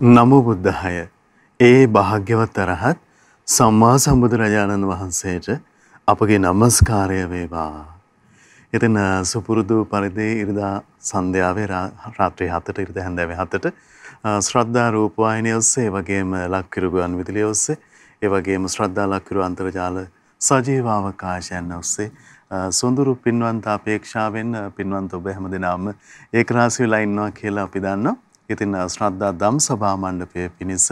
නමෝ බුද්ධාය. ඒ භාග්‍යවත් අරහත් සම්මා සම්බුදුරජාණන් වහන්සේට අපගේ নমස්කාරය වේවා. එතන සුපුරුදු පරිදි ඉරිදා සන්ධ්‍යාවේ රාත්‍රී 7ට ඉරිදා හැන්දෑවේ 7ට ශ්‍රද්ධා රූපවාහිනිය ඔස්සේ ඒ වගේම ලක්කිරු ගුවන් විදුලිය ඔස්සේ ඒ වගේම ශ්‍රද්ධා ලක්කිරු අන්තර්ජාල සජීව අවකාශයන් ඔස්සේ සොඳුරු පින්වන්ත අපේක්ෂාවෙන් පින්වන්ත ඔබ හැමදෙනාම ඒකරාශී වෙලා ඉන්නවා කියලා අපි දන්නවා. ඉතින් ශ්‍රද්ධා දම් සභා මණ්ඩපය පිණිස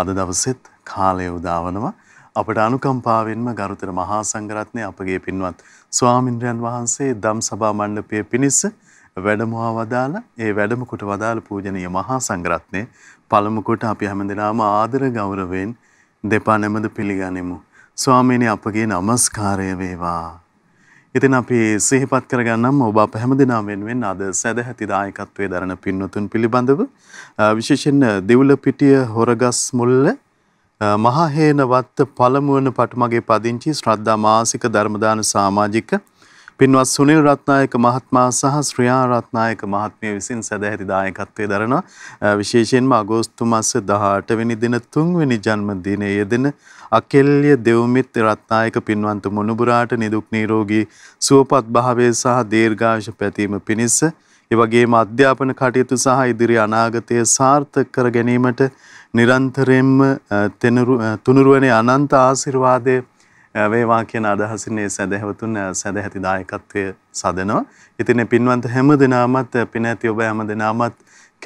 අද දවසෙත් කාලය උදාවනවා. අපට අනුකම්පාවෙන්ම ගරුතර මහා සංඝරත්නය අපගේ පින්වත් ස්වාමින්ද්‍රයන් වහන්සේ දම් සභා මණ්ඩපය පිණිස වැඩමවා වදාළ ඒ වැඩම කොට වදාළ පූජනීය මහා සංඝරත්නය පළමු කොට අපි හැමදෙනාම ආදර ගෞරවයෙන් දෙපා නැමද පිළිගනිමු. ස්වාමීනි අපගේ নমස්කාරය වේවා. ඉතින් අපි සිහිපත් කරගන්නම් ඔබ අප හැම දෙනා වෙනුවෙන් අද සැදැහැති දායකත්වයේ දරන පින්වතුන් පිළිබඳව විශේෂයෙන් දෙවුල පිටිය හොරගස් මුල්ල මහා හේනවත් පළමුවන පටුමගේ පදිංචි ශ්‍රද්ධා මාසික ධර්මදාන සමාජික පින්වත් සුනිල් රත්නායක මහත්මයා සහ ශ්‍රියා රත්නායක මහත්මිය විසින් සදැහැති දායකත්වයේ දරනවා විශේෂයෙන්ම අගෝස්තු මාස 18 වෙනි දින 3 වෙනි ජන්මදිනයේ යෙදෙන අකෙල්්‍ය දෙව්මිත් රත්නායක පින්වන්ත මොනුබුරාට නිදුක් නිරෝගී සුවපත් භාවය සහ දීර්ඝායුෂ පැතීම පිණිස එවැගේම අධ්‍යාපන කටයුතු සහ ඉදිරි අනාගතය සාර්ථක කර ගැනීමට නිරන්තරයෙන්ම තුනුරුවනේ අනන්ත ආශිර්වාදයේ වේවා කියන අදහසින් මේ සදහැවතුන් සදැහැති දායකත්වය සදනවා. ඉතින් පින්වන්ත හැම දිනාමත් පින ඇති ඔබ හැම දිනාමත්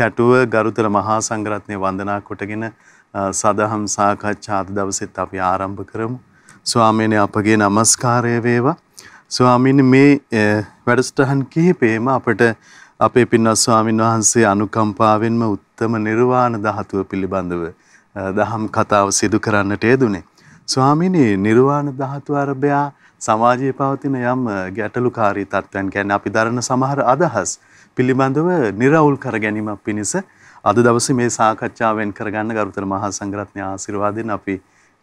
කැටුව ගරුතර මහා සංඝරත්නය වන්දනා කොටගෙන සදහම් සාකච්ඡා අද දවසෙත් අපි ආරම්භ කරමු. ස්වාමීන් අපගේ নমස්කාරය වේවා. ස්වාමීන් මේ වැඩසටහන් කිහිපෙම අපට අපේ පින්වත් ස්වාමින් වහන්සේ අනුකම්පාවෙන්ම උත්තම නිර්වාණ ධාතුව පිළිබඳව දහම් කතාව සිදු කරන්නට යෙදුනේ. ස්වාමිනේ නිර්වාණ ධාතු අරබයා සමාජයේ පවතින යම් ගැටලුකාරී තත්ත්වයන් කියන්නේ අපි දරන සමහර අදහස් පිළිබඳව निराවුල් කර ගැනීම පිණිස අද දවසේ මේ සාකච්ඡාවෙන් කරගන්න ගරුතර මහා සංඝරත්නය ආශිර්වාදයෙන් අපි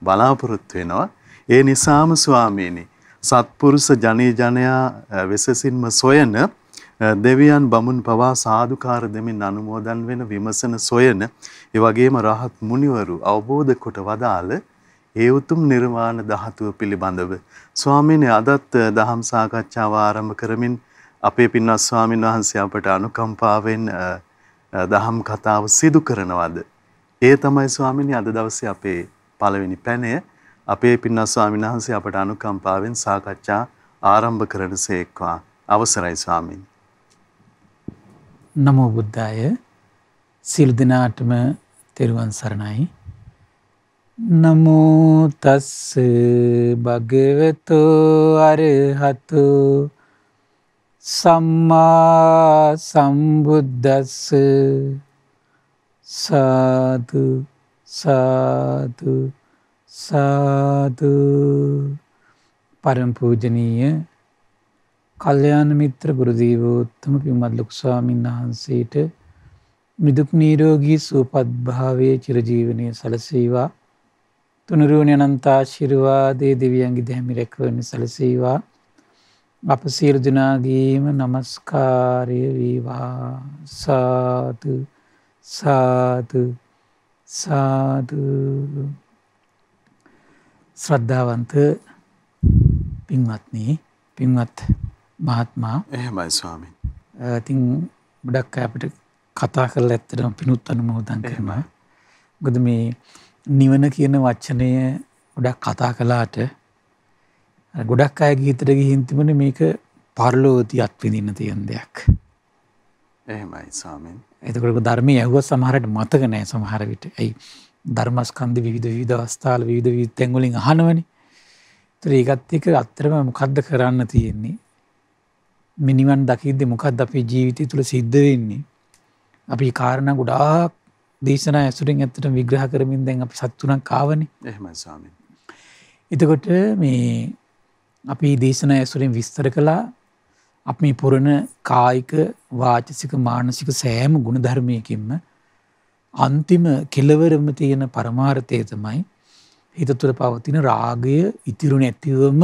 බලාපොරොත්තු වෙනවා. ඒ නිසාම ස්වාමීනි සත්පුරුෂ ජනී ජනයා වෙසසින්ම සොයන දෙවියන් බමුණු පවා සාදුකාර දෙමින් අනුමෝදන් වෙන විමසන සොයන ඒ වගේම රහත් මුනිවරු අවබෝධ කොට වදාළ ඒ උතුම් නිර්වාණ ධාතුව පිළිබඳව ස්වාමීනි අදත් දහම් සාකච්ඡාව ආරම්භ කරමින් අපේ පින්වත් ස්වාමින් වහන්සේ අපට අනුකම්පාවෙන් දහම් කතාව සිදු කරනවද ඒ තමයි ස්වාමීනි අද දවසේ අපේ පළවෙනි පැනය අපේ පින්වත් ස්වාමීන් වහන්සේ අපට අනුකම්පාවෙන් සාකච්ඡා ආරම්භ කරනසේක්වා අවසරයි ස්වාමීනි නමෝ බුද්ධාය සිල් දිනාටම තෙරුවන් සරණයි නමෝ තස්ස භගවතු අරහතු සම්මා සම්බුද්දස්ස සාදු සාදු සාදු පරම්පූජනීය කල්්‍යයාන මිත්‍ර ගුරුදීවෝත්තම පිමත් ලොක්ස්වාමීන් වහන්සේට මිදුක් නීරෝගී සූපත්භාවය චිරජීවනය සලසේවා තුනරුවණයනන්තා ශිරවාදේ දෙවියන්ගේ දැමි රැක්වන්න සැලසීවා අප සීරජනාගේම නමස්කාරය වීවා සාතු සාතු සාතු ශ්‍රද්ධාවන්ත පින්වත්නී පින්වත් මහත්මා එහමයි ස්වාමී ඉතින් බඩක් අපට කතා කරල ඇත්තටම පිනුත් අනුමෝදන් කරම ගොද මේ නිවන කියන වච්චනය ගොඩක් කතා කලාට ගොඩක් අය ගීතට ගිහින්තිමන මේක පරලෝති අත්විඳන්න තියන් දෙයක් එහමයි සාමෙන් එතකොට ධර්මය ඇහුව සමහරට මතක නෑ සමහර විට ඇයි ධර්මස්කන්ද විධ විධ අවස්ථාල විධ වී තැංගුලින් අහනවනි තුර ඒගත් එක අත්තරම මොකක්ද කරන්න තියෙන්නේ මිනිවන් දකිද්ද මොකක්ද අපේ ජීවිතය තුළ සිද්ධ වෙන්නේ අපි කාරණ ගොඩාක් දේශනා ඇසුරින් ඇත්තට විග්‍රහ කරමින් දැන් අප සත්තුනක් කාවන එහමසාමෙන්. එතකොට මේ අපි දේශනා ඇසුරෙන් විස්තර කළා අප මේ පුරණ කායික වාචසික මානසික සෑම ගුණධර්මයකින්ම අන්තිම කෙලවරම තියෙන පරමාර්ථය තමයි හිත තුළ පවතින රාගය ඉතිරු නැතිවම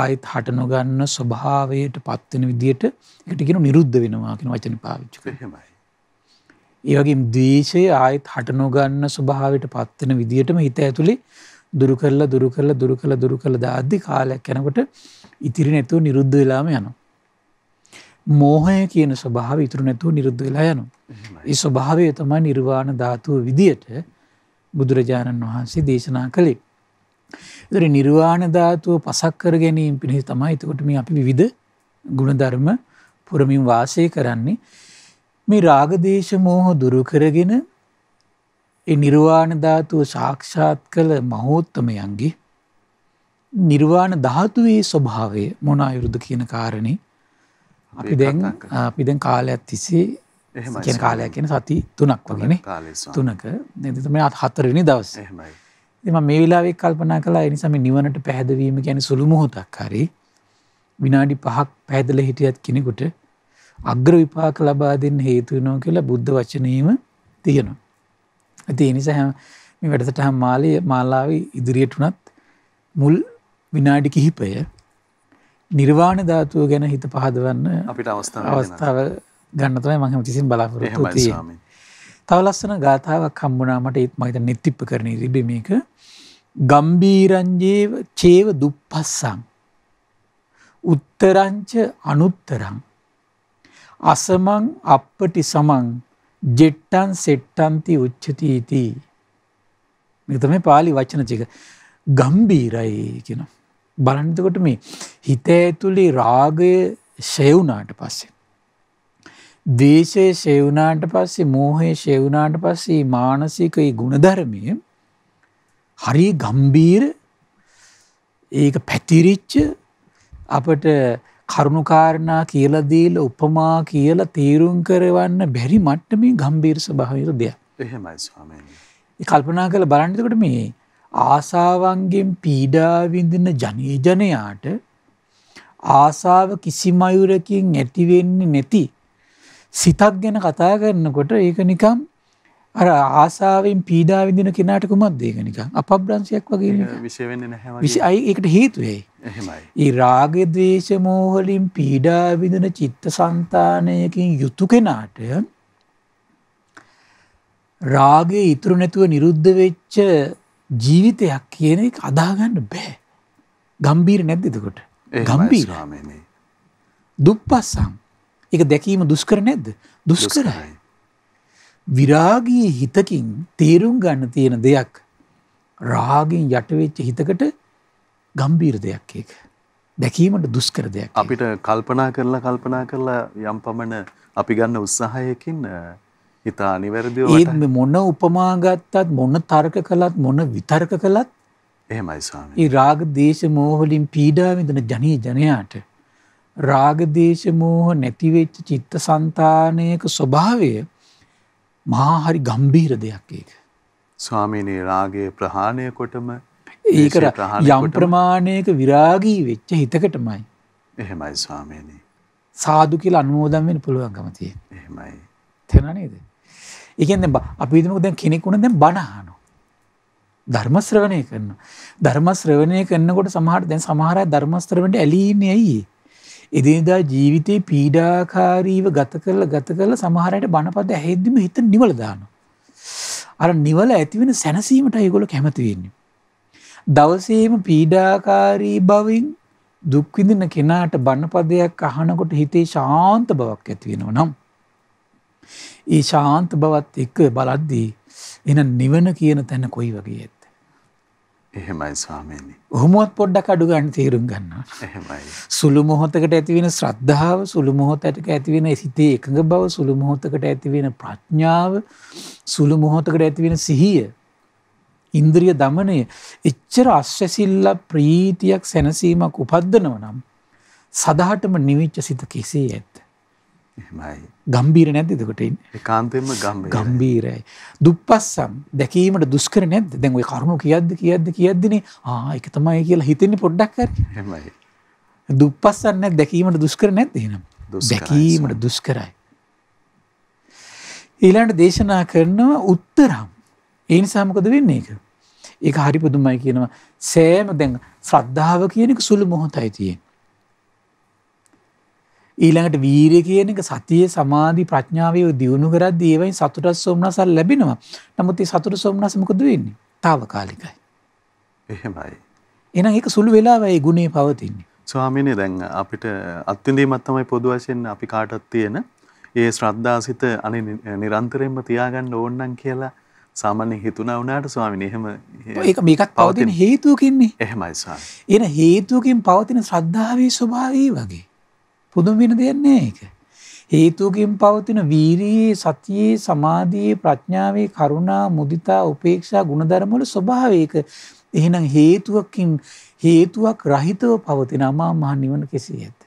ආයෙත් හට නොගන්න ස්වභාවයට පත්වෙන විදියට එකට කියන නිරුද්ධ වෙනවා කියන වචන පාවිච්චි කරමයි. ඒවගේ දේශය ආයත් හටනොගන්න ස්වභාවට පත්වන විදිහටම හිත ඇතුළි දුරු කරලා දුරු කරල දුරු කළ දුරු කළ දාද්දි කාලයක් යැනකොට ඉතිරි නැතුව නිරුද්ධ වෙලාම යනු. මෝහය කියන ස්වභාව ඉතුරු නැතුව නිරුද්ධ වෙලා යනු. ඒ ස්වභාවය තමයි නිර්වාණ ධාතුව විදියට බුදුරජාණන් වහන්සේ දේශනා කළේ. දර නිර්වාණ ධාතුව පසක් කර ගැනීම පිණිහි තමයි එතකොට මේ අපි විධ ගුණධර්ම පුරමින් වාසය කරන්නේ මේ රාගදේශ මෝහ දුරු කරගෙන ඒ නිර්වාණ ධාතුව සාක්ෂාත් කළ මහෝත්තමයන්ගේ නිර්වාණ ධාතුවේ ස්වභාවය මොන අයුරුදු කියන කාරණේ අපි දැන් අපි දැන් කාලයක් තිස්සේ කියන කාලයක් කියන සති තුනක් වගේනේ තුනක තමයි හතරවෙනි දවසේ. ඉතින් මම මේ වෙලාවේ කල්පනා කළා ඒ නිසා මේ නිවනට පැහැදවීම කියන්නේ සුළු මොහොතක් හරි විනාඩි 5ක් පැහැදලා හිටියත් කෙනෙකුට අග්‍ර විපාක ලබා දෙන්න හේතුනෝ කියලා බුද්ධ වචනීම තියෙනවා. ඇති එනිසා මේ වැඩසටහම් මාලය මාලාව ඉදිරියට වනත් මුල් විනාඩි කිහිපය නිර්වාණ ධාතුව ගැන හිත පහදවන්න අපිට අවස්ථාව අවස්ථාව ගන්නතමයි මහම තිසින් බලාපොරොත්තු තියෙන්නේ. තව ලස්සන ගාථාවක් හම්බුනා මට ඒත් මහිත නිත්තිප්ප කරන ඉරිබි මේක ගම්බීරංජේව චේව දුප්පස්සං උත්තරංච අනුත්තරං අසමං අපපටි සමං ජෙට්ටන් සෙට්ටන්ති උච්චතීති මෙතම පාලි වචන චික ගම්බීරයි කියෙන බලන්තකොට මේ හිත ඇතුළි රාගය ශෙවුනාට පස්සේ. දේශය ශෙවුනාට පස්සේ මෝහය ශෙවුනාට පස්සේ මානසිකයි ගුණධර්මය හරි ගම්බීර ඒක පැතිරිච්ච අපට කරුණුකාරණා කියලදීල උපමා කියල තීරුම් කරවන්න බැරි මට්ටමින් ගම්බීර සභාවිර දෙය. එහෙමයි ස්වාමය. කල්පනා කළ බලන්නකට මේ ආසාවන්ගෙන් පීඩාවිඳන්න ජනීජනයාට ආසාව කිසිමයුරකින් ඇතිවෙන්නේ නැති සිතක් ගැන කතා කරන්නකොට ඒක නිකම් අර ආසාාවෙන් පීඩා විදින කෙනාට කුමත් දේකනික අපබ්‍රංශයක් වගේ විශවෙන්න නැ විසි අයි එකට හේතුවයි ඒ රාගද්වේශ මෝහලින් පීඩා විදන චිත්ත සන්තානයකින් යුතු කෙනාට රාගේ ඉතුරු නැතුව නිරුද්ධ වෙච්ච ජීවිතයක් කියන එක අදාගන්න බෑ ගම්බීර නැද්දෙදකොට ගම්බීරාමනේ දුප්පස්සම් එක දැකීම දුස්කර නැද්ද දුස්කරයි විරාගී හිතකින් තේරුම් ගන්න තියෙන දෙයක් රාගෙන් යටවෙච්ච හිතකට ගම්බීර දෙයක් ඒක. දැකීමට දුස්කර දෙයක්. අපිට කල්පනා කරලා කල්පනා කරලා යම් පමණ අපි ගන්න උත්සාහයකින් හිතා අනිවැරදි ඒත් මොන උපමාගත්තත් මොන තර්ක කළත් මොන විතර්ක කළත් එහෙමයි ස්වාමී. ඒ රාග දේශ මෝහලින් පීඩා විඳින ජනී ජනයාට රාග දේශ මෝහ නැති වෙච්ච චිත්තසංතානයක ස්වභාවය මහාහරි ගම්බීර දෙයක් ඒක. ස්වාමිනී රාගේ ප්‍රහාණය කොටම ඒකට යම් ප්‍රමාණයක විරාගී වෙච්ච හිතකටමයි. එහෙමයි ස්වාමීනී. සාදු කියලා අනුමෝදන් වෙන්න පුළුවන්කම තියෙන. එහෙමයි. තේරුණා නේද? ඒ කියන්නේ අපි හිතමුකෝ දැන් කෙනෙක් වුණා දැන් බණ අහනවා. ධර්ම ශ්‍රවණය කරනවා. ධර්ම ශ්‍රවණය කරනකොට සමහර දැන් සමහර අය ධර්ම ශ්‍රවණයට ඇලීන්නේ ඇයි? එදිනදා ජීවිතේ පීඩාකාරීව ගත කරල ගත කරල සමහරයට බණපද ඇහෙද්දිම හිත නිවලදාන. අර නිවල ඇතිවෙන සැනසීමට ඒගොල කැමතිවෙන්නේ. දවසේම පීඩාකාරී බවින් දුක්විඳන්න කෙනාට බණපදයක් අහනකොට හිතේ ශාන්ත බවක් ඇතිවෙනවා නම්. ඒ ශාන්ත බවත් එක්ක බලද්දී එන නිවන කියන තැන කොයි වගේ ඇත්. එහෙමයි ස්වාමීනි. ඔහොමවත් පොඩ්ඩක් අඩු ගන්න තීරුම් ගන්නවා. එහෙමයි. සුළු මොහොතකට ඇතිවෙන ශ්‍රද්ධාව, සුළු මොහොතකට ඇතිවෙන සිතේ එකඟ බව, සුළු මොහොතකට ඇතිවෙන ප්‍රඥාව, සුළු මොහොතකට ඇතිවෙන සිහිය, ඉන්ද්‍රිය দমনය, එච්චර අශ්වසිල්ල ප්‍රීතියක් සැනසීමක් උපද්දනව නම් සදාටම නිවිච්ච සිත කෙසේ ඇත්ද? එහෙමයි. ගම්බීර නැද්ද එතකොට ඉන්නේ? ඒකාන්තයෙන්ම ගම්බීරයි. ගම්බීරයි. දුප්පස්සම් දැකීමට දුෂ්කර නැද්ද? දැන් ওই කරුණු කියද්ද කියද්ද කියද්දනේ ආ ඒක තමයි කියලා හිතෙන්නේ පොඩ්ඩක් හරි. එහෙමයි. දුප්පස්සම් නැද්ද දැකීමට දුෂ්කර නැද්ද එහෙනම්? දැකීමට දුෂ්කරයි. ඊළඟට දේශනා කරනවා උත්තරම්. ඒ නිසා මොකද වෙන්නේ ඒක? ඒක හරි පුදුමයි කියනවා. සෑම දැන් ශ්‍රද්ධාව කියන එක සුළු මොහොතයි තියෙන්නේ. ඊළඟට වීරය කියන එක සතියේ සමාධි ප්‍රඥාවේ දියුණු කරද්දී ඒවෙන් සතුට සොම්නසක් ලැබෙනවා. නමුත් ඒ සතුට සොම්නස මොකද වෙන්නේ? తాවකාලිකයි. එහෙමයි. එහෙනම් ඒක සුළු වෙලාවයි ගුණේ පවතින්නේ. ස්වාමීනි දැන් අපිට අත්විඳීමක් තමයි පොදු වශයෙන් අපි කාටත් තියෙන ඒ ශ්‍රද්ධාසිත අනි නිරන්තරයෙන්ම තියාගන්න ඕන නම් කියලා සාමාන්‍ය හිතුණා වුණාට ස්වාමීනි එහෙම ඒක මේකත් පවතින හේතුවකින්නේ. එහෙමයි ස්වාමීනි. එන හේතුවකින් පවතින ශ්‍රද්ධාවේ ස්වභාවය වගේ. පුදුම වෙන දෙයක් නෑ ඒක. හේතුකින් පවතින වීරියේ සතියේ සමාධයේ ප්‍රඥාවේ කරුණා මුදිතා උපේක්ෂා ගුණධර්ම වල ස්වභාවයක එහෙනම් හේතුවකින් හේතුවක් රහිතව පවතින අමා මහ නිවන කෙසේ ඇත.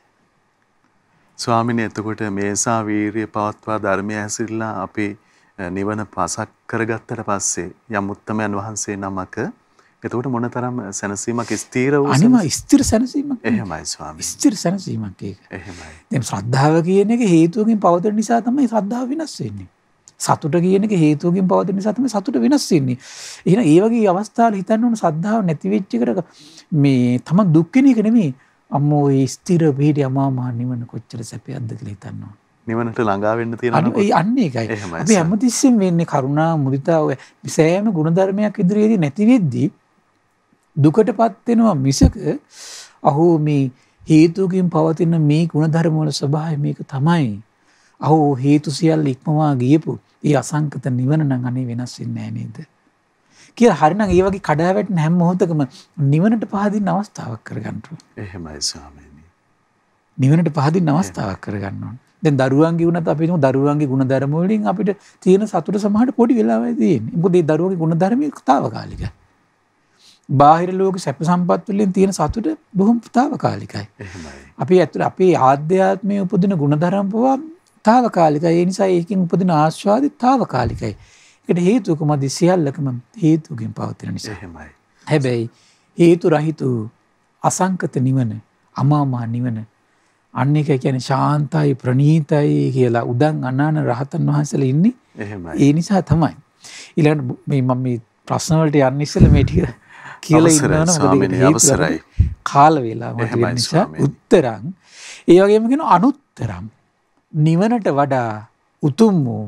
ස්වාමිනේ එතකොට මේසා වීරිය පවත්වා ධර්මය හැසිරලා අපේ නිවන පසක් කරගත්තට පස්සේ යම් උත්තමයන් වහන්සේ නමක එතකොට මොන තරම් සැනසීමක් ස්තීර වූ අනිම ස්ථිර සැනසීමක් එහෙමයි ස්වාමී ස්ථිර සැනසීමක් ඒක එහෙමයි දැන් ශ්‍රද්ධාව කියන එක හේතුවකින් පවතින නිසා තමයි ශ්‍රද්ධාව වෙනස් වෙන්නේ සතුට කියන එක හේතුවකින් පවතින නිසා තමයි සතුට වෙනස් වෙන්නේ එහෙනම් ඒ වගේ අවස්ථාවල හිතන්න ඕන ශ්‍රද්ධාව නැති වෙච්ච එකට මේ තම දුක් වෙන එක නෙමෙයි අම්මෝ ඒ ස්ථිර පිහිටි අමාමහා නිවන කොච්චර සැපයක්ද කියලා හිතන්න ඕන නිවනට ළඟාවෙන්න තියෙන අන්නේ එකයි අපි හැමතිස්සෙම වෙන්නේ කරුණා මුදිතා ඔය සෑම ගුණධර්මයක් ඉදිරියේදී නැති වෙද්දී දුකට පත්වෙනවා මිසක අහෝ මේ හේතුකින් පවතින මේ ගුණධර්මවල ස්වභාය මේක තමයි. අහෝ හේතු සියල් ඉක්මවා ගියපු ඒ අසංකත නිවන නම් අනේ වෙනස් වෙන්නේ නැහැ නේද? කියලා හරිනම් ඒ වගේ කඩාවැටෙන හැම මොහොතකම නිවනට පහදින්න අවස්ථාවක් කරගන්න ඕනේ. එහෙමයි ස්වාමීනි. නිවනට පහදින්න අවස්ථාවක් කරගන්න ඕනේ. දැන් දරුවන්ගේ වුණත් අපි හිතමු දරුවන්ගේ ಗುಣධර්ම වලින් අපිට තියෙන සතුට සමහරට පොඩි වෙලාවයි තියෙන්නේ. මොකද ඒ දරුවගේ ಗುಣධර්මයේ తాවකාලිකයි. බාහිර ලෝක සැප සම්පත් වලින් තියෙන සතුට බොහොම తాවකාලිකයි. අපි ඇතුළ අපේ ආධ්‍යාත්මයේ උපදින ಗುಣධර්ම පවා తాවකාලිකයි. ඒ නිසා ඒකෙන් උපදින ආස්වාදي తాවකාලිකයි. ඒකට හේතුව කොහොමද? සියල්ලකම හේතුකින් පවතින නිසා. එහෙමයි. හැබැයි හේතු රහිත වූ අසංකත නිවන, අමාමහා නිවන අන්න එක කියන්නේ ශාන්තයි ප්‍රණීතයි කියලා උදන් අනාන රහතන් වහන්සේලා ඉන්නේ. එහෙමයි. ඒ නිසා තමයි. ඊළඟ මේ මම මේ ප්‍රශ්න වලට යන්න ඉස්සෙල්ලා මේ ටික කියලා ඉන්නවනේ මොකද අවසරයි කාල වේලාව මත වෙන නිසා උත්තරං ඒ වගේම කියන අනුත්තරම් නිවනට වඩා උතුම් වූ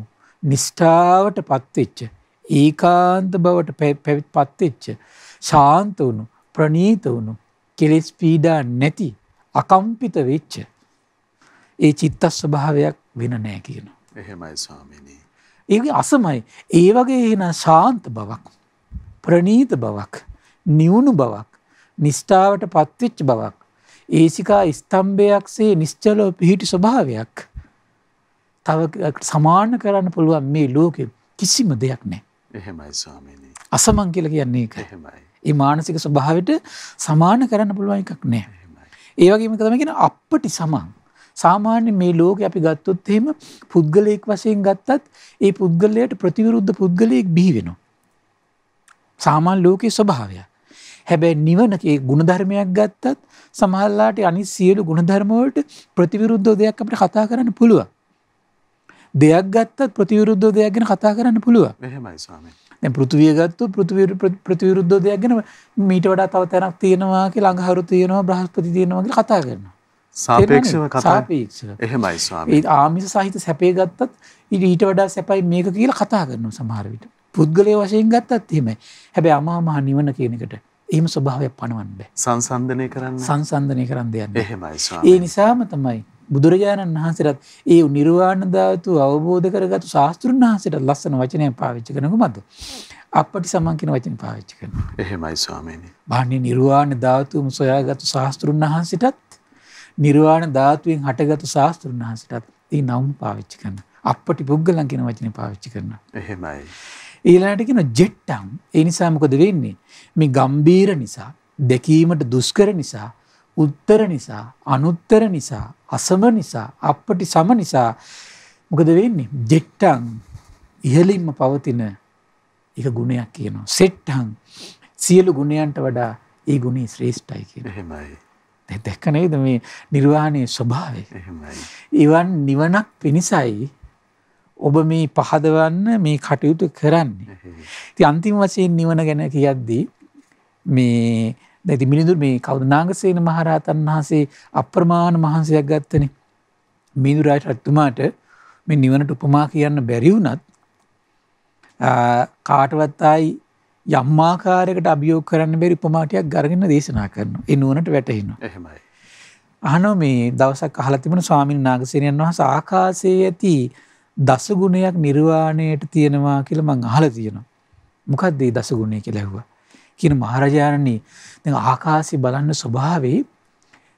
නිෂ්ඨාවට පත්වෙච්ච ඒකාන්ත බවට පැවිත් පත්වෙච්ච ශාන්ත වුණු ප්‍රනීත වුණු කෙලෙස් පීඩා නැති අකම්පිත වෙච්ච ඒ චිත්ත ස්වභාවයක් වෙන නෑ කියන. එහෙමයි ස්වාමිනී. ඒක අසමයි ඒ වගේ එන ශාන්ත බවක් ප්‍රනීත බවක් නිවුණු බවක් නිස්්ඨාවට පත්වෙච්ච බවක් ඒසිකා ස්තම්භයක් සේ නිශ්චලෝ පිහිටි ස්වභාවයක් තව සමාන කරන්න පුළුවන් මේ ලෝක කිසිම දෙයක් නෑ එහෙමයි අසමං කියල කියන්නේ එක එහෙමයි ඒ මානසික ස්වභාවට සමාන කරන්න පුළුවන් එකක් නෑ ඒවගේම කතමගෙන අපපටි සමන් සාමාන්‍ය මේ ලෝක අපි ගත්තොත් එහෙම පුද්ගලයෙක් වශයෙන් ගත්තත් ඒ පුද්ගලයට ප්‍රතිවිරුද්ධ පුද්ගලයෙක් බිහිවෙනවා සාමාන් ලෝකයේ ස්වභාවයක් හැබැයි නිවන ඒ ಗುಣධර්මයක් ගත්තත් සමහරලාට අනිත් සියලු ಗುಣධර්ම වලට ප්‍රතිවිරුද්ධ දෙයක් අපිට කතා කරන්න පුළුවන්. දෙයක් ගත්තත් ප්‍රතිවිරුද්ධ දෙයක් ගැන කතා කරන්න පුළුවන්. එහෙමයි ස්වාමී. දැන් පෘථුවිය ගත්තොත් පෘථුවිය ප්‍රතිවිරුද්ධ දෙයක් ගැන මීට වඩා තව තැනක් තියෙනවා කියලා අඟහරු තියෙනවා බ්‍රහස්පති තියෙනවා කියලා කතා කරනවා. සාපේක්ෂව කතා සාපේක්ෂව. එහෙමයි ස්වාමී. ඒ ආමිෂ සහිත සැපේ ගත්තත් ඊට වඩා සැපයි මේක කියලා කතා කරනවා සමහර විට. පුද්ගලයේ වශයෙන් ගත්තත් එහෙමයි. හැබැයි අමා මහ නිවන කියන එකට එහම ස්වභාවයක් පනවන්න සංසන්ධනය කරන්න සංසන්ධනය කරන්න යන්න එහෙමයි ඒ නිසාම තමයි බුදුරජාණන් වහන්සේරත් ඒ නිර්වාණ ධාතු අවබෝධ කරගත් ශාස්තෘන් වහන්සේට ලස්සන වචනය පාවිච්චි කරනක මද. අපට සමන්කින වචන පාවිච්චි කරන එහෙමයි ස්වාමීනි බාණ්‍ය නිර්වාණ ධාතුම සොයාගත් ශාස්තෘන් වහන්සටත් නිර්වාණ ධාතුවෙන් හටගතු ශාස්තෘන් වහන්සටත් ඒ නවම් පාවිච්චි කරන අපට පුද්ගලන් කියෙන වචන පාවිච්චි කරන එහෙමයි. ඊලාට කියන ජෙට්ටම් ඒ නිසා මොකද වෙන්නේ මේ ගම්බීර නිසා දැකීමට දුෂ්කර නිසා උත්තර නිසා අනුත්තර නිසා අසම නිසා අපටි සම නිසා මොකද වෙන්නේ ජෙට්ටම් ඉහලින්ම පවතින එක ගුණයක් කියනවා සෙට්ටම් සියලු ගුණයන්ට වඩා ඒ ගුණේ ශ්‍රේෂ්ඨයි කියන එහෙමයි දැක්ක නේද මේ නිර්වාණයේ ස්වභාවය එහෙමයි ඉවන් නිවනක් පිණිසයි ඔබ මේ පහදවන්න මේ කටයුතු කරන්නේ. ති අන්තිම වශයෙන් නිවන ගැන කියද්දී මේ දැති මිනිදුර මේ කවද නාගසේන මහරහතන් වහන්සේ අප්‍රමාණ මහන්සයක් ගත්තන මිදුරායට රත්තුමාට මේ නිවනට උපමා කියන්න බැරිවුනත් කාටවත්තායි යම්මාකාරයකට අභියෝග කරන්න බැරි උපමාටයක් ගරගෙන දේශනා කරනවා. ඒ නුවණට වැටහෙනවා. එහෙමයි. අහනවා මේ දවසක් අහලා තිබුණ ස්වාමීන් වහන්සේනන් වහන්සේ ආකාශයේ ඇති දසගුණයක් නිර්වාණයට තියෙනවා කියලා මං අහලා තියෙනවා. මොකක්ද මේ දසගුණය කියලා ඇහුවා. කියන මහරජාණනි දැන් ආකාශය බලන්න ස්වභාවේ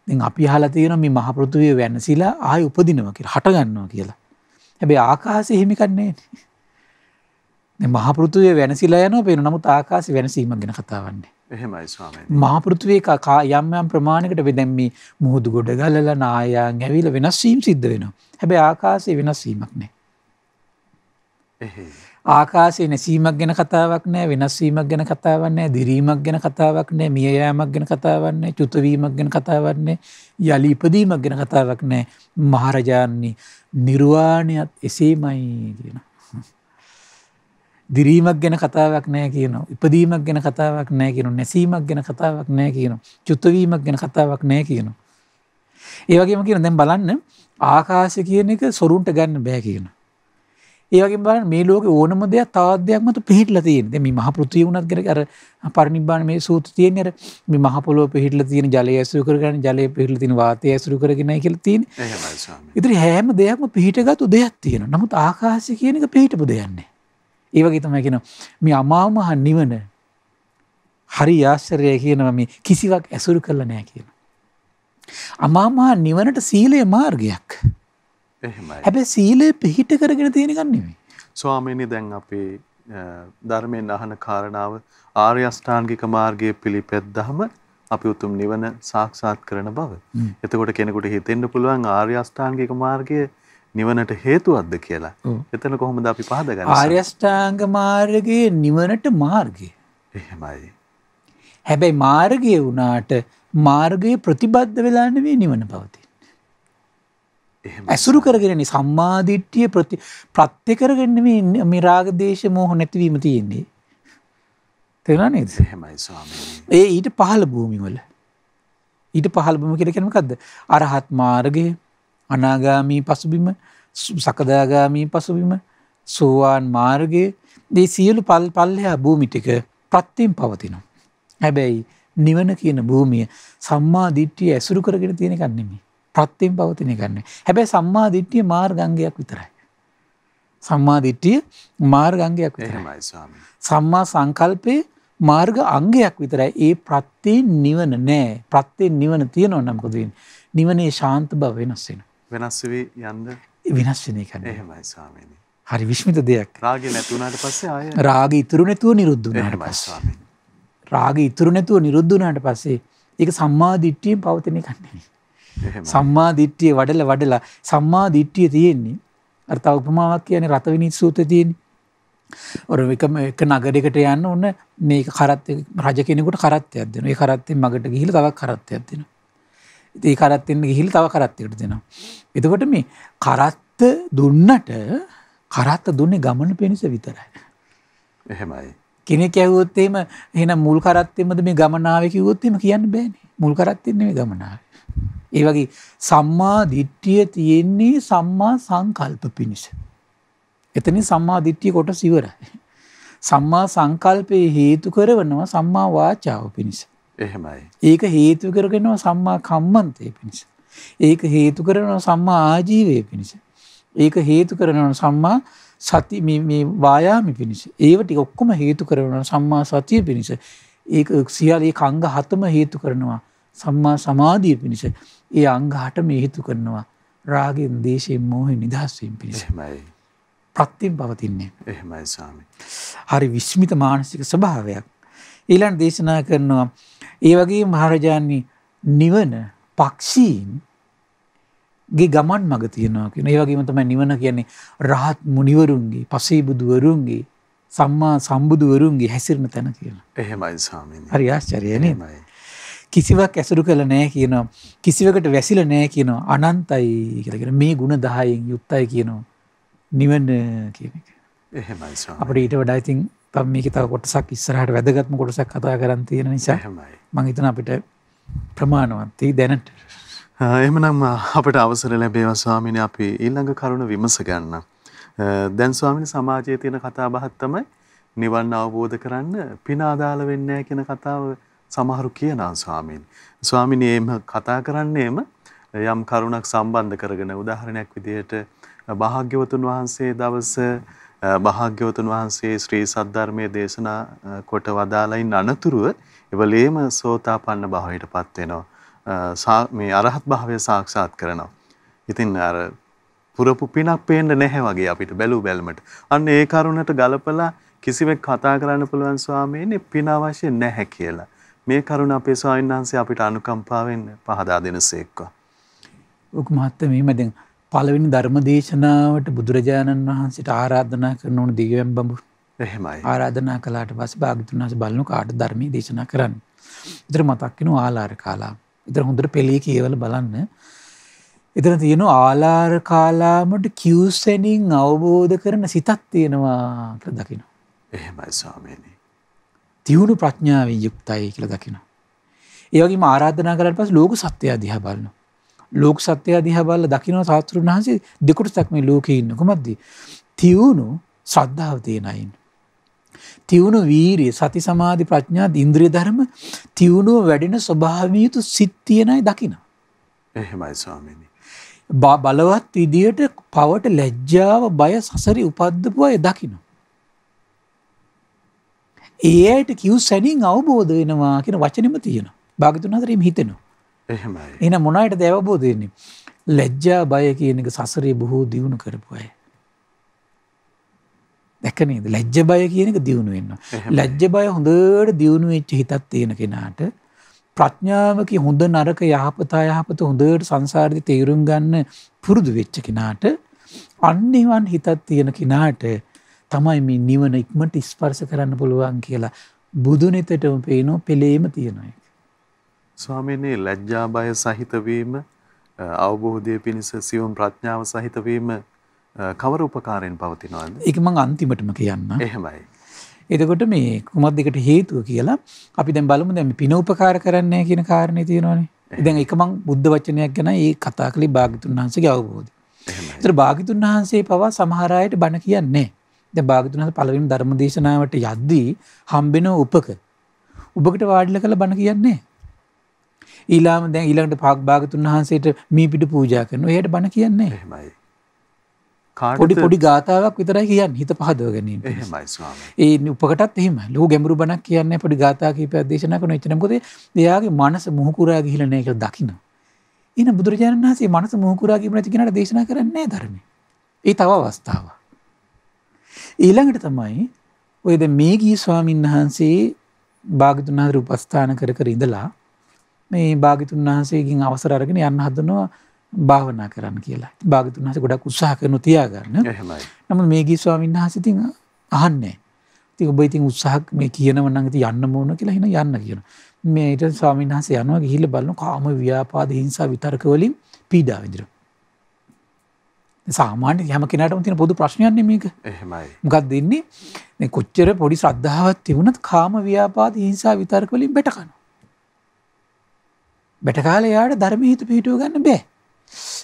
දැන් අපි අහලා තියෙනවා මේ මහ පෘථුවිය වෙනසිලා ආයෙ උපදිනවා කියලා හට ගන්නවා කියලා. හැබැයි ආකාශය හිමිකක් නැහැ. දැන් මහ පෘථුවිය වෙනසිලා යනවා පේන නමුත් ආකාශය වෙනසීමක් ගැන කතාවන්නේ. එහෙමයි ස්වාමීනි. මහ පෘථුවිය කා යම් යම් ප්‍රමාණයකට දැන් මේ මුහුදු ගොඩ ගලලා නායයන් ඇවිල්ලා වෙනස් වීම සිද්ධ වෙනවා. හැබැයි ආකාශය වෙනස් වීමක් නැහැ. ආකාශයේ නැසීමක් ගැන කතාවක් නෑ වෙනස් වීමක් ගැන කතාවක් නෑ දිරීමක් ගැන කතාවක් නෑ මිය යාමක් ගැන කතාවක් නෑ චුත වීමක් ගැන කතාවක් නෑ යලි ඉපදීමක් ගැන කතාවක් නෑ මහරජාණනි නිර්වාණයත් එසේමයි කියන දිරීමක් ගැන කතාවක් නෑ කියනවා ඉපදීමක් ගැන කතාවක් නෑ කියනවා නැසීමක් ගැන කතාවක් නෑ කියනවා චුත වීමක් ගැන කතාවක් නෑ කියනවා ඒ වගේම කියන දැන් බලන්න ආකාශය කියන එක සොරුන්ට ගන්න බෑ කියනවා ඒ වගේ බලන්න මේ ලෝකේ ඕනම දෙයක් තාද්දයක් මත පිහිටලා තියෙන. දැන් මේ මහ පෘථිවිය උනත් කර අර පරිනිබ්බාන මේ සූත්‍ර තියෙන්නේ අර මේ මහ පොළොව පිහිටලා තියෙන ජලය ඇසුරු කරගෙන ජලය පිහිටලා තියෙන වාතය ඇසුරු කරගෙනයි කියලා තියෙන්නේ. එහෙමයි ස්වාමී. ඉතින් හැම දෙයක්ම පිහිටගත්තු දෙයක් තියෙනවා. නමුත් ආකාශය කියන එක පිහිටපු දෙයක් නැහැ. ඒ වගේ තමයි කියනවා මේ අමාමහ නිවන හරි ආශ්චර්යය කියනවා මේ කිසිවක් ඇසුරු කරලා නැහැ කියනවා. අමාමහ නිවනට සීලය මාර්ගයක්. හැබැ සීලය පිහිට කරගෙන තියෙනගන්නෙමේ. ස්වාමීනි දැන් අපේ ධර්මයෙන් අහන කාරණාව ආර්යෂ්ඨාන්ගික මාර්ගයේ පිළිපැද්දහම අපි උතුම් නිවන සාක්ෂාත් කරන බව. එතකොට කෙනෙකුට හිතෙන්න පුළුවන් ආර්යෂ්ඨාන්ගික මාර්ගය නිවනට හේතුවක්ද කියලා. එතන කොහොමද අපි පහදගන්නේ? ආර්යෂ්ඨාංග මාර්ගයේ නිවනට මාර්ගය. එහෙමයි. හැබැයි මාර්ගය වුණාට මාර්ගයේ ප්‍රතිබද්ධ වෙලා නෙවෙයි නිවන පවතින්නේ. ඇසුරු කරගෙන සම්මාධිට්්‍යිය ප්‍රති ප්‍රත්්‍ය කරගන්නම මේ රාගදේශ මෝහ නැතිවීම තියෙන්නේ. තෙරන හෙමයි ඒ ඊට පහළ භූමිවල ඊට පහළබම කෙරකෙනකක්ද අරහත් මාර්ගය අනාගාමී පසුබිම සකදාගාමී පසුබිම සෝවාන් මාර්ගය දේ සියලු පල් පල්ලයා භූමිටික ප්‍රත්තියෙන් පවතිනවා. හැබැයි නිවන කියන භූමිය සම්මා දිට්ටිය ඇසුරු කරගෙන තියෙන කන්නෙමි. ප්‍රත්තිම් පවතින කරන්න. හැබැයි සම්මා දිට්ටිය මාර්ගංගයක් විතරයි. සම්මා දිට්ටිය මාර්ගංගයක් විතරයි. සම්මා සංකල්පය මාර්ග අංගයක් විතරයි ඒ ප්‍රත්තයෙන් නිවන නෑ ප්‍රත්තයෙන් නිවන තියෙන ඔන්නම්කොදන් නිවනේ ශාන්ත බව වෙනස්සෙන. වෙනස් වී යන්ද විනශ්නය කරන එහෙමයි ස්වාමීනි. හරි විශ්මිත දෙයක් රාග නැතුනට පස්සේ රාග ඉතුරු නැතුව නිරුද්ධනට පස්ස. රාග ඉතුරු නැතුව නිරුද්ධනාට පස්සේ ඒක සම්මාධිට්ටියෙන් පවතනය කන්නේ. සම්මා දිට්ඨිය වඩලා වඩලා සම්මා දිට්ඨිය තියෙන්නේ අර තව උපමාවක් කියන්නේ රතවිනිත් සූත්‍රයේ තියෙන්නේ ඔර එකම එක නගරයකට යන්න ඕන මේක කරත් රජ කෙනෙකුට කරත්තයක් දෙනවා. ඒ කරත්තෙන් මගට ගිහිල්ලා තවක් කරත්තයක් දෙනවා. ඉතින් ඒ කරත්තෙන් ගිහිල්ලා තව කරත්තයකට දෙනවා. එතකොට මේ කරත්ත දුන්නට කරත්ත දුන්නේ ගමන පිණිස විතරයි. එහෙමයි. කෙනෙක් ඇහුවොත් එහෙම එහෙනම් මුල් කරත්තෙමද මේ ගමනාවේ කිව්වොත් එහෙම කියන්න බෑනේ. මුල් කරත්තෙන් නෙමෙයි ගමනාවේ. ඒ වගේ සම්මා දිට්ඨිය තියෙන්නේ සම්මා සංකල්ප පිණිස. එතන සම්මා දිට්ඨිය කොට සිවරයි. සම්මා සංකල්පයේ හේතු කරවනවා සම්මා වාචාව පිණිස. එහෙමයි. ඒක හේතු කරගෙනවා සම්මා කම්මන්තේ පිණිස. ඒක හේතු කරනවා සම්මා ආජීවය පිණිස. ඒක හේතු කරනවා සම්මා සති මේ වායාම පිණිස. ඒව ටික ඔක්කොම හේතු කරනවා සම්මා සතිය පිණිස. ඒක සියලේ කංග හතම හේතු කරනවා සම්මා සමාධිය පිණිස ඒ අංගහට මේ හිතු කරනවා රාගෙන් දේශයෙන් මෝහ නිදහස්වීම් පිණිසමයි. ප්‍රත්තිම් පවතින්නේ එහමයි සාමි. හරි විශ්මිත මානසික ස්භාවයක්. ඊලන් දේශනා කරනවා ඒ වගේ මහරජාන්නේ නිවන පක්ෂීන් ගේ ගමන් මග තියෙනවා කියෙන ඒ වගේම තමයි නිවන කියන්නේ රහත් මුනිවරුන්ගේ පසේබුදුවරුන්ගේ සම්මා සම්බුදුවරුන්ගේ හැසිරණ තැන කියලා. එහෙමයි සාමී. හරි ආශ්චරයනමයි. කිසිවක් ඇසුරු කළ නෑ කියනවා. කිසිවකට වැසිල නෑ කියනවා. අනන්තයි කියලගෙන මේ ගුණ දහයෙන් යුත්තයි කියනවා. නිවන කියන එක. එහෙමයි ස්වාමී. අපිට ඊට වඩා ඉතින් තව මේකේ තව කොටසක් ඉස්සරහට වැදගත්ම කොටසක් කතා කරන්න තියෙන නිසා මම හිතන අපිට ප්‍රමාණවත් දැනට. එහෙමනම් අපට අවසර ලැබේවා ස්වාමීනි අපි ඊළඟ කරුණ විමස ගන්න. දැන් ස්වාමීනි සමාජයේ තියෙන කතා බහක් තමයි නිවන් අවබෝධ කරන්න පින ආදාළ වෙන්නේ නැහැ කියන කතාව සමහරු කියනා ස්වාමීන්. ස්වාමිනේ එහෙම කතා කරන්නේම යම් කරුණක් සම්බන්ධ කරගෙන උදාහරණයක් විදිහට භාග්‍යවතුන් වහන්සේ දවස භාග්‍යවතුන් වහන්සේ ශ්‍රී සද්ධර්මයේ දේශනා කොට වදාළයින් අනතුරුව එවලේම සෝතාපන්න භාවයටපත් වෙනවා. මේ අරහත් භාවය සාක්ෂාත් කරනවා. ඉතින් අර පුරපු පිනක් පේන්න නැහැ වගේ අපිට බැලු බැලමට. අන්න ඒ කරුණට ගලපලා කිසිවෙක් කතා කරන්න පුළුවන් ස්වාමීනි පින අවශ්‍ය නැහැ කියලා. මේ කරුණ අපේ ස්වාමීන් වහන්සේ අපිට අනුකම්පාවෙන් පහදා දෙනසේක්වා. ඔක මහත්මයා මෙහෙම දැන් පළවෙනි ධර්ම දේශනාවට බුදුරජාණන් වහන්සේට ආරාධනා කරන උණු දිව්‍යම් බඹු. එහෙමයි. ආරාධනා කළාට පස්සේ භාග්‍යතුන් වහන්සේ බලන කාට ධර්මයේ දේශනා කරන්න. ඉතර මතක් වෙන ආලාර කාලා. ඉතර හොඳට පෙළේ කියවල බලන්න. එතන තියෙන ආලාර කාලාමට කිව්සෙනින් අවබෝධ කරන සිතක් තියෙනවා කියලා දකිනවා. එහෙමයි ස්වාමීනි. තිහුණු ප්‍රඥාවෙන් යුක්තයි කියල දකින. ඒවගේ ආරාධනා කරට පස් ලෝක සත්‍යය දිහ බලන්න. ලෝක සත්‍යය දිහ බල්ල දකිනව සාතෘන් වහන්සේ දෙකුට තක්ම ලෝක ඉන්න කුමක්ද. තිවුණු ශ්‍රද්ධාව තියෙනයින්. තිවුණු වීරයේ සති සමාධි ප්‍රඥා ඉන්ද්‍රිය ධර්ම තිවුණුව වැඩෙන ස්වභාවීතු සිත්තියනයි දකින. එහෙමයි ස්වාමිනි. බලවත් විදියට පවට ලැජ්ජාව බය සසරි උපද්දපුවා ය දකිනවා. ඒ අයට කිව් සැනින් අවබෝධ වෙනවා කියෙන වචනම තියෙන භාගතුන් අතරම හිතෙනවා එන මොනයට දැවබෝධයන්නේ ලැජ්ජා බය කියන එක සසරේ බොහෝ දියුණු කරපු අය දැකනේද ලැජ්ජ බය කියන එක දියුණු වෙන්න ලැජ්ජ බය හොඳට දියුණු වෙච්ච හිතත් තියෙන කෙනාට ප්‍රඥාවක හොඳ නරක යහපතා යහපත හොඳට සංසාර්ධි තේරුම් ගන්න පුරුදු වෙච්ච කෙනාට අන්නවන් හිතත් තියෙන කෙනාට තමයි මේ නිවන ඉක්මට ස්පර්ස කරන්න පුළුවන් කියලා බුදුනෙතටම පේනෝ පෙළේම තියෙනයි. ස්වාමීනී ලැජ්ජාබය සහිතවීම අවබෝධය පිණිස සියුම් ප්‍රඥාව සහිතවීම කවර උපකාරයෙන් පවතිනවාද. එක මං අන්තිමටම කියන්න. එහෙමයි. එතකොට මේ කුමත් දෙකට හේතුව කියලා අපි දැන් බලමු දැම පින උපකාර කරන්නේ කියන කාරණය තියෙනවානේ ඉදැන් එක මං බුද්ධ වචනයක් ගැන ඒ කතා කළි භාගිතුන් වහන්සගේ අවබෝධ. එතර භාගිතුන් වහන්සේ පවා සමහරයට බණ කියන්නේ. භාගතුනස පලවින් ධර්ම දේශනාවට යද්දී හම්බෙන උපක. උබකට වාඩිල කළ බණ කියන්නේ. ඊලාම දැ ඊළඟට පාක් භාගතුන් වහන්සේට මේ පිට පූජා කරන එයට බණ කියන්නේ හෙමයි. පොඩි පොඩි ගාතාවක් විතරයි කියන්න හිත පහදව ගැනීම ඒ උපකටත් එම ලෝ ගැමරු බණක් කියන්න පොඩි ගාතාකී ප්‍රදේශන කන චනකොද දෙයාගේ මනස මුහකුරා ගිහිලනයක දකින. එන බුදුරජාණන් වහසේ මනස මුහකුරා කිීම නැති කෙනට දේශනා කරන්නේ ධර්ම. ඒ තව අවස්ථාවක්. ඊළඟට තමයි ඔයද මේ ගී ස්වාමීන් වහන්සේ භාගිතුන්හාදර උපස්ථාන කර කර ඉඳලා මේ භාගිතුන් වහන්සේකින් අවසර අරගෙන යන්න හදනවා භාවනා කරන්න කියලා භාගිතුන් වහස ගොඩක් උත්සාහ කරනු තියාගන්න නම මේ ගී ස්වාමීන් වහසිතින් අහන්නේ ති ඔබ ඉතින් උත්සාහක් මේ කියනව නම් ඉතින් යන්න ඕන කියලා හින යන්න කියන. මේ ඊට ස්වාමීන් වහන්සේ යනවා ගිහිල්ලා බලන කාම ව්‍යාපාද හිංසා විතරක වලින් පීඩා විඳිනවා. සාමාන්‍ය හැම කෙනටම තින පොදු ප්‍රශ්නයන්න මේක ගත් දෙන්නේ කොච්චර පොඩි ශ්‍රද්ධාවත් තිබුණත් කාම ව්‍යාපාද හිංසා විතර්ක වලින් බැටකන. බැටකාල යාට ධර්ම හිතු පිහිටුව ගන්න බෑ.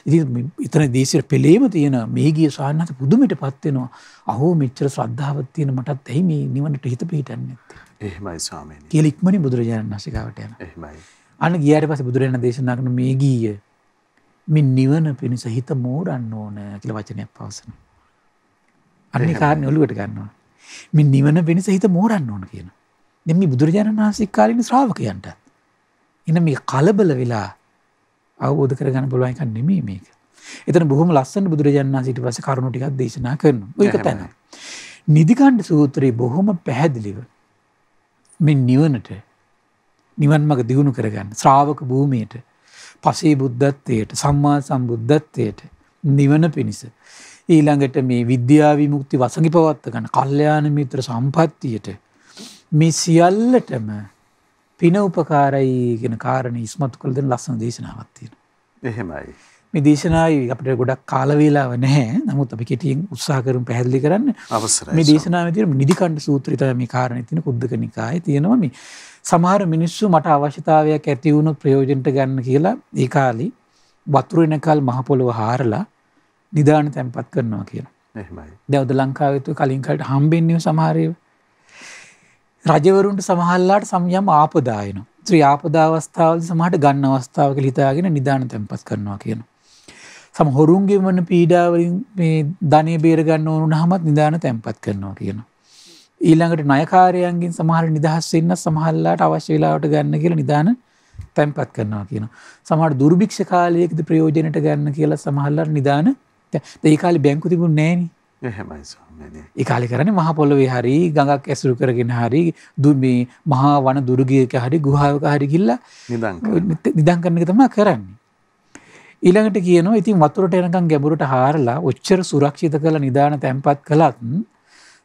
ඉති එතන දේශයට පෙළේම තියෙන මේගිය සහන්නත පුදුමිට පත්වෙනවා අහෝ මෙච්චර ශ්‍රද්ධාවත් තියෙන මටත් ඇයි මේ නිවනට හිත පිහිටන්න ඇත. එහමයි ස්වාමය කියලික්මනි බුදුරජාණන් වසිකාවට යන එහමයි. අන්න ගියට පස බුදුරජණ දේශනාගන මේ ගීය මේ නිවන පිණිස හිත මෝරන්න ඕන කියලා වචනයක් පවසනවා. අන්නේ කාරණේ ඔලුවට ගන්නවා. මේ නිවන පිණිස හිත මෝරන්න ඕන කියනවා. දැන් මේ බුදුරජාණන් වහන්සේ කාලින ශ්‍රාවකයන්ට එන මේ කලබල වෙලා අවබෝධ කරගන්න පුළුවන් එකක් නෙමෙයි මේක. එතන බොහොම ලස්සන බුදුරජාණන් වහන්සේ ඊට පස්සේ කරුණු ටිකක් දේශනා කරනවා. ඒක තමයි. නිදිකණ්ඩ සූත්‍රයේ බොහොම පැහැදිලිව මේ නිවනට නිවන් මඟ දියුණු කරගන්න ශ්‍රාවක භූමියට පසේ බුද්ධත්වයට සම්මා සම්බුද්ධත්වයට නිවන පිණිස. ඊළඟට මේ විද්‍යාවිමුක්ති වසඟි පවත්ත ගන කල්්‍යයාන මිත්‍ර සම්පත්තියට මේ සියල්ලටම පින උපකාරයි ගෙන කාරණ ඉස්මතු කළ දෙන ලස්සන දේශනාවත්තියෙන. එහෙමයි. මේ දේශනාව අපට ගොඩක් කාලවේලාව නැහැ නමුත් අපි කෙටියෙන් උත්සාහකරම් පැහැදිලි කරන්න අවසර මේ දේශනාව තිර නිදිකණ්ඩ සූත්‍රිත මේ කාරණ තින කුද්දක නිකාය තියෙනවා මේ සමහර මිනිස්සු මට අවශ්‍යතාවයක් ඇතිවුණු ප්‍රයෝජෙන්ට ගන්න කියලා ඒ කාලි වතුරෙනකල් මහපොළොව හාරලා නිධාන තැන්පත් කරනවා කියලා දැවද ලංකාවතු කලින්කට හම්බෙන්ව සමහරයව රජවරුන්ට සමහල්ලාට සම්යම් ආපදායන ත්‍රී ආපදාවස්ථාවල සමහට ගන්න අවස්ථාවක හිතාගෙන නිධාන තැන්පත් කරනවා කියන. සමහොරුන්ගේ වන පීඩාවලින් මේ ධනය බේරගන්න ඕනු හමත් නිධාන තැන්පත් කරනවා කියනවා. ඊළඟට නයකාරයන්ගින් සමහර නිදහස්සන්න සමහල්ලාට අවශ්‍ය වෙලාවට ගන්න කියලා නිධාන තැන්පත් කරනවා කියන. සමහට දුර්භික්ෂ කාලයකද ප්‍රයෝජනට ගන්න කියලා සමහල්ලට නිධාන ඒකාලි බැංකු තිබුණ නෑන ඒකාලි කරන මහපොලොවේ හරි ගඟක් ඇසුරු කරගෙන හරි දුමේ මහා වන දුරගියක හරි ගුහාාවක හරිගිල්ල නිදං කරනක තමා කරන්නේ. ඊළඟට කියනවා ඉතින් වතුරට එනකම් ගැඹුරට හාරලා ඔච්චර සුරක්ෂිත කළ නිදාන තැන්පත් කළත්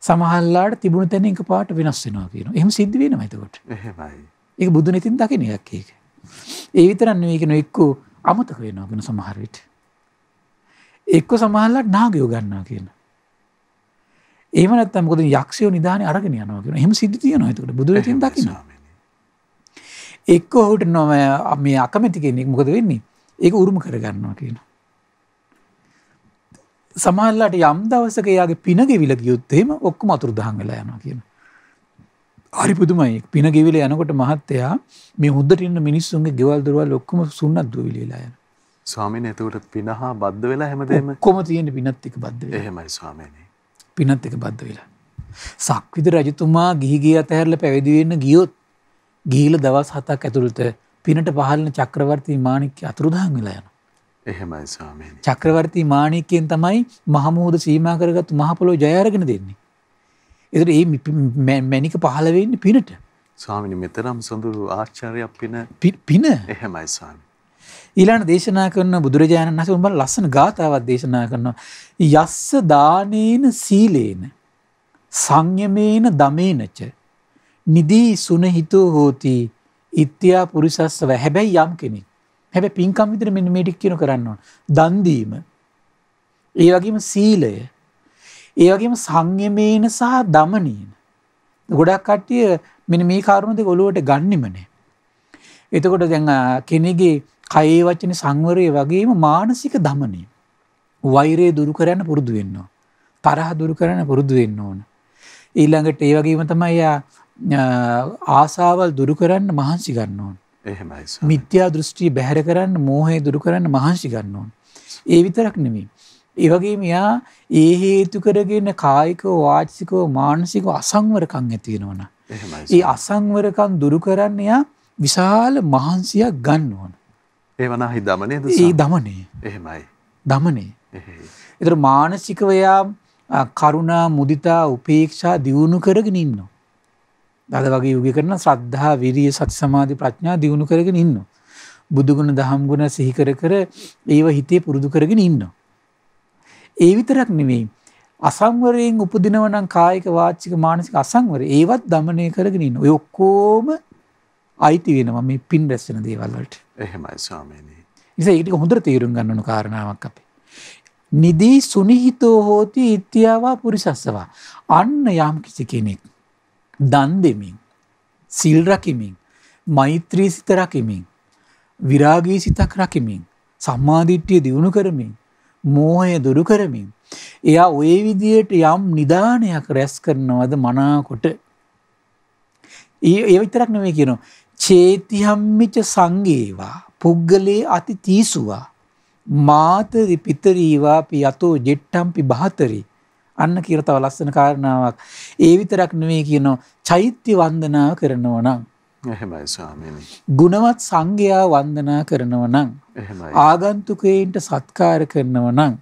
සමහල්ලාට තිබුණ තැන එක පාට වෙනස් වෙනවා කියන එහම සිද්ධ වෙන මතකොට ඒ බුදු නතින් දකින එකක් ඒක ඒ විතරන්න ඒකන එක්කු අමතක වෙනවාගෙන සමහරවිට එක්ක සමහල්ලට නාගයෝ ගන්නා කියන ඒමනත්තම කොද යක්ෂයෝ නිධාන අරගෙන යනවා කියෙන හෙම සිද්ධතිය නොතකට බුදුරතින් දකිනවා එක්ක ඔහුට නොම මේ අකමැති කෙනෙක් මොකද වෙන්නේ ඒක උරුම කරගන්නවා කියන. සමහල්ලාට යම් දවසක එයාගේ පින ගෙවිල ගියොත් එහෙම ඔක්කොම අතුරුදහන් වෙලා යනවා කියන. හරි පුදුමයි. පින ගෙවිල යනකොට මහත්තයා මේ හොද්දට ඉන්න මිනිස්සුන්ගේ ගෙවල් දොරවල් ඔක්කොම සුන්නත් දුවිලි වෙලා යනවා. ස්වාමීනි එතකොට පිනහා බද්ධ වෙලා හැමදේම ඔක්කොම තියෙන පිනත් එක්ක බද්ධ වෙලා. එහෙමයි ස්වාමීනි. පිනත් එක්ක බද්ධ වෙලා. සක්විති රජතුමා ගිහි ගිය අතහැරලා පැවිදි වෙන්න ගියොත් ගිහිල දවස් 7ක් ඇතුළත පිනට පහලන චක්‍රවර්ති මාණික්‍ය අතුරුදහන් වෙලා යනවා. එහෙමයි ස්වාමීනි. චක්‍රවර්ති මාණික්‍යයෙන් තමයි මහමෝද සීමා කරගත් මහ පොළොව ජය අරගෙන දෙන්නේ. ඒතර මේ මැණික පහළ වෙන්නේ පිනට. ස්වාමීනි මෙතරම් සොඳුරු ආචාර්යයක් පින පින එහෙමයි ස්වාමීනි. ඊළඟ දේශනා කරන බුදුරජාණන් වහන්සේ උඹලා ලස්සන ගාතාවක් දේශනා කරනවා. යස්ස දානේන සීලේන සංයමේන දමේනච නිදී සුනහිතෝ හෝති ඉත්‍යා පුරිසස්සව හැබැයි යම් කෙනෙක් හැබැ පින්කම් විදිර මෙන්න මේටික් කියනු කරන්නවා. දන්දීම ඒ වගේම සීලය ඒ වගේම සංයමේන සහ දමනීන. ගොඩක් කට්ටිය මෙන මේ කාරුණ දෙක ඔලුවට ගන්නිමනේ. එතකොට දැන් කෙනෙගේ කයේ වචන සංවරය වගේම මානසික දමනය. වෛරය දුරු කරන්න පුරුදු වෙන්නවා. තරහ දුරු කරන්න පුරුදු වෙන්න ඕන. ඊළඟට ඒ වගේම තමයි ආසාවල් දුරු කරන්න මහන්සි ගන්න ඕන. මිත්‍යා දෘෂ්ටිය බැහැර කරන්න මෝහය දුරු කරන්න මහන්සි ගන්න ඕන. ඒ විතරක් නෙමේ. ඒවගේ මෙයා ඒ හේතු කරගෙන කායිකෝ වාචසිකෝ මානසිකෝ අසංවරකං ඇතිවෙනවන. ඒ අසංවරකන් දුරු කරන්න එයා විශාල මහන්සියක් ගන්න ඕන. ඒවනහි දමනය ඒ දමනේ එහෙමයි. දමනේ. එතර මානසිකවයා කරුණා මුදිතා උපේක්ෂා දියුණු කරගෙන ඉන්නවා. දද වගේ යුග කරන ශ්‍රද්ධා විරිය සති සමාධි ප්‍රඥා දියුණු කරගෙන ඉන්න. බුදුගුණ දහම්ගුණ සිහිකර කර ඒව හිතේ පුරුදු කරගෙන ඉන්න. ඒ විතරක් නෙමෙයි අසංවරයෙන් උපදිනවනම් කායික වාචික මානසික අසංවර ඒවත් දමනය කරගෙන ඉන්න. ඔය ඔක්කොම අයිති වෙනවා මේ පින් රැස් වෙන දේවල් වලට. එහෙමයි ස්වාමීනි. ඉතින් ඒක ටික හොඳට තේරුම් ගන්න ඕන කාරණාවක් අපේ. නිදී සුනිහිතෝ හෝති ඉත්‍යාවා පුරිසස්සවා. අන්න යම් කිසි කෙනෙක් දන් දෙමින් සිල් රකිමින් මෛත්‍රී සිත රකිමින් විරාගී සිතක් රකිමින් සම්මාධිට්්‍යිය දියුණු කරමින් මෝහය දුරු කරමින් එයා ඔය විදියට යම් නිධානයක් රැස් කරනවද මනාකොට ඒ විතරක් නොවේ කියනවා චේතිහම්මිච සංගේවා පුද්ගලයේ අති තීසුවා මාතරි පිතරීවා පි අතෝ ජෙට්ටම්පි බහතරී අන්න කියලා තව ලස්සන කාරණාවක්. ඒ විතරක් නෙවෙයි කියනවා චෛත්‍ය වන්දනාව කරනවා නම්. එහෙමයි ස්වාමීනි. ගුණවත් සංඝයා වන්දනා කරනවා නම්. එහෙමයි. ආගන්තුකයින්ට සත්කාර කරනවා නම්.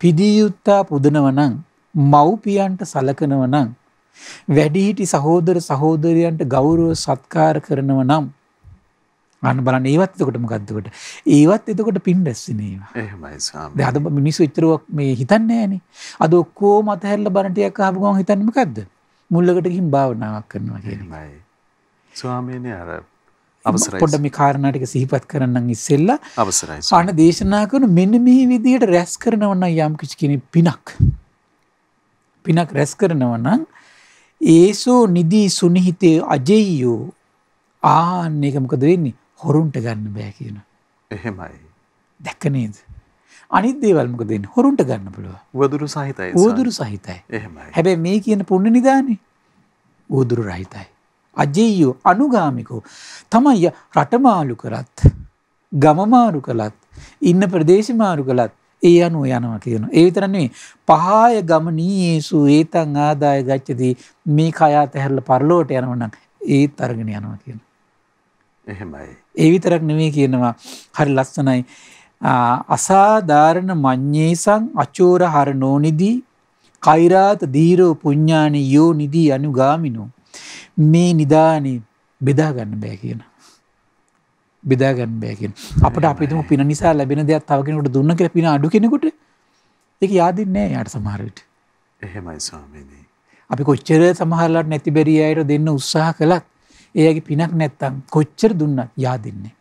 පිදී යුත්තා පුදනවා නම්. මව්පියන්ට සලකනවා නම්. වැඩිහිටි සහෝදර සහෝදරියන්ට ගෞරව සත්කාර කරනවා නම් අන්න බලන්න ඒවත් එතකොට මොකද්ද උකට ඒවත් එතකොට පින් දැස්සනේ ඒවා එහෙමයි ස්වාමී දැන් අද මිනිස්සු ඉතුරුවක් මේ හිතන්නේ නැහනේ අද ඔක්කොම අතහැරලා බණ ටිකක් අහපු ගමන් හිතන්නේ මොකද්ද මුල්ලකට ගිහින් භාවනාවක් කරනවා කියලා එහෙමයි ස්වාමීනි අර අවසරයි පොඩ්ඩ මේ කාරණා ටික සිහිපත් කරන්නම් ඉස්සෙල්ලා අවසරයි අන දේශනා කරන මෙන්න මේ විදිහට රැස් කරනවා නම් යම් කිසි කෙනෙක් පිනක් පිනක් රැස් කරනවා නම් ඒසෝ නිදි සුනිහිතේ අජෙය්‍යෝ ආන්න එක මොකද වෙන්නේ හොරුන්ට ගන්න බෑ කියන. එහෙමයි. දැක්ක නේද? අනිත් දේවල් මොකද වෙන්නේ? හොරුන්ට ගන්න පුළුවන්. උවදුරු සහිතයි. උවදුරු සහිතයි. එහෙමයි. හැබැයි මේ කියන පුණ්‍ය නිදානේ උවදුරු රහිතයි. අජේයෝ අනුගාමිකෝ තමයි රටමාලු කරත් ගමමාරු කළත් ඉන්න ප්‍රදේශමාරු කළත් ඒ අනුව යනවා කියන. ඒ විතර නෙවෙයි. පහය ගමනී යේසු ඒතං ආදාය ගච්ඡති මේ කය අතහැරලා පරලෝට යනවා නම් ඒත් අරගෙන යනවා කියන. එහෙමයි. ඒ විතරක් නෙමෙයි කියනවා හරි ලස්සනයි අසාධාරණ මඤ්ඤේසං අචෝර හරණෝ නිදී කෛරාත දීරෝ පුඤ්ඤානි යෝ නිදී අනුගාමිනෝ මේ නිදානේ බෙදා ගන්න බෑ කියන බෙදා ගන්න බෑ කියන අපිට අපි හිතමු පින නිසා ලැබෙන දේක් තව කෙනෙකුට දුන්න කියලා පින අඩු කෙනෙකුට ඒක yaadින්නේ නෑ යාට සමහර විට එහෙමයි ස්වාමීනි අපි කොච්චර සමහරලාට නැති බැරි අයට දෙන්න උත්සාහ කළත් ඒගේ පිනක් නැත්තම් කොච්චර දුන්නත් යාදින්නේ.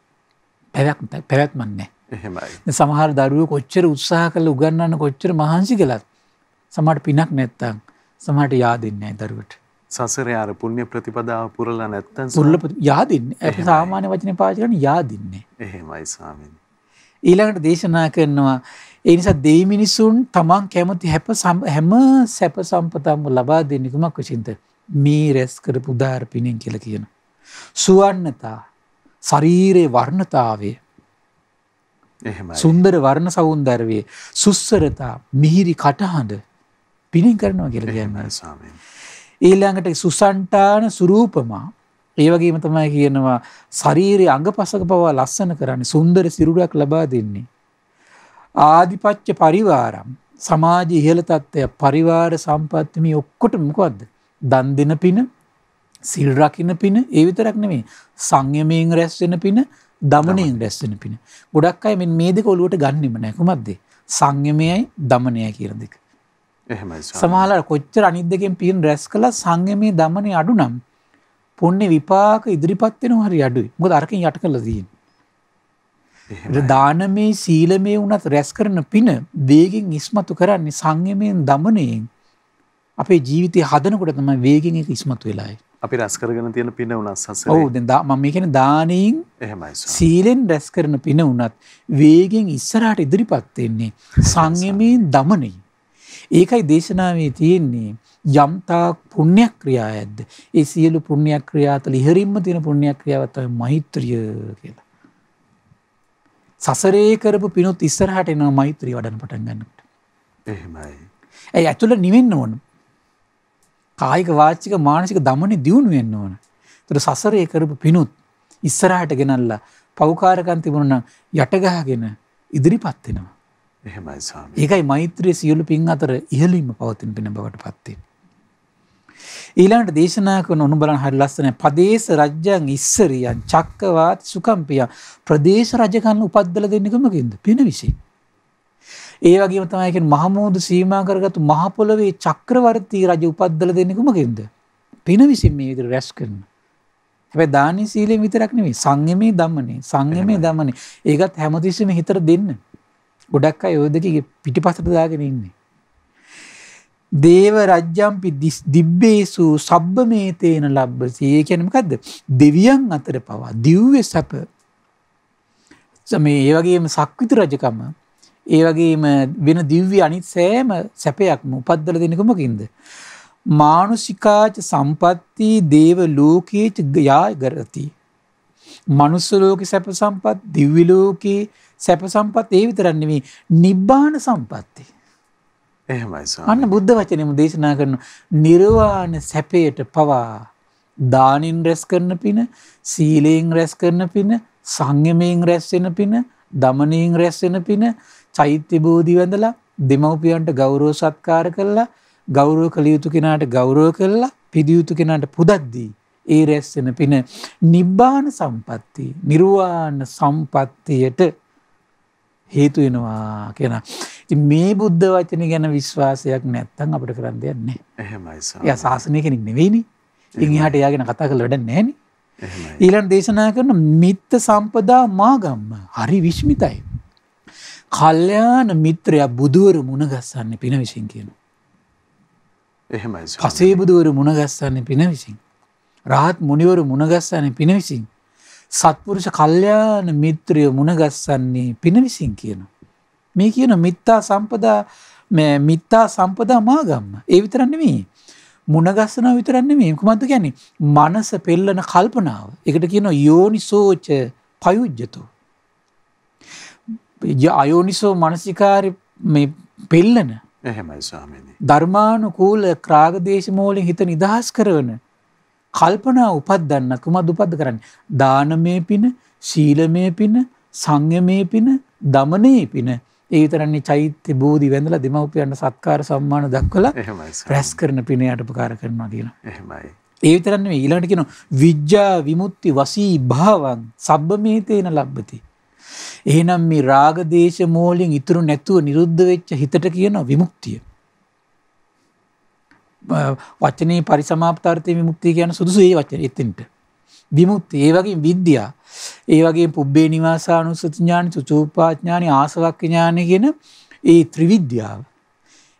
පැවැක් පැවැත්මන්නේ. එහෙමයි. සමහර දරුවෝ කොච්චර උත්සාහ කරලා උගන්වන්න කොච්චර මහන්සි කළත් සමහරට පිනක් නැත්තම් සමහරට යාදින්නේ නැහැ දරුවට. සසරේ අර පුණ්‍ය ප්‍රතිපදාව පුරලා නැත්තම් පුරල යාදින්නේ. අපි සාමාන්‍ය වචනේ පාවිච්චි කරන්නේ යාදින්නේ. එහෙමයි ස්වාමීනි. ඊළඟට දේශනා කරනවා ඒ නිසා දෙවි මිනිසුන් තමන් කැමති හැප හැම සැප සම්පතක්ම ලබා දෙන්නේ කුමක් විසින්ද? මේ රැස් කරපු උදාර පිණින් කියලා කියනවා. සුවන්නතා ශරීරයේ වර්ණතාවය සුන්දර වර්ණ සෞන්දර්වයේ සුස්සරතා මිහිරි කටහඬ පිණින් කරනවා කියලා කියනවා. ඊළඟට සුසන්ටාන සුරූපමා ඒ වගේම තමයි කියනවා ශරීරයේ අංගපසක පවා ලස්සන කරන්නේ සුන්දර සිරුරක් ලබා දෙන්නේ. ආදිපච්ච පරිවාරම් සමාජ ඉහළ තත්ත්වය පරිවාර සම්පත්ති මේ ඔක්කොට මොකද්ද? දන් දෙන පින සිල් රකින්න පින ඒ විතරක් නෙමේ සංයමයෙන් රැස් වෙන පින දමනයෙන් රැස් වෙන පින. ගොඩක් අය මෙන්න මේ දෙක ඔලුවට ගන්නෙම නැහැ කොහොමද? සංයමයයි දමනයයි කියන දෙක. එහෙමයි. සමහරවල් කොච්චර අනිත් දෙකෙන් පින් රැස් කළා සංයමයේ දමනේ අඩු නම් පුණ්‍ය විපාක ඉදිරිපත් වෙනව හරි අඩුයි. මොකද අරකින් යට කළා තියෙන්නේ. දානමේ සීලමේ වුණත් රැස් කරන පින වේගෙන් ඉස්මතු කරන්නේ සංයමයෙන් දමනයෙන් අපේ ජීවිතය හදනකොට තමයි වේගෙන් ඒක ඉස්මතු වෙලා එන්නේ. අපි රැස් කරගෙන තියෙන පින උනත් සසරේ. ඔව් දැන් මම මේ කියන්නේ දානෙන් එහෙමයි සර්. සීලෙන් රැස් කරන පින උනත් වේගෙන් ඉස්සරහට ඉදිරිපත් වෙන්නේ සංයමයෙන් দমনයි. ඒකයි දේශනාවේ තියෙන්නේ යම්තා පුණ්‍ය ක්‍රියා ඇද්ද. ඒ සියලු පුණ්‍ය ක්‍රියා තුළ ඉහරින්ම තියෙන පුණ්‍ය ක්‍රියාව තමයි මෛත්‍රිය කියලා. සසරේ කරපු පිනොත් ඉස්සරහට එනවා මෛත්‍රිය වඩන්න පටන් ගන්නකොට. එහෙමයි. ඒ ඇතුළ නිවෙන්න ඕන. කායික වාචික මානසික දමනි දියුණු වෙන්න ඕන. ඒතර සසරේ කරපු පිනුත් ඉස්සරහට ගෙනල්ලා පෞකාරකම් තිබුණා යට ගහගෙන ඉදිරිපත් වෙනවා. එහෙමයි ස්වාමී. ඒකයි මෛත්‍රිය සියලු පින් අතර ඉහළින්ම පවතින පින බවට පත් වෙන්නේ. ඊළඟට දේශනා කරන උණු බලන හරි ලස්සන ප්‍රදේශ රජ්‍යයන් ඉස්සරියන් චක්කවාත් සුකම්පිය ප්‍රදේශ රජකන් උපද්දලා දෙන්නේ කොමකින්ද? පින විශේෂ. ඒ වගේම තමයි කියන්නේ මහමෝධ සීමා කරගත්තු මහ පොළවේ චක්‍රවර්ති රජ උපද්දලා දෙන්නේ කුමකින්ද? පින විසින් මේ විදිහට රැස් කරන. හැබැයි දානි සීලයෙන් විතරක් නෙමෙයි සංයමයේ দমনේ සංයමයේ দমনේ. ඒකත් හැමතිස්සෙම හිතට දෙන්න. ගොඩක් අය ඔය දෙකේ පිටිපස්සට දාගෙන ඉන්නේ. දේව රජ්ජම්පි දිබ්බේසු සබ්බමේ තේන ලබ්බසී. ඒ කියන්නේ මොකද්ද? දෙවියන් අතර පවා දිව්‍ය සැප. මේ ඒ වගේම සක්විති රජකම ඒ වගේම වෙන දිව්‍ය අනිත් සෑම සැපයක්ම උපද්දල දෙන්නේ කොමකින්ද? මානුෂිකාච සම්පatti දේව ලෝකේච ගයාය ගරති. මනුස්ස ලෝකේ සැප සම්පත්, දිව්‍ය ලෝකේ සැප සම්පත් ඒ විතරක් නෙමෙයි නිබ්බාන සම්පatti. එහෙමයි ස්වාමී. අන්න බුද්ධ වචනේම දේශනා කරන නිර්වාණ සැපයට පවා දානින් රැස් කරන පින, සීලයෙන් රැස් කරන පින, සංයමයෙන් රැස් වෙන පින, දමණයෙන් රැස් වෙන පින චෛත්‍ය බෝධි වැඳලා දෙමව්පියන්ට ගෞරව සත්කාර කරලා ගෞරව කළ යුතු කෙනාට ගෞරව කරලා පිදියුතු කෙනාට පුදද්දී ඒ රැස්සෙන පින නිබ්බාන සම්පatti නිර්වාණ සම්පත්තියට හේතු වෙනවා කියන. ඉතින් මේ බුද්ධ වචනේ ගැන විශ්වාසයක් නැත්තම් අපිට කරන්න දෙයක් නැහැ. එහෙමයි සාම. එයා සාසනය කෙනෙක් නෙවෙයිනේ. ඉතින් එහාට එයා ගැන කතා කරලා වැඩක් නැහැ නේ. ඊළඟ දේශනා කරන මිත්ත සම්පදා මාගම්ම හරි විශ්මිතයි. කල්්‍යයාන මිත්‍රය බුදුවර මුණගස්සන්න පින විසින් කියනු. එහෙමයි පසේ බුදුවර මුණගස්සන්න පින විසින්. රහත් මුනිවරු මුණගස්සන්න පින විසින්. සත්පුරුෂ කල්්‍යයාන මිත්‍රය මුණගස්සන්නේ පින විසින් කියන. මේ කියන මිත්තා සම්පදා මිත්තා සම්පදා මාගම්ම ඒ විතරන්නෙමී. මුණගස්සන විතරන්න මේ කුමත්තු ගැන මනස පෙල්ලන කල්පනාව එකට කියන යෝනිසෝච පයුද්ජතු අයෝනිසෝ මනසිකාරි මේ පෙල්ලන එහෙමයි ස්වාමීනි. ධර්මානුකූල ක්‍රාගදේශමූලින් හිත නිදහස් කරවන කල්පනා උපද්දන්න කුමද උපද්ද කරන්නේ. දානමේ පින, ශීලමේ පින, සංයමේ පින, දමනේ පින ඒ විතරන්නේ චෛත්‍ය බෝධි වැඳලා දෙමව්පියන්ට සත්කාර සම්මාන දක්වලා රැස් කරන පින යටපකාර කරනවා කියලා. එහෙමයි. ඒ විතරන්නේ ඊළඟට කියනවා විජ්ජා විමුක්ති වසී භාවං සබ්බමේතේන ලබ්බති. එහෙනම් මේ රාග දේශ මූලෙන් ඉතුරු නැතුව නිරුද්ධ වෙච්ච හිතට කියන විමුක්තිය. වචනේ පරිසමාප්තාර්ථයේ විමුක්තිය කියන සුදුසු ඒ වචනේ එතෙන්ට. විමුක්තිය ඒ වගේ විද්‍යා ඒ වගේ පුබ්බේ නිවාසානුස්සති ඥාන චුචූපා ඥාන ආසවක්ඛ ඥාන කියන ඒ ත්‍රිවිද්‍යාව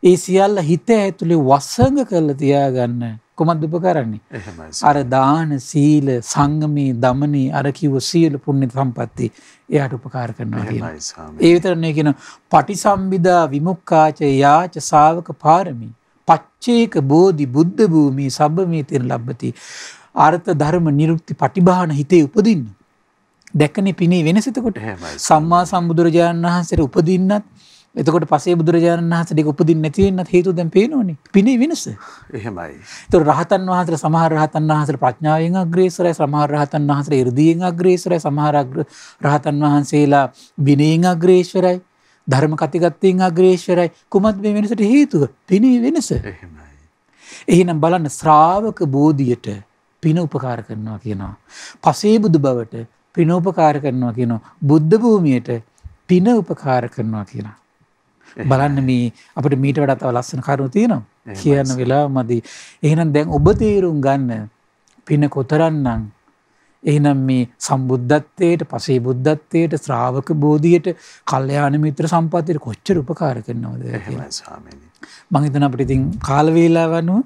ඒ සියල්ල හිත ඇතුලේ වසඟ කරලා තියාගන්න කොමත් දුප කරන්නේ අර දාන සීල සංගමී දමනී අරකිව සියලු පුුණ්‍ය සම්පත්ති එයාට උපකාර කරනවා ඒ විතරන්නේ කියෙන පටි සම්බිධා විමුක්කාච යාච සාවක පාරමී පච්චේක බෝධි බුද්ධ භූමී සබ මේ තෙර ලබ්බති අර්ථ ධර්ම නිරුක්ති පටිභාන හිතේ උපදින්න දැක්කන පිණේ වෙනසිතකොට සම්මා සම්බුදුරජාණන් වහන්සේට උපදින්නත් එතකොට පසේ බුදුරජාණන් වහන්සේට උපදින්න නැති වෙන්නත් හේතුව දැන් පේනවනේ. පිනේ වෙනස. එහෙමයි. ඒතකොට රහතන් වහන්සේට සමහර රහතන් වහන්සේට ප්‍රඥාවෙන් අග්‍රේසරයි, සමහර රහතන් වහන්සේට 이르දීෙන් අග්‍රේසරයි, සමහර රහතන් වහන්සේලා විනයෙන් අග්‍රේසරයි, ධර්ම කතිගතයෙන් අග්‍රේසරයි. කුමත් මේ වෙනසට හේතුව? පිනේ වෙනස. එහෙමයි. එහෙනම් බලන්න ශ්‍රාවක බෝධියට පින උපකාර කරනවා කියනවා. පසේ බුදු බවට පින උපකාර කරනවා කියනවා. බුද්ධ භූමියට පින උපකාර කරනවා කියනවා. බලන්න මේ අපට මීට වඩත් අව ලස්සන කරුණු තියෙනවා කියන වෙලා මදි. එහෙනම් දැන් ඔබ තේරුම් ගන්න පින කොතරන්නම් එහෙනම් මේ සම්බුද්ධත්වයට පසේ බුද්ධත්වයට ශ්‍රාවක බෝධියට කල්්‍යයාන මිත්‍ර සම්පතයට කොච්චර උපකාර කරනවද මහිතන අපට ඉතින් කාලවේලා වනුව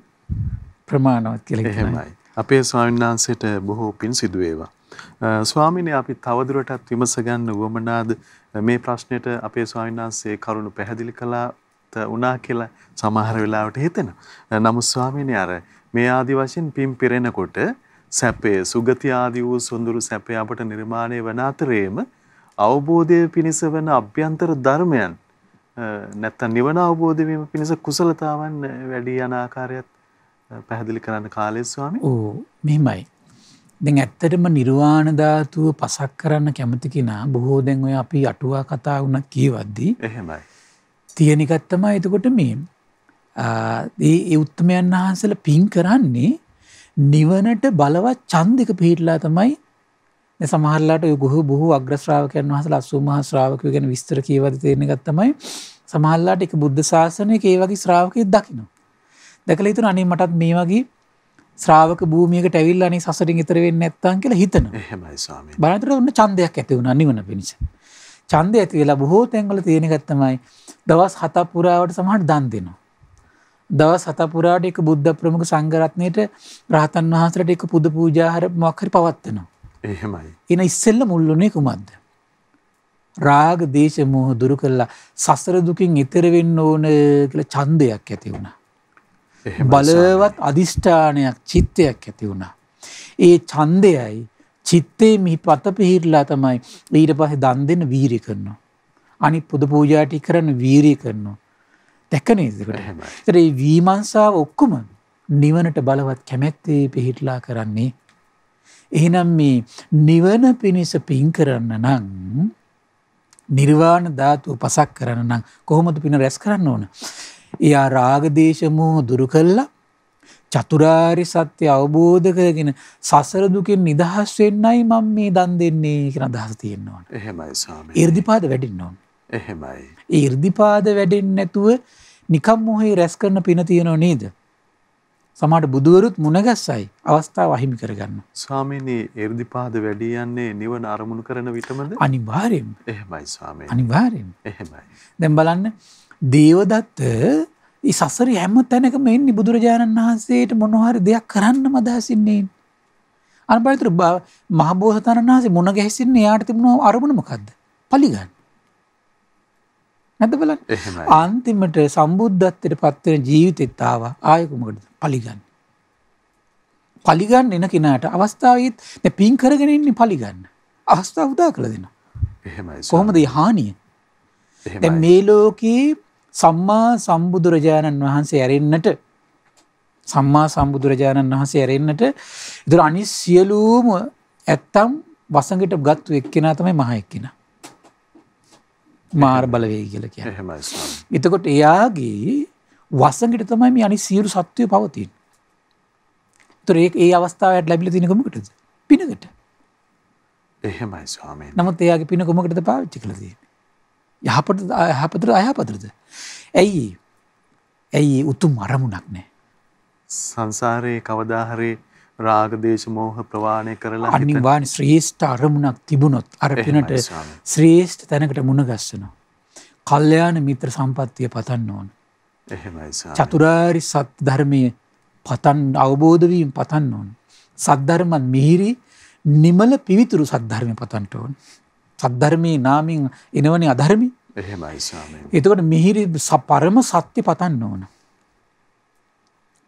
ප්‍රමාණවත් කළ හෙමයි. අපේ ස්වාමින්නාන්සේට බොහෝ පින් සිදුවේවා. ස්වාමිනය අපි තවදුරටත් විමසගන්න වුවමනාද මේ ප්‍රශ්නෙට අපේ ස්වාමීන් වහන්සේ කරුණු පැහැදිලි කළා වුණා කියලා සමහර වෙලාවට හිතෙනවා. නමුත් ස්වාමීනි අර මේ ආදි වශයෙන් පින් පිරෙනකොට සැපේ සුගති ආදී වූ සොඳුරු සැපේ අපට නිර්මාණය වන අතරේම අවබෝධයේ පිණිස වන අභ්‍යන්තර ධර්මයන් නැත්තම් නිවන අවබෝධ වීම පිණිස කුසලතාවන් වැඩි යන ආකාරයත් පැහැදිලි කරන්න කාලේ ස්වාමී. ඕ මෙහිමයි. දෙ ඇත්තටම නිර්වාණ ධාතුව පසක් කරන්න කැමති කෙනා බොහෝ දැන් ඔය අපි අටුවා කතා වුණ කියවද්දී එහෙමයි. තියෙනකත්තමා එතකොට මේ ඒ උත්තමයන් වහන්සල පින් කරන්නේ නිවනට බලවත් චන්දික පිහිටලා තමයි සමහරලාට ගොහ බොහෝ අග්‍රශ්‍රාවකයන් වහසල අස්සුමහ ශ්‍රාවකය ගැන විස්තර කියවද තියෙන ගත්තමයි සමහල්ලාට එක බුද්ධ ශාසනය ඒවගේ ශ්‍රාවකය දකිනවා. දැකළ ඉතුර අනේ මටත් මේ වගේ ශ්‍රාවක භූමියකට ඇවිල්ලානේ සසරින් ඉතර වෙන්න නැත්තන් කියලා හිතන බරතර ඔන්න චන්දයක් ඇති වුණ අනිවන පිණිස. චන්දය ඇති වෙලා බොහෝ තැන්වල තියෙනගත්තමයි දවස් හතපුරාවට සමහට දන් දෙනවා. දවස් හතපුරාට එක බුද්ධ ප්‍රමුඛ සංගරත්නයට රහතන් වහන්සට එක පුද පූජාහර මක්හරි පවත්වනවා. එහෙමයි. එන ඉස්සෙල්ල මුල්ලුනේ කුමක්ද. රාග දේශමෝහ දුරු කරලා සසර දුකින් ඉතර වෙන්න ඕන කියලා ඡන්දයක් ඇති වුණා. බලවත් අධිෂ්ඨානයක් චිත්තයක් ඇති වුණා. ඒ ඡන්දයයි චිත්තේ මිහි පත පිහිරලා තමයි ඊට පස්සේ දන් දෙන්න වීරිය කරනවා. අනිත් පුද පූජා ටික කරන්න වීරිය කරනවා. දැක නේද ඒකට? ඒ වීමංසාව ඔක්කොම නිවනට බලවත් කැමැත්තේ පිහිටලා කරන්නේ. එහෙනම් මේ නිවන පිණිස පින් කරන්න නම් නිර්වාණ ධාතුව පසක් කරන්න නම් කොහොමද පින රැස් කරන්න ඕන? එයා රාගදේශමෝ දුරු කල්ලා චතුරාරි සත්‍ය අවබෝධ කරගෙන සසර දුකෙන් නිදහස් වෙන්නයි මම මේ දන් දෙන්නේ කියන අදහස තියෙනවා. එහෙමයි ස්වාමී. 이르දිපාද වැඩින්න ඕන. එහෙමයි. ඒ 이르දිපාද වැඩෙන්නේ නැතුව නිකම් මොහේ රැස් කරන පින තියෙනව නේද? සමහරට බුදුවරුත් මුණගැස්සයි අවස්ථාව අහිමි කරගන්න. ස්වාමීනි 이르දිපාද වැඩි යන්නේ නිවන අරමුණු කරන විටමද? අනිවාර්යෙන්ම. එහෙමයි ස්වාමීනි. අනිවාර්යෙන්ම. එහෙමයි. දැන් බලන්න දේවදත්ත සසර හැම තැනකම එන්නේ බුදුරජාණන් වහන්සේට මොනහරි දෙයක් කරන්න මදහසින්නේ. අර බලතර මහබෝසතාණන් වහන්සේ මොන ගැහිසින්නේ යාට තිබුණ අරමුණ මොකද්ද? පලිගන්න. නැද්ද බලන්න. අන්තිමට සම්බුද්ධත්වයට පත් වෙන ජීවිතෙත් ආවා. ආයෙ කොමකටද? පලිගන්න. පලිගන්න එන කෙනාට අවස්ථාවෙත් මේ පින් කරගෙන ඉන්නේ පලිගන්න. අවස්ථාව උදා කළ දෙනවා. එහෙමයි. කොහොමද මේ හානිය? දැන් මේ ලෝකේ සම්මා සම්බුදුරජාණන් වහන්සේ ඇරෙන්න්නට සම්මා සම්බුදුරජාණන් වහන්සේ ඇරෙන්න්නට දුර අනි සියලූම ඇත්තම් වසඟට ගත්තු එක්කෙන තමයි මහ එක්කෙන මාර් බලවේ කියල කිය එතකොට එයාගේ වසඟට තමයි මේ අනි සියරු සත්වය පවතින් තුරේ ඒ අවස්ථාවට ලැබිල තිනකමකටද පිනකට එහෙමයි ස්වාමේ නමුත් එයාගේ පිනකොමකටද පාවිච්චි කලදී යහපට යහපතර අයහපතරද ඇයි ඇයි උතුම් අරමුණක් නෑ. සංසාරයේ කවදාහරේ රාගදේශ මෝහ ප්‍රවාණය කරලා අනිවාන් ශ්‍රේෂ්ඨ අරමුණක් තිබුණොත් අර පිනට ශ්‍රේෂ්ඨ තැනකට මුණගස්සනවා. කල්්‍යයාන මිත්‍ර සම්පත්තිය පතන්න ඕන. චතුරාරි සත් ධර්මය පතන් අවබෝධවීම් පතන්න ඕන. සද්ධර්මන් මිහිරි නිමල පිවිතුරු සද්ධර්මය පතන්ට ඕන්. සද්ධර්මයේ නාමින් එනවනේ අධර්මී එහෙමයි ස්වාමීනි. එතකොට මිහිරි පරම සත්‍ය පතන්න ඕන.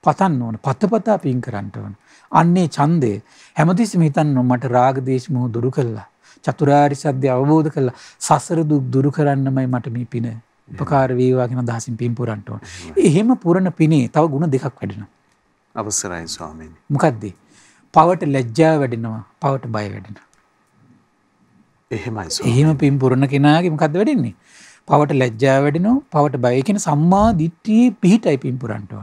පතන්න ඕන පතපතා පින් කරන්නට ඕන. අන්නේ ඡන්දය හැමතිස්සෙම හිතන්න මට රාග දේශ මොහ දුරු කළා. චතුරාර්ය සත්‍ය අවබෝධ කළා. සසර දුක් දුරු කරන්නමයි මට මේ පින උපකාර වේවා කියන අදහසින් පින් පුරන්නට ඕන. එහෙම පුරන පිනේ තව ಗುಣ දෙකක් වැඩෙනවා. අවසරයි ස්වාමීනි. මොකද්ද? පවට ලැජ්ජා වැඩෙනවා, පවට බය වැඩෙනවා. එහෙමයි එහෙම පින් පුරණ කෙනගේම කද වැඩෙන්නේ පවට ලැජ්ජා වැඩිනෝ පවට බයකෙන සම්මා දිට්ටියේ පිහිටයි පින් පුරන්ටව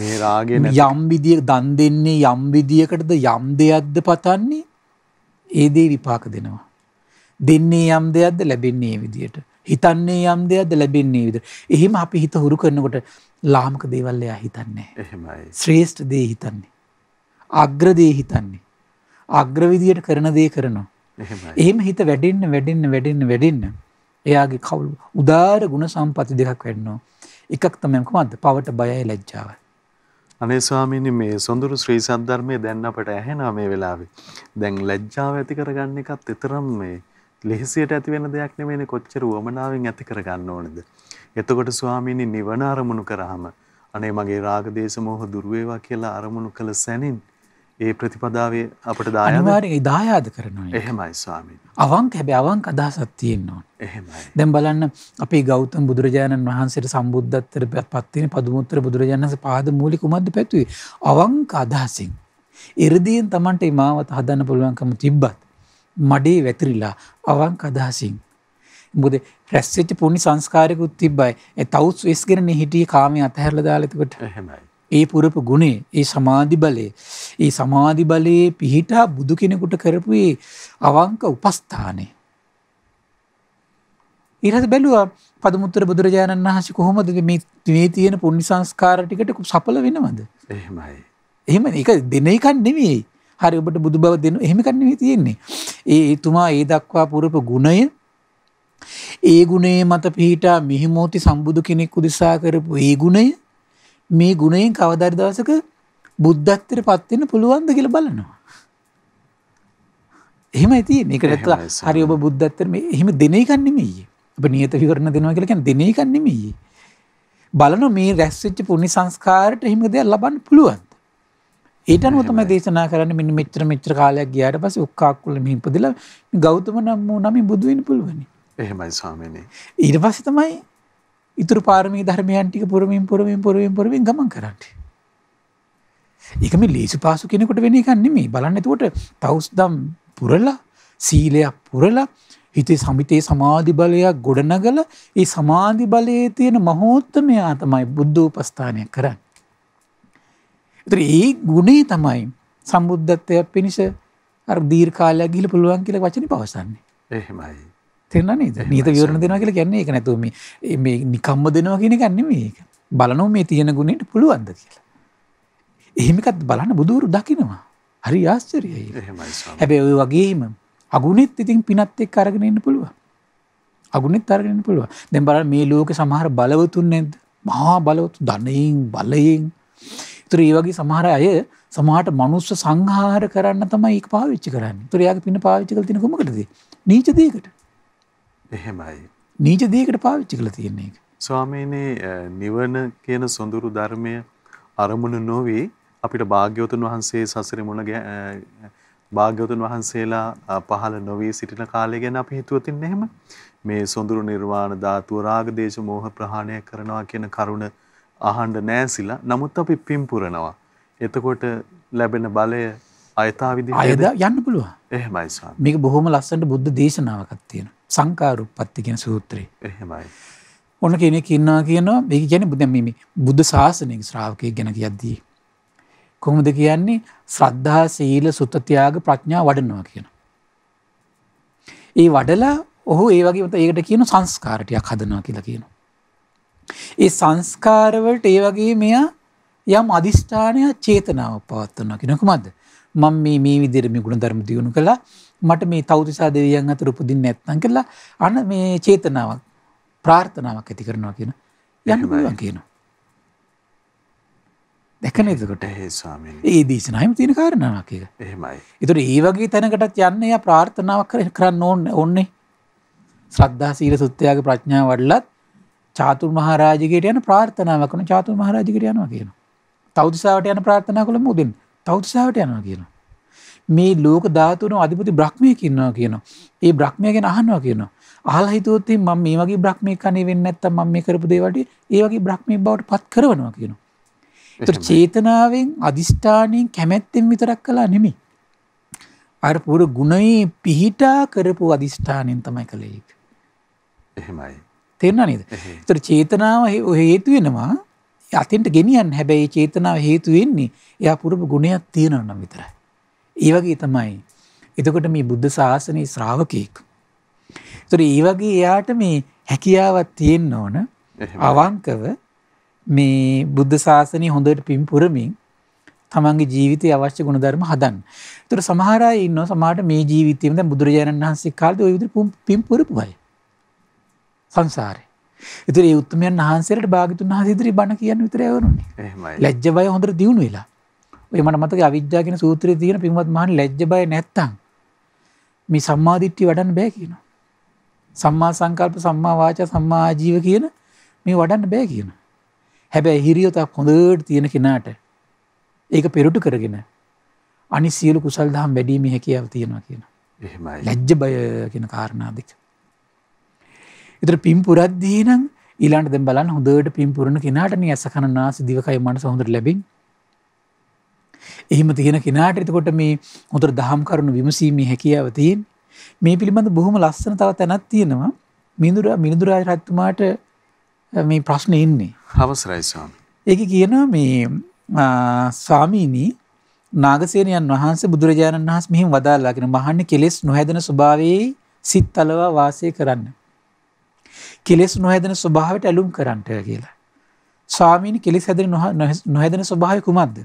මේ රාගෙන යම් විදිිය දන් දෙන්නේ යම් විදිියකටද යම් දෙයක්ද පතන්නේ ඒදේ විපාක දෙනවා දෙන්නේ යම් දෙයක්ද ලැබෙන්නේ විදියට හිතන්නේ යම් දෙයක්ද ලැබෙන්නේ විද එහෙම අපි හිත හුරු කරනකොට ලාමක දේවල්ලයා හිතන්නේ ශ්‍රේෂ්ඨ දේ හිතන්නේ අග්‍රදේ හිතන්නේ අග්‍රවිදියට කරන දේ කරනවා එහෙම හිත වැඩින්න වැඩින්න වැඩින්න වැඩින්න එයාගේ කවුල් උදාර ගුණ සම්පති දෙකක් වැඩනවා එකක් තමයිම කොහොමද පවට බයයි ලැජ්ජාවයි අනේ ස්වාමීනි මේ සොඳුරු ශ්‍රී සද්ධර්මයේ දැන් අපට ඇහෙනවා මේ වෙලාවේ. දැන් ලැජ්ජාව ඇති කරගන්න එකත් තරම් මේ ලිහිසියට ඇති වෙන දෙයක් නෙමෙයිනේ කොච්චර වමනාවෙන් ඇති කරගන්න ඕනද. එතකොට ස්වාමීනි නිවන අරමුණු කරාම අනේ මගේ රාග දේශ මොහ දුර වේවා කියලා අරමුණු කළ සැනින් ඒ ප්‍රතිපදාවේ අපට දායවාරයේ දායාද කරනවා එහෙමයි ස්වාමී. අවංක හැබැ අවංක අදහසත් තියෙන්නවා. එහෙමයි. දැම් බලන්න අපේ ගෞතම බුදුරජාණන් වහන්සේට සම්බුද්ධත්තර පත්තින පදුමුත්තර බුදුරජාණන්ස පාද මූලි කුමද පැත්වේ අවංක අදහසින්. එරදීෙන් තමන්ට මාවත හදන්න පුළුවන්කම තිබ්බත්. මඩේ වැතිරිලා අවංක අදහසින්. බොද රැස්සච්ච පුුණි සංස්කාරයකුත් තිබ්බයි තවස් වෙස්ගෙනන හිටිය කාමය අතහැරල දාලතකොට හැමයි. ඒ පුරපු ගුණේ ඒ සමාධි බලේ ඒ සමාධි බලයේ පිහිටා බුදු කෙනෙකුට කරපු ඒ අවංක උපස්ථානය ඊට බැලුවා පදමුත්තර බුදුරජාණන් වහන්සේ කොහොමද මේ මේ තියෙන පුණ්‍ය සංස්කාර ටිකට සඵල වෙනවද එහෙමයි එහෙම ඒක දෙන එකක් නෙමෙයි හරි ඔබට බුදු බව දෙන එහෙම එකක් නෙමෙයි තියෙන්නේ ඒ එතුමා ඒ දක්වා පුරපු ගුණය ඒ ගුණේ මත පිහිටා මිහිමෝති සම්බුදු කෙනෙක් උදෙසා කරපු ඒ ගුණය මේ ගුණයෙන් කවදරි දවසක බුද්ධත්වයට පත්වෙන්න පුළුවන්ද කියලා බලනවා. එහෙම ඇති එක නැත්ව හරි ඔබ බුද්ධත්තර මේ එහෙම දෙන එකක් නෙමෙයි. ඔබ නියත විවරණ දෙනවා කියලා කියන්නේ දෙන එකක් නෙමෙයි. බලන මේ රැස් වෙච්ච පුණ්‍ය සංස්කාරයට එහෙම දෙයක් ලබන්න පුළුවන්. ඊට අනුව තමයි දේශනා කරන්නේ මෙන්න මෙච්චර මෙච්චර කාලයක් ගියාට පස්සේ උක්කාක්කුල මෙහි ඉපදලා ගෞතම නම් වූ නමින් බුදු වෙන්න පුළුවන්. එහෙමයි ස්වාමීනි. ඊට පස්සේ තමයි ඉතුරු පාරමී ධර්මයන් ටික පුරමින් පුරමින් පුරමින් පුරමින් ගමන් කරන්න. ඒක මේ ලේසි පාසු කෙනෙකුට වෙන එකක් නෙමෙයි. බලන්න එතකොට තවුස්දම් පුරලා සීලයක් පුරලා හිතේ සමිතේ සමාධි බලයක් ගොඩනගලා ඒ සමාධි බලයේ තියෙන මහෝත්තමයා තමයි බුද්ධ උපස්ථානය කරන්නේ. ඒතර ඒ ගුණේ තමයි සම්බුද්ධත්වයක් පිණිස අර දීර්ඝ කාලයක් ගිහිල්ලා පුළුවන් කියලා වචනේ පවසන්නේ. එහෙමයි. තෙරන නද නීත විවරණ දෙනවා කියල කියන්නේ එක නැතුම මේ නිකම්ම දෙනවා කියෙන ගන්න මේක බලනෝ මේ තියෙන ගුණට පුළුවන්ද කියලා. එහෙමිකත් බලන්න බුදුරු දකිනවා. හරි ආස්චරයයි හැබැ ඔය වගේම අගුණෙත් ඉතින් පිනත් එක් අරගෙනන්න පුළුව. අගුණෙත් අරගෙන පුළුව දෙැ බල මේ ලෝක සමහර බලවතුන් නැද මහා බලවතු ධනයෙන් බලයෙන් තුර ඒ වගේ සමහර අය සමහට මනුස්ස සංහාර කරන්න තමයි ඒ පාවිච්චි කරන්න තුරයාගේ පින පාවිච්චි කල තින කොමකටද නීචදයකට එහෙමයි. නීච දෙයකට පාවිච්චි කරලා තියෙන එක. ස්වාමීනි නිවන කියන සොඳුරු ධර්මය අරමුණු නොවේ අපිට භාග්‍යවතුන් වහන්සේ සසරේ මුණ භාග්‍යවතුන් වහන්සේලා පහළ නොවී සිටින කාලය ගැන අපි හිතුවොතින් එහෙම මේ සොඳුරු නිර්වාණ ධාතුව රාග දේශ මොහ ප්‍රහාණය කරනවා කියන කරුණ අහන්න නැසිලා නමුත් අපි පිම්පුරනවා එතකොට ලැබෙන බලය අයතා විදි අයද යන්න පුළුව එහමයි මේක බොහොම ලස්සට බුද්ධ දේශනාවකත් තියෙන සංකාරුපත්ති කියෙන සූත්‍රය එහෙමයි ඕන කෙනෙක් ඉන්නා කියනවා මේ ගැන බුදැමීම බුද්ධ ශාසනයෙන් ශ්‍රාවකය ගැන කියද්දී. කොහොමද කියන්නේ ශ්‍රද්ධා සීල සුත්තතියාග ප්‍රඥා වඩනවා කියන. ඒ වඩලා ඔහු ඒ වගේ ඒකට කියන සංස්කාරටයක් හදනවා කියලා කියනවා. ඒ සංස්කාරවලට ඒ වගේ මෙයා යම් අධිෂ්ඨානය චේතනාව පවත්වනවා කියෙනකු මද මම මේ මේ විදිහට මේ ගුණධර්ම දියුණු කළා මට මේ තවුතිසා දෙවියන් අතර උපදින්න නැත්නම් කියලා අන මේ චේතනාවක් ප්‍රාර්ථනාවක් ඇති කරනවා කියන යන්න පුළුවන් කියනවා දැකන එතකොට ස්වාමීන් ඒ දේශනාවම තියෙන කාරණාවක් ඒක. එහෙමයි. ඒතර ඒ වගේ තැනකටත් යන්න එයා ප්‍රාර්ථනාවක් කරන්න ඕනේ ඕනේ. ශ්‍රද්ධා සීල සුත්‍යයාගේ ප්‍රඥාව වඩලත් චාතුරු මහරජගෙට යන ප්‍රාර්ථනාවක් කරන චාතුරු මහරජගෙට යනවා කියනවා. තවුතිසාවට යන ප්‍රාර්ථනාව කළම උදින්නේ. තෞතිසාාවට යනවා කියනවා. මේ ලෝක ධාතුන අධිපති බ්‍රහ්මය කියන්නවා කියනවා. ඒ බ්‍රහ්මය ගැන අහන්නවා කියනවා. අහල් හිතුවත්තේ මම මේ වගේ බ්‍රහ්මය කණේ වෙන්න ඇත්තම් මම මේ කරපු දේවට ඒ වගේ බ්‍රහ්මය බවට පත් කරනවා කියනවා. එතකොට චේතනාවෙන් අදිෂ්ඨාණයෙන් කැමැත්තෙන් විතරක් කළා නෙමෙයි. අර පුර ගුණයේ පිහිටා කරපු අදිෂ්ඨාණයෙන් තමයි කළේ ඒක. එහෙමයි. තේරුණා නේද? එතකොට චේතනාව හේතු වෙනවා අතින්ට ගෙනියන් හැබැයි චේතනාව හේතු වෙන්නේ එයා පුරපු ගුණයක් තියෙනවා නම් විතරයි. ඒ වගේ තමයි. එතකොට මේ බුද්ධ ශාසනයේ ශ්‍රාවකෙක්. ඒතර ඒ වගේ එයාට මේ හැකියාවක් තියෙන්න ඕන අවංකව මේ බුද්ධ ශාසනය හොඳට පින් පුරමින් තමන්ගේ ජීවිතය අවශ්‍ය ගුණධර්ම හදන්න. ඒතර සමහර අය ඉන්නවා සමහරට මේ ජීවිතේම දැන් බුදුරජාණන් වහන්සේ කාලේ ওই විදිහට පින් පුරපු අය. සංසාරේ ඉතින් ඒ උත්මයන් වහන්සේට භාගතුන් වහන්සේ ඉදිරි බණ කියන්න විතරයි වරුනේ. එහෙමයි. ලැජ්ජ බය හොඳට දියුණු වෙලා. ඔය මට මතකයි අවිජ්ජා කියන සූත්‍රයේ තියෙන පින්වත් මහන් ලැජ්ජ බය නැත්තම් මේ සම්මාදිට්ඨිය වඩන්න බෑ කියනවා. සම්මා සංකල්ප සම්මා වාචා සම්මා ආජීව කියන මේ වඩන්න බෑ කියන. හැබැයි හිරියොතක් හොඳට තියෙන කෙනාට ඒක පෙරටු කරගෙන අනි සියලු කුසල් දහම් වැඩීමේ හැකියාව තියෙනවා කියන. එහෙමයි. ලැජ්ජ බය කියන කාරණා දෙක. ඉතර පින් පුරද්දී නම් ඊළාට දෙ බලන් හොඳට පින් පුරණ කෙනාට නිය ඇස කණනා සිදිවකයි මනස හොඳට ලැබෙන එහෙම තියෙන කෙනාට එතකොට මේ හොඳට දහම් කරුණු විමසීමේ හැකියාව තියෙන මේ පිළිබඳ බොහොම ලස්සන තව තැනක් තියෙනවා මිදුර මිනිදුරාජ රත්තුමාට මේ ප්‍රශ්න ඉන්නේ හවසරයිසාම ඒක කියන මේ ස්වාමීණී නාගසේනයන් වහන්සේ බුදුරජාණන් වහන්ස මෙහිම වදාලාගෙන මහන්න කෙලෙස් නොහැදන ස්වභාවයේ සිත් තලවා වාසය කරන්න. කෙලෙස් නොහැදෙන ස්වභාවයට ඇලුම් කරන්නට කියලා. ස්වාමීන් කෙලෙස් හැදෙන නොහැදෙන ස්වභාවය කුමක්ද?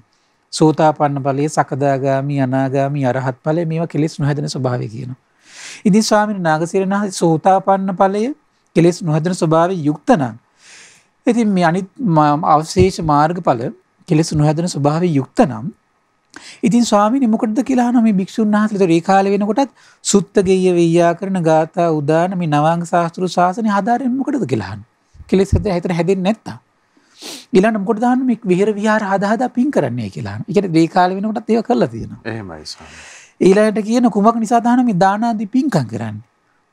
සෝතාපන්න ඵලයේ සකදාගාමි අනාගාමි අරහත් ඵලයේ මේවා කෙලෙස් නොහැදෙන ස්වභාවය කියනවා. ඉතින් ස්වාමීන් නාගසේනහ සෝතාපන්න ඵලය කෙලෙස් නොහැදෙන ස්වභාවය යුක්ත නම් ඉතින් මේ අනිත් අවශේෂ මාර්ගඵල කෙලෙස් නොහැදෙන ස්වභාවය යුක්ත නම් ඉතින් ස්වාමීනි මොකටද කියලා අහනවා මේ භික්ෂුන් වහන්සේලා. ඒතර ඒ කාලේ වෙනකොටත් සුත්ත ගෙය්‍ය වෙయ్యා කරන ගාථා උදාන මේ නවාංග ශාස්ත්‍රු ශාසනය හදාරෙන්නේ මොකටද කියලා අහනවා. කෙලෙස් හිතට හැදෙන්නේ නැත්තම්. ඊළඟ මොකටද අහන්නේ මේ විහෙර විහාර හදා හදා පින් කරන්නේ කියලා අහනවා. ඒ කියන්නේ ඒ කාලේ වෙනකොටත් ඒක කරලා තියෙනවා. එහෙමයි ස්වාමීනි. ඊළඟට කියන කුමක් නිසාද අහනවා මේ දානාදී පින්කම් කරන්නේ.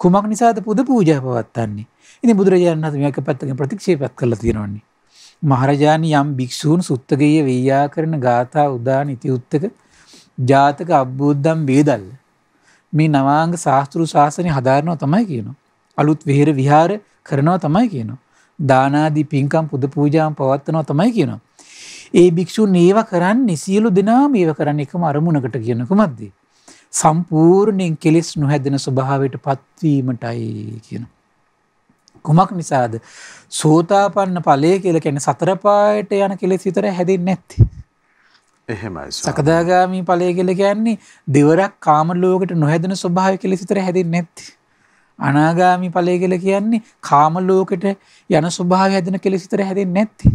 කුමක් නිසාද පුද පූජා පවත්වන්නේ. ඉතින් බුදුරජාණන් වහන්සේ මේක පැත්තකින් ප්‍රතික්ෂේපත් කරලා තියෙනවන්නේ. මහරජාණන් යම් භික්ෂූන් සුත්තගීය වේයා කරන ගාථා උදාන ඉතිඋත්තක ජාතක අබ්බෝද්ධම් වේදල්ල මේ නවාංග ශාස්තෘ ශාසනය හදාරනවා තමයි කියනවා. අලුත් විහෙර විහාර කරනවා තමයි කියනවා. දානාදී පින්කම් පුද පූජාම් පවත්වනවා තමයි කියනවා. ඒ භික්ෂූන් ඒව කරන්නේ සියලු දෙනාම ඒව කරන්නේ එකම අරමුණකට කියන කුමක්ද? සම්පූර්ණයෙන් කෙලෙස් නොහැදෙන ස්වභාවයට පත්වීමටයි කියනවා. කුමක් නිසාද සෝතාපන්න ඵලය කියලා කියන්නේ සතර පායට යන කෙලෙස් විතර හැදෙන්නේ නැත්තේ. එහෙමයි. සකදාගාමි ඵලය කියලා කියන්නේ දෙවරක් කාම ලෝකෙට නොහැදෙන ස්වභාවය කෙලෙස් විතර හැදෙන්නේ නැත්තේ. අනාගාමි ඵලය කියලා කියන්නේ කාම ලෝකෙට යන ස්වභාවය හැදෙන කෙලෙස් විතර හැදෙන්නේ නැත්තේ.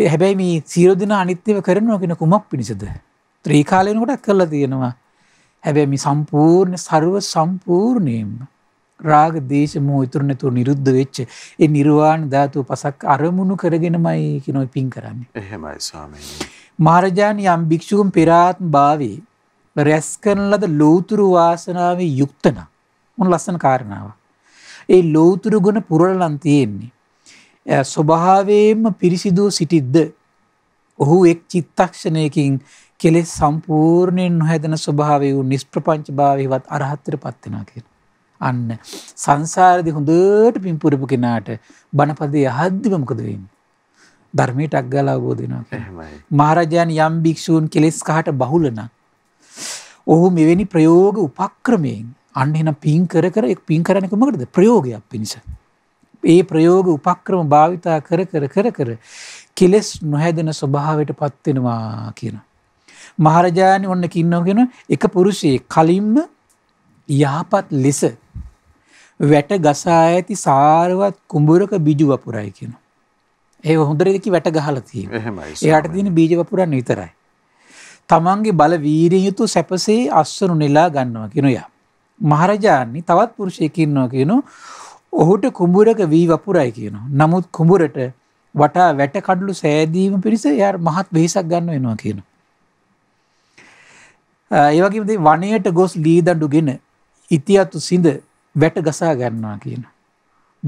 ඒ හැබැයි මේ සියලු දෙනා අනිත්‍යව කරනවා කියන කුමක් පිණිසද? ත්‍රිකාලයෙන් කොටක් කරලා තියෙනවා. හැබැයි මේ සම්පූර්ණ ਸਰව සම්පූර්ණේම රාග දේශ මොහ ඉතුරු නැතුව නිරුද්ධ වෙච්ච ඒ නිර්වාණ ධාතුව පසක් අරමුණු කරගෙනමයි කියනෝ පින් කරන්නේ. එහෙමයි ස්වාමීනි. මහරජාණන් යම් භික්ෂුන් පෙර ආත්ම භාවයේ රැස් කරන ලද ලෞතුරු වාසනාවේ යුක්තන මොන ලස්සන කාරණාවක්. ඒ ලෞතුරු ගුණ පුරලන් තියෙන්නේ. ස්වභාවයෙන්ම පිරිසිදු සිටිද්ද ඔහු එක් චිත්තක්ෂණයකින් කෙලෙස් සම්පූර්ණයෙන් නොහැදෙන ස්වභාවය වූ නිෂ්ප්‍රපංච භාවයවත් අරහත්ත්වයටපත් වෙනවා කියලා. අන්න සංසාරදි හොඳට පින්පුරපු කෙනාට බණපදේ අහද්දිම මොකද වෙන්නේ? ධර්මයට අග්ගල අවබෝධ වෙනවා. මහරජාන් යම් භික්ෂූන් කෙලෙස් කහට බහුල නම් ඔහු මෙවැනි ප්‍රයෝග උපක්‍රමයෙන් අන්න එහෙනම් පින් කර කර පින් කරන්නේ කොහොමදද? ප්‍රයෝගයක් පිණිස. ඒ ප්‍රයෝග උපක්‍රම භාවිතා කර කර කර කර කෙලෙස් නොහැදෙන ස්වභාවයට පත් වෙනවා කියන. මහරජාණන් ඔන්න කින්නෝ කියන එක පුරුෂයෙක් කලින්ම යහපත් ලෙස වැට ගසා ඇති සාරවත් කුඹුරක බිජු වපුරයි කියනවා. ඒ හොඳරෙදකි වැට ගහල තියෙන. එයාට තියෙන බීජ වපුරන් විතරයි. තමන්ගේ බල වීරිය යුතු සැපසේ අස්සනු නෙලා ගන්නවා කියන යා. මහරජාණන් තවත් පුරුෂයෙක් ඉන්නවා කියනෝ ඔහුට කුඹුරක වී වපුරයි කියනවා. නමුත් කුඹුරට වටා වැට කඩලු සෑදීම පිණිස එයා මහත් වෙහෙසක් ගන්න වෙනවා කියනවා. ඒ වගේම වනයේට ගොස් ලී දඬුගෙන ඉතියතු සිඳ වැට ගසා ගන්නවා කියනවා.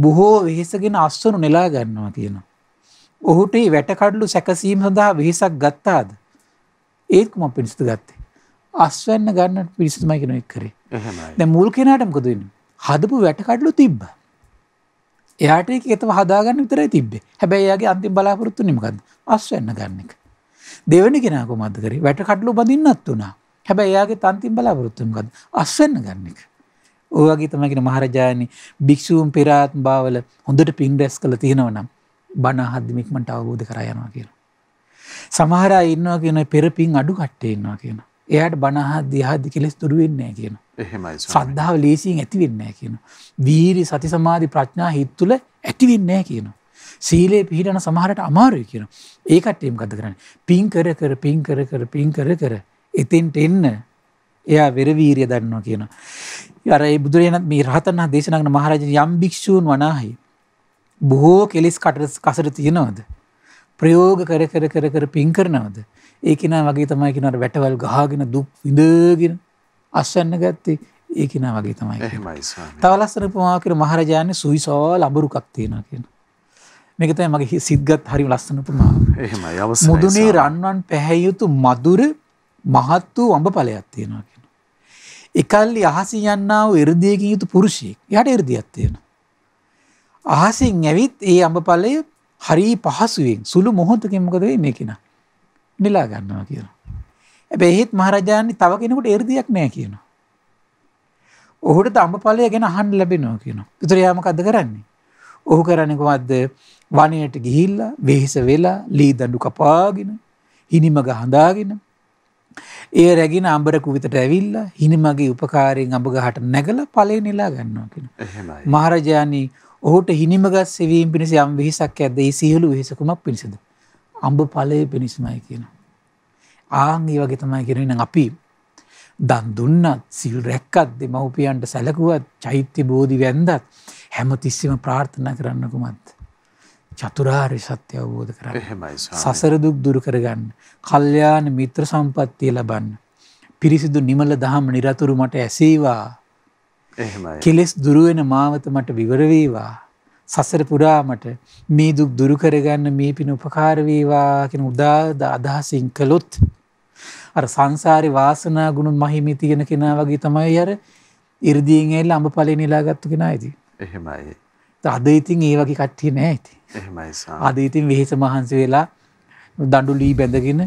බොහෝ වෙහෙසගෙන අස්වනු නෙලා ගන්නවා කියනවා. ඔහුට වැට කඩලු සැකසීම සඳහා වෙහෙසක් ගත්තාද? ඒකම පිරිසිදු ගත්තේ. අස්වැන්න ගන්න පිරිසිදුමයි කියන එක කරේ. දැන් මුල් කෙනාට මොකද වෙන්නේ? හදපු වැට කඩලු තිබ්බා. එයාට ඒක ඒතව හදාගන්න විතරයි තිබ්බේ. හැබැයි එයාගේ අන්තිම බලාපොරොත්තුනේ මොකද්ද? අස්වැන්න ගන්න එක. දෙවෙනි කෙනා කොහොමද කරේ? වැට කඩලු බඳින්නත් උනා. හැබැයි එයාගේ අන්තිම බලාපොරොත්තුව මොකද්ද? අස්වැන්න ගන්න එක. ඔය වගේ තමයි කියන මහරජාණනි භික්ෂූන් පෙර ආත්ම භාවල හොඳට පින් රැස් කළ තියෙනවා නම් බණ අහද්දි මික්මන්ට අවබෝධ කරා යනවා කියලා. සමහර අය ඉන්නවා කියන පෙර පින් අඩු කට්ටේ ඉන්නවා කියන. එයාට බණ අහද්දි අහද්දි කෙලස් දුරු වෙන්නේ නැහැ කියන. එහෙමයි සද්ධාව ලේසියෙන් ඇති වෙන්නේ නැහැ කියන. වීරි සති සමාධි ප්‍රඥා හිත් තුළ ඇති වෙන්නේ නැහැ කියනවා. සීලේ පිහිටන සමහරට අමාරුයි කියන. ඒකට්ටේම කද කරන්න. පින් කර කර පින් කර කර පින් කර කර එතෙන්ට එන්න එයා වෙරවීරිය දන්නවා කියනවා. අර ඒ බුදුරජාණන් මේ රහතන් වහන්සේ දේශනා කරන මහරජ යම් භික්ෂූන් වනාහි බොහෝ කෙලිස් කටට කසට තියනවද? ප්‍රයෝග කර කර කර කර පින් කරනවද? ඒ කෙනා වගේ තමයි කෙනාට වැටවල් ගහගෙන දුක් විඳගෙන අස්වැන්න ගත්තේ ඒ කෙනා වගේ තමයි. එහෙමයි ස්වාමී. තව ලස්සන උපමාවක් කියන මහරජාන්නේ සුවිසෝල් අඹරුකක් තියෙනවා කියන. මේක තමයි මගේ සිද්ගත් හරිම ලස්සන උපමාව. එහෙමයි අවසරයි. මුදුනේ රන්වන් පැහැය යුතු මధుර මහත් වූ අඹ ඵලයක් තියෙනවා කියන. එකල්ලි අහසින් යන්නා වූ 이르දියකින් යුතු පුරුෂයෙක්. එයාට 이르දියක් තියෙනවා. අහසින් ඇවිත් ඒ අඹපලය හරි පහසුවෙන් සුළු මොහොතකින් මොකද වෙන්නේ මේ කෙනා? නෙලා ගන්නවා කියනවා. හැබැයි එහෙත් මහරජාණන් තව කෙනෙකුට 이르දියක් නැහැ කියනවා. ඔහුට අඹපලය ගැන අහන්න ලැබෙනවා කියනවා. ඒතර යා මොකද්ද කරන්නේ? ඔහු කරන්නේ කොහොමද? වනයේට ගිහිල්ලා වෙහෙස වෙලා ලී දඬු කපාගෙන හිනිමග හඳාගෙන ඒ රැගෙන අඹර කුවිතට ඇවිල්ලා හිනිමගේ උපකාරයෙන් අඹ ගහට නැගලා ඵලය නෙලා ගන්නවා කියන. එහෙමයි. මහරජාණී ඔහුට හිනිමගස් සෙවීම පිණිස යම් විහිසක් ඇද්ද? ඒ සියලු විහිසකුමක් පිණිසද? අඹ ඵලය පිණිසමයි කියනවා. ආන් ඒ වගේ තමයි කියන්නේ නම් අපි දන් දුන්නත් සිල් රැක්කත් දෙමව්පියන්ට සැලකුවත් චෛත්‍ය බෝධි වැන්දත් හැම තිස්සෙම ප්‍රාර්ථනා කරන්නකුමත්. චතුරාර් සත්‍ය අවබෝධ කර සසර දුක් දුරු කරගන්න. කල්්‍යයාන මිත්‍ර සම්පත්තිය ලබන්න. පිරිසිදු නිමල දහම නිරතුරු මට ඇසේවා. කෙලෙස් දුරුවෙන මාවත මට විවරවේවා. සසර පුරාමට මේ දුක් දුරුකරගන්න මේ පින උපකාරවේවා කෙන උදාද අදහසින් කළොත්. අර සංසාරි වාසනා ගුණු මහිමි තියෙන කෙනා වගේ තමයි අර ඉරදිීන් එල්ල අඹ පලේ නිලාගත්තු කෙන යිදී. එහෙමයි. අද ඉතින් ඒ වගේ කට්ටිය නෑ ඇති. අද ඉතින් වෙහෙස මහන්සි වෙලා දඩු ලී බැඳගෙන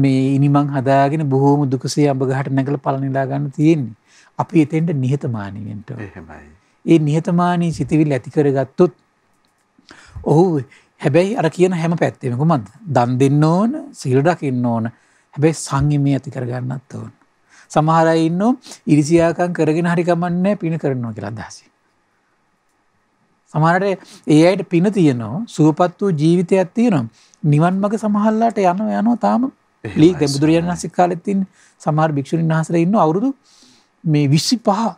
මේ ඉනිමං හදාගෙන බොහෝම දුකසේ අඹ ගහට නැගලා පලනිලා ගන්න තියෙන්නේ. අපි එතෙන්ට නිහතමානී වෙන්න ඕනේ. ඒ නිහතමානී සිතවිල්ල ඇති කරගත්තොත් ඔහු හැබැයි අර කියන හැම පැත්තෙම කුමක්ද? දන් දෙන්න ඕන, සීල රකින්න ඕන. හැබැයි සංයමය ඇති කරගන්නත් ඕන. සමහර අය ඉන්නෝ ඉරිසියාකම් කරගෙන හරි ගමන් නැහැ පින කරනවා කියලා අදහසින්. සමහරට ඒ අයට පින තියෙනවා සූපත් වූ ජීවිතයක් තියෙනවා නිවන් මඟ සමහල්ලාට යනවා යනවා තාම ලී බුදුරජාණන් වහන්සේ කාලෙත් තියෙන සමහර භික්ෂුණීන් වහන්සේලා ඉන්න අවුරුදු මේ 25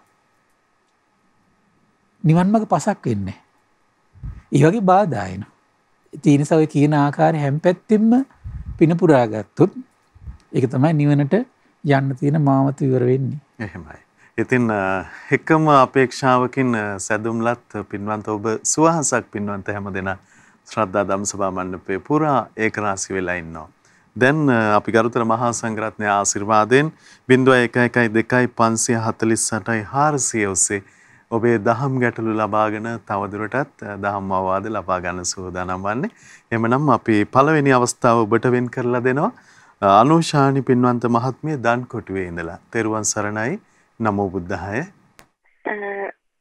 නිවන් මඟ පසක් වෙන්නේ. ඒ වගේ බාධා එනවා. තීනස ඔය කියන ආකාරය හැම පැත්තෙම පින පුරා ගත්තොත් ඒක තමයි නිවනට යන්න තියෙන මාවත විවර වෙන්නේ. එහෙමයි. ඉතින් එකම අපේක්ෂාවකින් සැදුම්ලත් පින්වන්ත ඔබ සුවහසක් පින්වන්ත හැම දෙෙන ශ්‍රද්ධා දම්සභා මණ්ඩපේ පුරා ඒකරාසි වෙලා ඉන්නවා. දැන් අපි ගරුතර මහා සංග්‍රත්නය ආසිර්වාදයෙන් බින්දුව එක එකයි දෙකයි පන්සිය හතලිස් සටයි හාරසිය ඔස්සේ ඔබේ දහම් ගැටලු ලබාගෙන තවදුරටත් දහම් අවවාද ලබා ගන්න සූදානම් වන්නේ. එමනම් අපි පළවෙනි අවස්ථාව ඔබට වෙන් කරලා දෙනවා. අනුශානි පින්වන්ත මහත්මිය දන්කොටුවේ ඉඳලා. තෙරුවන් සරණයි. නමෝ බුද්ධාය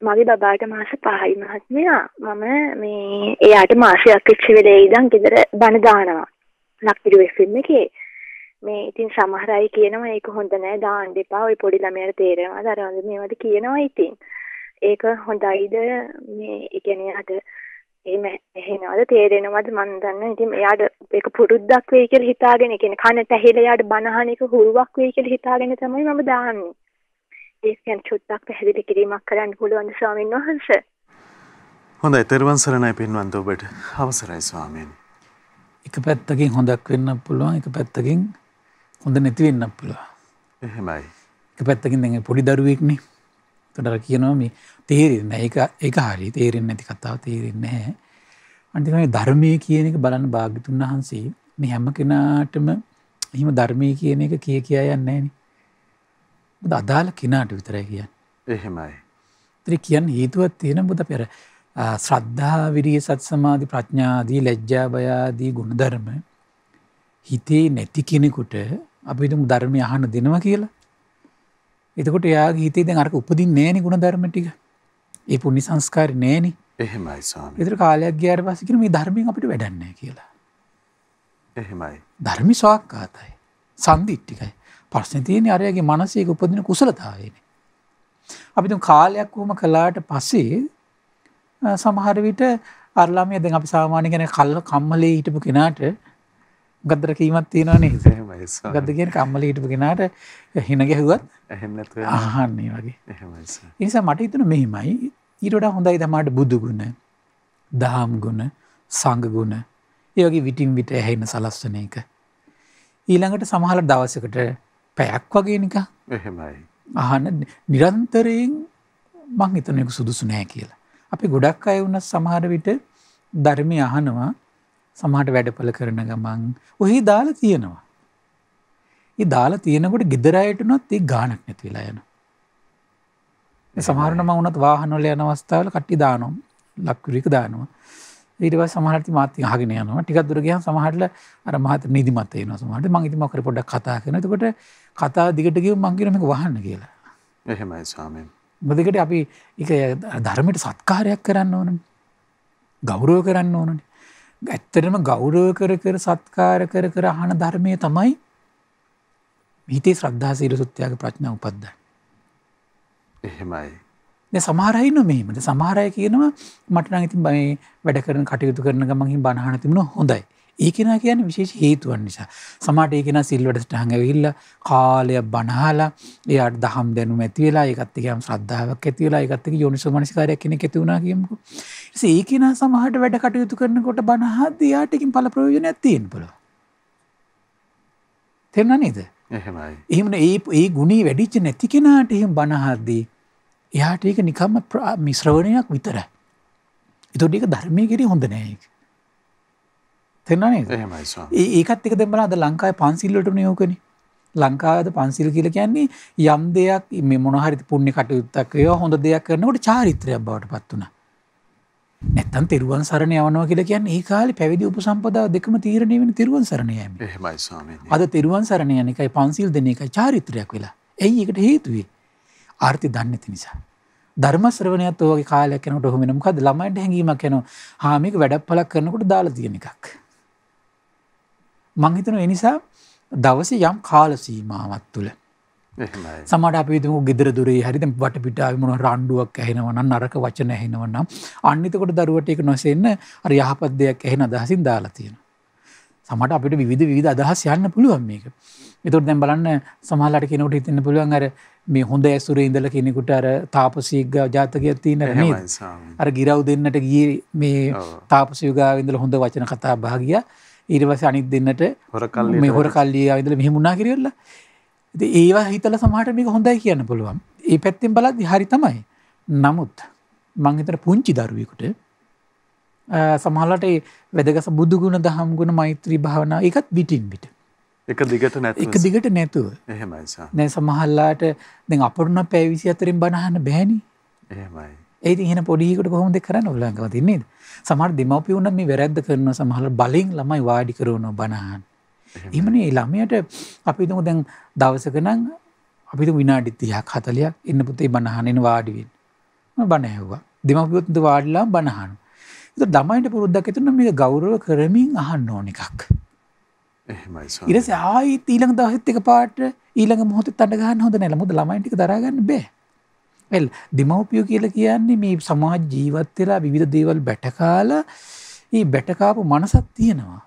මගේ බබාට මාස පහයි මහත්මයා මම මේ එයාට මාසයක් ඉච්ච වෙලේ ඉඳන් ගෙදර බණ දානවා ලක්පිරු FM එකේ මේ ඉතින් සමහර අය කියනවා ඒක හොඳ නෑ දාන්න එපා ওই පොඩි ළමයාට තේරෙනවා දරවඳ මේවට කියනවා ඉතින් ඒක හොඳයිද මේ ඒ කියන්නේ අද එහෙම එහෙනවද තේරෙනවද මන් දන්නේ ඉතින් එයාට ඒක පුරුද්දක් වෙයි කියලා හිතාගෙන ඒ කියන්නේ කනට ඇහිලා එයාට බනහන එක හුරුවක් වෙයි කියලා හිතාගෙන තමයි මම දාන්නේ විශේෂයෙන් චුට්ටක් පැහැදිලි කිරීමක් කරන්න පුළුවන්ද ස්වාමින් වහන්සේ? හොඳයි, ත්වන් සරණයි පින්වන්ත ඔබට. අවසරයි ස්වාමීන්. එක පැත්තකින් හොඳක් වෙන්න පුළුවන්, එක පැත්තකින් හොඳ නැති වෙන්න පුළුවන්. එහෙමයි. එක පැත්තකින් දැන් පොඩි දරුවෙක්නේ. ඒතර කියනවා මේ තේරෙන්නේ නැහැ. ඒක ඒක හරි. තේරෙන්නේ නැති කතාව තේරෙන්නේ නැහැ. අනිත් ධර්මයේ කියන එක බලන්න භාග්‍යතුන් වහන්සේ මේ හැම කෙනාටම එහෙම ධර්මයේ කියන එක කිය කියා යන්නේ නැහැ නේ. අදාළ කිනාට විතරයි කියන්න. එහෙමයි. ත්‍රි කියන් හේතුවත් තියෙන බුද පෙර ශ්‍රද්ධා විරිය සත් සමාධි ප්‍රඥාදී ලැජ්ජාබයාදී ගුණධර්ම හිතේ නැති කෙනෙකුට අපිතුම ධර්මය අහන දෙනවා කියලා. එතකොට යාගේ හිතේ දැන් අරක උපදින් නෑනි ගුණ ධර්ම ටික. ඒ පුුණි සංස්කාර නෑනි එහෙමයි එතර කාලයක් ගයාර පසිකන මේ ධර්මයෙන් අපිට වැඩන්නේ කියලා. එහෙමයි. ධර්මි ස්වාක්කාතයි. සන්දිිට්ටිකයි. ප්‍රශ්න තියෙන අරයගේ මනසයක උපදින කුසලතාවන. අපි කාලයක් වහම කලාට පස්සේ සමහරවිට අරලාමය දෙ අපි සාමාන්‍ය ගැන කල්ල කම්මලේ හිටපු කෙනාට ගදර කීමත් තියෙනනේ ගදගෙන් කම්මල හිටපු කෙනාට හින ගැහුවත් ආහන්නේ වගේ නිසා මට හිතන මෙහිමයි ඊටට හොඳයි තමාට බුදුගුණ දහම් ගුණ සංගගුණ ඒවගේ විටින් විට ඇහෙන සලස්වන එක ඊළඟට සමහල දවසකට පැයක් වගේ නික එහෙමයි අහන්න නිරන්තරයෙන් මං හිතනයක සුදුසු නෑ කියලා. අපි ගොඩක් අය වුණ සමහර විට ධර්මය අහනවා සමහට වැඩපල කරන ගමන් ඔහි දාල තියෙනවා. ඒ දාලා තියෙනකොට ගෙදරයටනොත් ඒ ගානක් නැති වෙලා යන. සමහරණ මවුනත් වාහනොල යන අවස්ථාවල කට්ටි දානම් ලක්කරික දානවා ඊටව සමහට මාත හගෙන යනවා ටිකක් දුරගහ සමහටල අර මහත නිදිමත් යන සමහට මං ඉතිම කර පොඩක් කතා කරන තකොට කතා දිගට ගිය මංකිරමක වහන්න කියලා එහෙමයි සාමය බදකට අපි එක ධර්මයට සත්කාරයක් කරන්න ඕන ගෞරව කරන්න ඕනන ඇත්තටම ගෞරව කර කර සත්කාර කර කර හන ධර්මය තමයි හිතේ ශ්‍රද්ධා සීර සුත්්‍යයාගේ ප්‍රශ්න උපද්ද එහෙමයි සමහරයින මෙහිමට සමහරය කියනවා මටන ඉතින් බයි වැඩ කරන කටයුතු කරන ගමහින් බණහන තිබුණ හොඳයි ඒකෙන කියන විශේෂ හේතුවන් නිසා සමට ඒකෙන සිල්වට ටහඟවෙල්ල කාලය බනහලා එයාට දහම් දැනු ඇතිවෙලා එකත්තිකම ශ්‍රද්ධාවක් ඇතිවලා එකත්තක යොනිසු මනිකාරයක් කෙන ඇතිවුණා කියමකු ඒකෙන සමහට වැඩ කටයුතු කරනකොට බනහත් යාටකින් පල ප්‍රයෝජන ඇතියෙන් පුල තෙරන නේද එහෙමයි එහම ඒ ඒ ගුණේ වැඩිච්ච නැති කෙනට එහෙම බනහද්දී එයාට ඒක නිකම්ම මිශ්‍රවණයක් විතර. එතොට ඒක ධර්මය කෙරි හොඳ නෑක. තෙන්නනේ ඒකත් එක දෙමලා අද ලංකායි පන්සිල්ලට නයෝකන ලංකාවද පන්සිල් කියල කියන්නේ යම් දෙයක් මේ මොනහරි පුුණි කටයුත්තක් ඒවා හොඳ දෙයක් කරනකට චාරිත්‍රයක් බවට පත් වනා. නැත්තම් තෙරුවන් සරණ යවනවා කියලා කියන්නේ ඒ කාලේ පැවිදි උපසම්පදාව දෙකම තීරණය වෙන තෙරුවන් සරණ යෑම. එහෙමයි ස්වාමීනි. අද තෙරුවන් සරණ යන එකයි පන්සිල් දෙන එකයි චාරිත්‍රයක් වෙලා. එයි ඒකට හේතුවේ. ආර්ථි දන්නති නිසා. ධර්මශ්‍රවනයත් ඕගේ කාලයක් කනට හොමෙනම්කද ළමයිට හැඟීමක් යන හාමික වැඩක් පලක් කරනකට දාලා තියෙන එකක්. මංහිතන එනිසා දවස යම් කාල සීමාවත් තුළ. සමට අපිතු ගෙදර දුරේ හරිත වට පිටාවමන රණ්ඩුවක් ඇහෙනවන අරක වචන ඇහෙනවන්නම් අන්නිතකොට දරුවට එක නොසෙන්න අර යහපත් දෙයක් ඇහෙන අදහසින් දාලා තියෙන. සමට අපිට විධ විධ අදහස් යන්න පුළුවන් මේක. එතුර දැම් බලන්න සමහලට කෙනට හිතන්න පුළුවන් අර මේ හොඳ ඇසුර ඉඳල කෙනෙකුට අර තාපසීග ජාතකය තියන අර ගිරව් දෙන්නට ගිය මේ තාපසයුගාවිදල හොඳ වචන කතා භාගිය ඉරිවස අනිත් දෙන්නට හොරකල් මේ හොර කල්ලිය විදල මෙහමුණනා කිරල්ල ඒවා හිතල සමහට මේක හොඳයි කියන්න පුළුවන් ඒ පැත්තෙන් බලත් හරි තමයි නමුත් මංහිතර පුංචි දරුවෙකුට සමහලට වැදගස බුදුගුණ දහම් ගුණ මෛත්‍රී භාවනා එකත් විටින් විට එක දිගට නැ එක දිගට නැතුව එහෙමයි නෑ සමහල්ලාට දෙ අපරන පැවිසි අතරින් බණහන්න බෑනි එහෙමයි ඒ එන පොඩිකට කොහොම දෙ කරන්න ඔලංකව තින්නේද සමහර දෙමවපිය වුණත් මේ වැරැද්ද කරන සමහල බලින් ළමයි වාඩි කරවන බණහන් එමනේ ළමයට අපි තුම දැන් දවසකනං අපිතු විනාඩි තියක් හතලයක් එන්න පුතේ බණහනෙන වාඩිවෙන් බණහැව්වා දෙමපියොත්ද වාඩිලා බණහනු එ දමයිට පුරුද්දක් ඇතුන මේ ගෞරව කරමින් අහන්න ඕන එකක්. ඉරස ආයි ඊළඟ දහත් එක පාට ඊළඟ මොහොත තට ගන්න හොඳ නැල මුද ළමයිටික දරගන්න බෑ එල් දෙමවපියෝ කියල කියන්නේ මේ සමාජ ජීවත්වෙලා විවිධ දේවල් බැටකාල ඒ බැටකාපු මනසත් තියෙනවා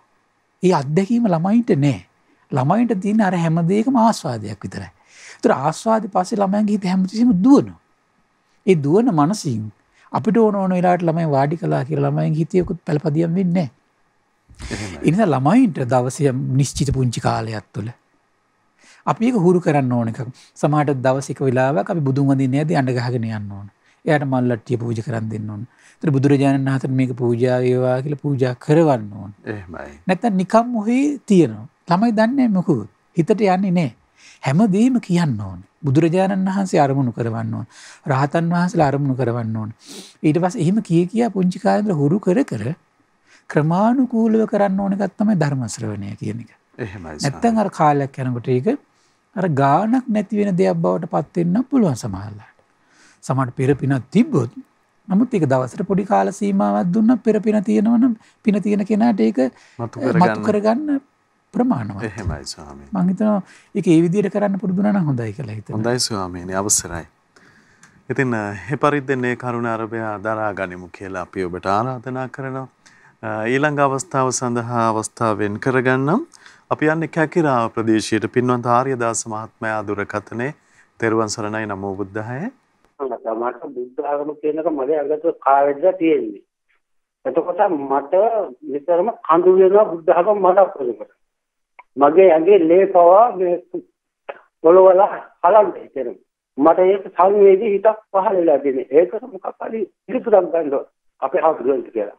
ඒ අත්දැකීම ළමයින්ට නෑ ළමයින්ට තියන අර හැමදේකම ආස්වාදයක් විතරයි තුර ආස්වාද පසේ ළමයන්ගේ හිත හැමතිසිම දුවනු ඒ දුවන මනසින් අපිට ඕන ඕන වෙලාට ළමයි වාඩි කලා කියලා ළමයින් හිතයකුත් පැළපදියම් වෙන්නේ නෑ ඉනිස ළමයින්ට දවසය නිශ්චිත පුංචි කාලයක් තුළ. අපික හුරු කරන්න ඕනක සමට දවසික වෙලාව අපි බුදුන්වදි නෑද අඩගහගෙන යන්න ඕන එයට මල්ලට්ටිය පූජ කරන්න දෙන්න ඕන තර බුදුරජාණන් හතර මේක පූජාවේවා කියල පූජා කරවන්න ඕන නැත නිකම් මොහේ තියෙනවා ළමයි දන්නේ මොකුත් හිතට යන්නේ නෑ හැමදේම කියන්න ඕන බුදුරජාණන් වහන්සේ අරමුණු කරවන්න ඕන රහතන් වහන්සල අරමුණු කරවන්න ඕන ඊට පස් එහෙම කිය කියා පුංචිකාරන්ද්‍ර හුරු කර කර ක්‍රමානුකූලව කරන්න ඕන එකත් තමයි ධර්මශ්‍රවණය කියන එක. නැත්තන් අර කාලයක් යනකොට ඒක අර ගානක් නැතිවෙන දෙයක් බවට පත්වෙන්න පුළුවන් සමහල්ලාට. සමට පෙර පිනත් තිබ්බොත් නමුත් ඒක දවසට පොඩි කාල සීමාවත් දුන්න පෙර පින තියෙනවනම් පින තියෙන කෙනාට ඒක මතු කරගන්න ප්‍රමාණවත් එහෙමයි ස්වාමී මං හිතනවා ඒක ඒ විදිහට කරන්න පුරුදු නම් හොඳයි කියලා හිතනවා හොඳයි ස්වාමීනි අවසරයි ඉතින් හෙපරිද්දෙන් මේ කරුණ අරබයා දරා ගනිමු කියලා අපි ඔබට ආරාධනා කරනවා ඊළඟ අවස්ථාව සඳහා අවස්ථාව වෙන් කරගන්නම්. අපි යන්නේ කැකිරාව ප්‍රදේශයට පින්වත් ආර්යදාස මහත්මයා දුරකථනේ තෙරුවන් සරණයි නමෝ බුද්ධාය. මට බුද්ධ ආගම කියන එක මගේ අගත කාලෙද තියෙන්නේ. එතකොට මට විතරම කඳු වෙනවා බුද්ධ ආගම මතක් වෙනකොට. මගේ ඇඟේ ලේ පවා මේ පොළවල හලන්න හිතෙනවා. මට ඒක සංවේදී හිතක් පහළ වෙලා තියෙන. ඒක මොකක් හරි පිළිතුරක් ගන්න අපේ හසුරුවන්ට කියලා.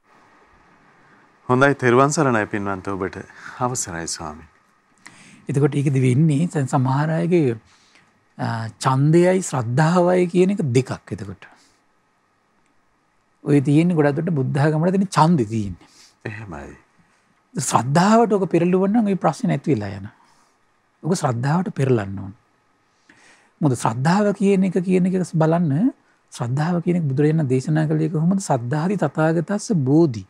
හොඳයි තෙරුවන් සරණයි පින්වන්ත ඔබට අවසරයි ස්වාමි. එතකොට ඒකද වෙන්නේ තැන් සමහරයගේ චන්දයයි ශ්‍රද්ධාවය කියන එක දෙකක් එතකොට. ඔය තියෙන් ගොඩතුට බුද්ධාගමට තින චන්ද තියන්නේ. එහෙමයි. ශ්‍රද්ධාවට ඕක පෙරල්ලුවන්න ඒ ප්‍රශ්න ඇත්වෙලා යන. ඔක ශ්‍රද්ධාවට පෙරලන්න ඕන්. මුද ශ්‍රද්ධාව කියන එක කියන එක බලන්න ශ්‍රද්ධාව කියනෙක් බුදුරයන්න දේශනා කළයක හොමද සද්ධාරි තතාගතස්ස බෝධී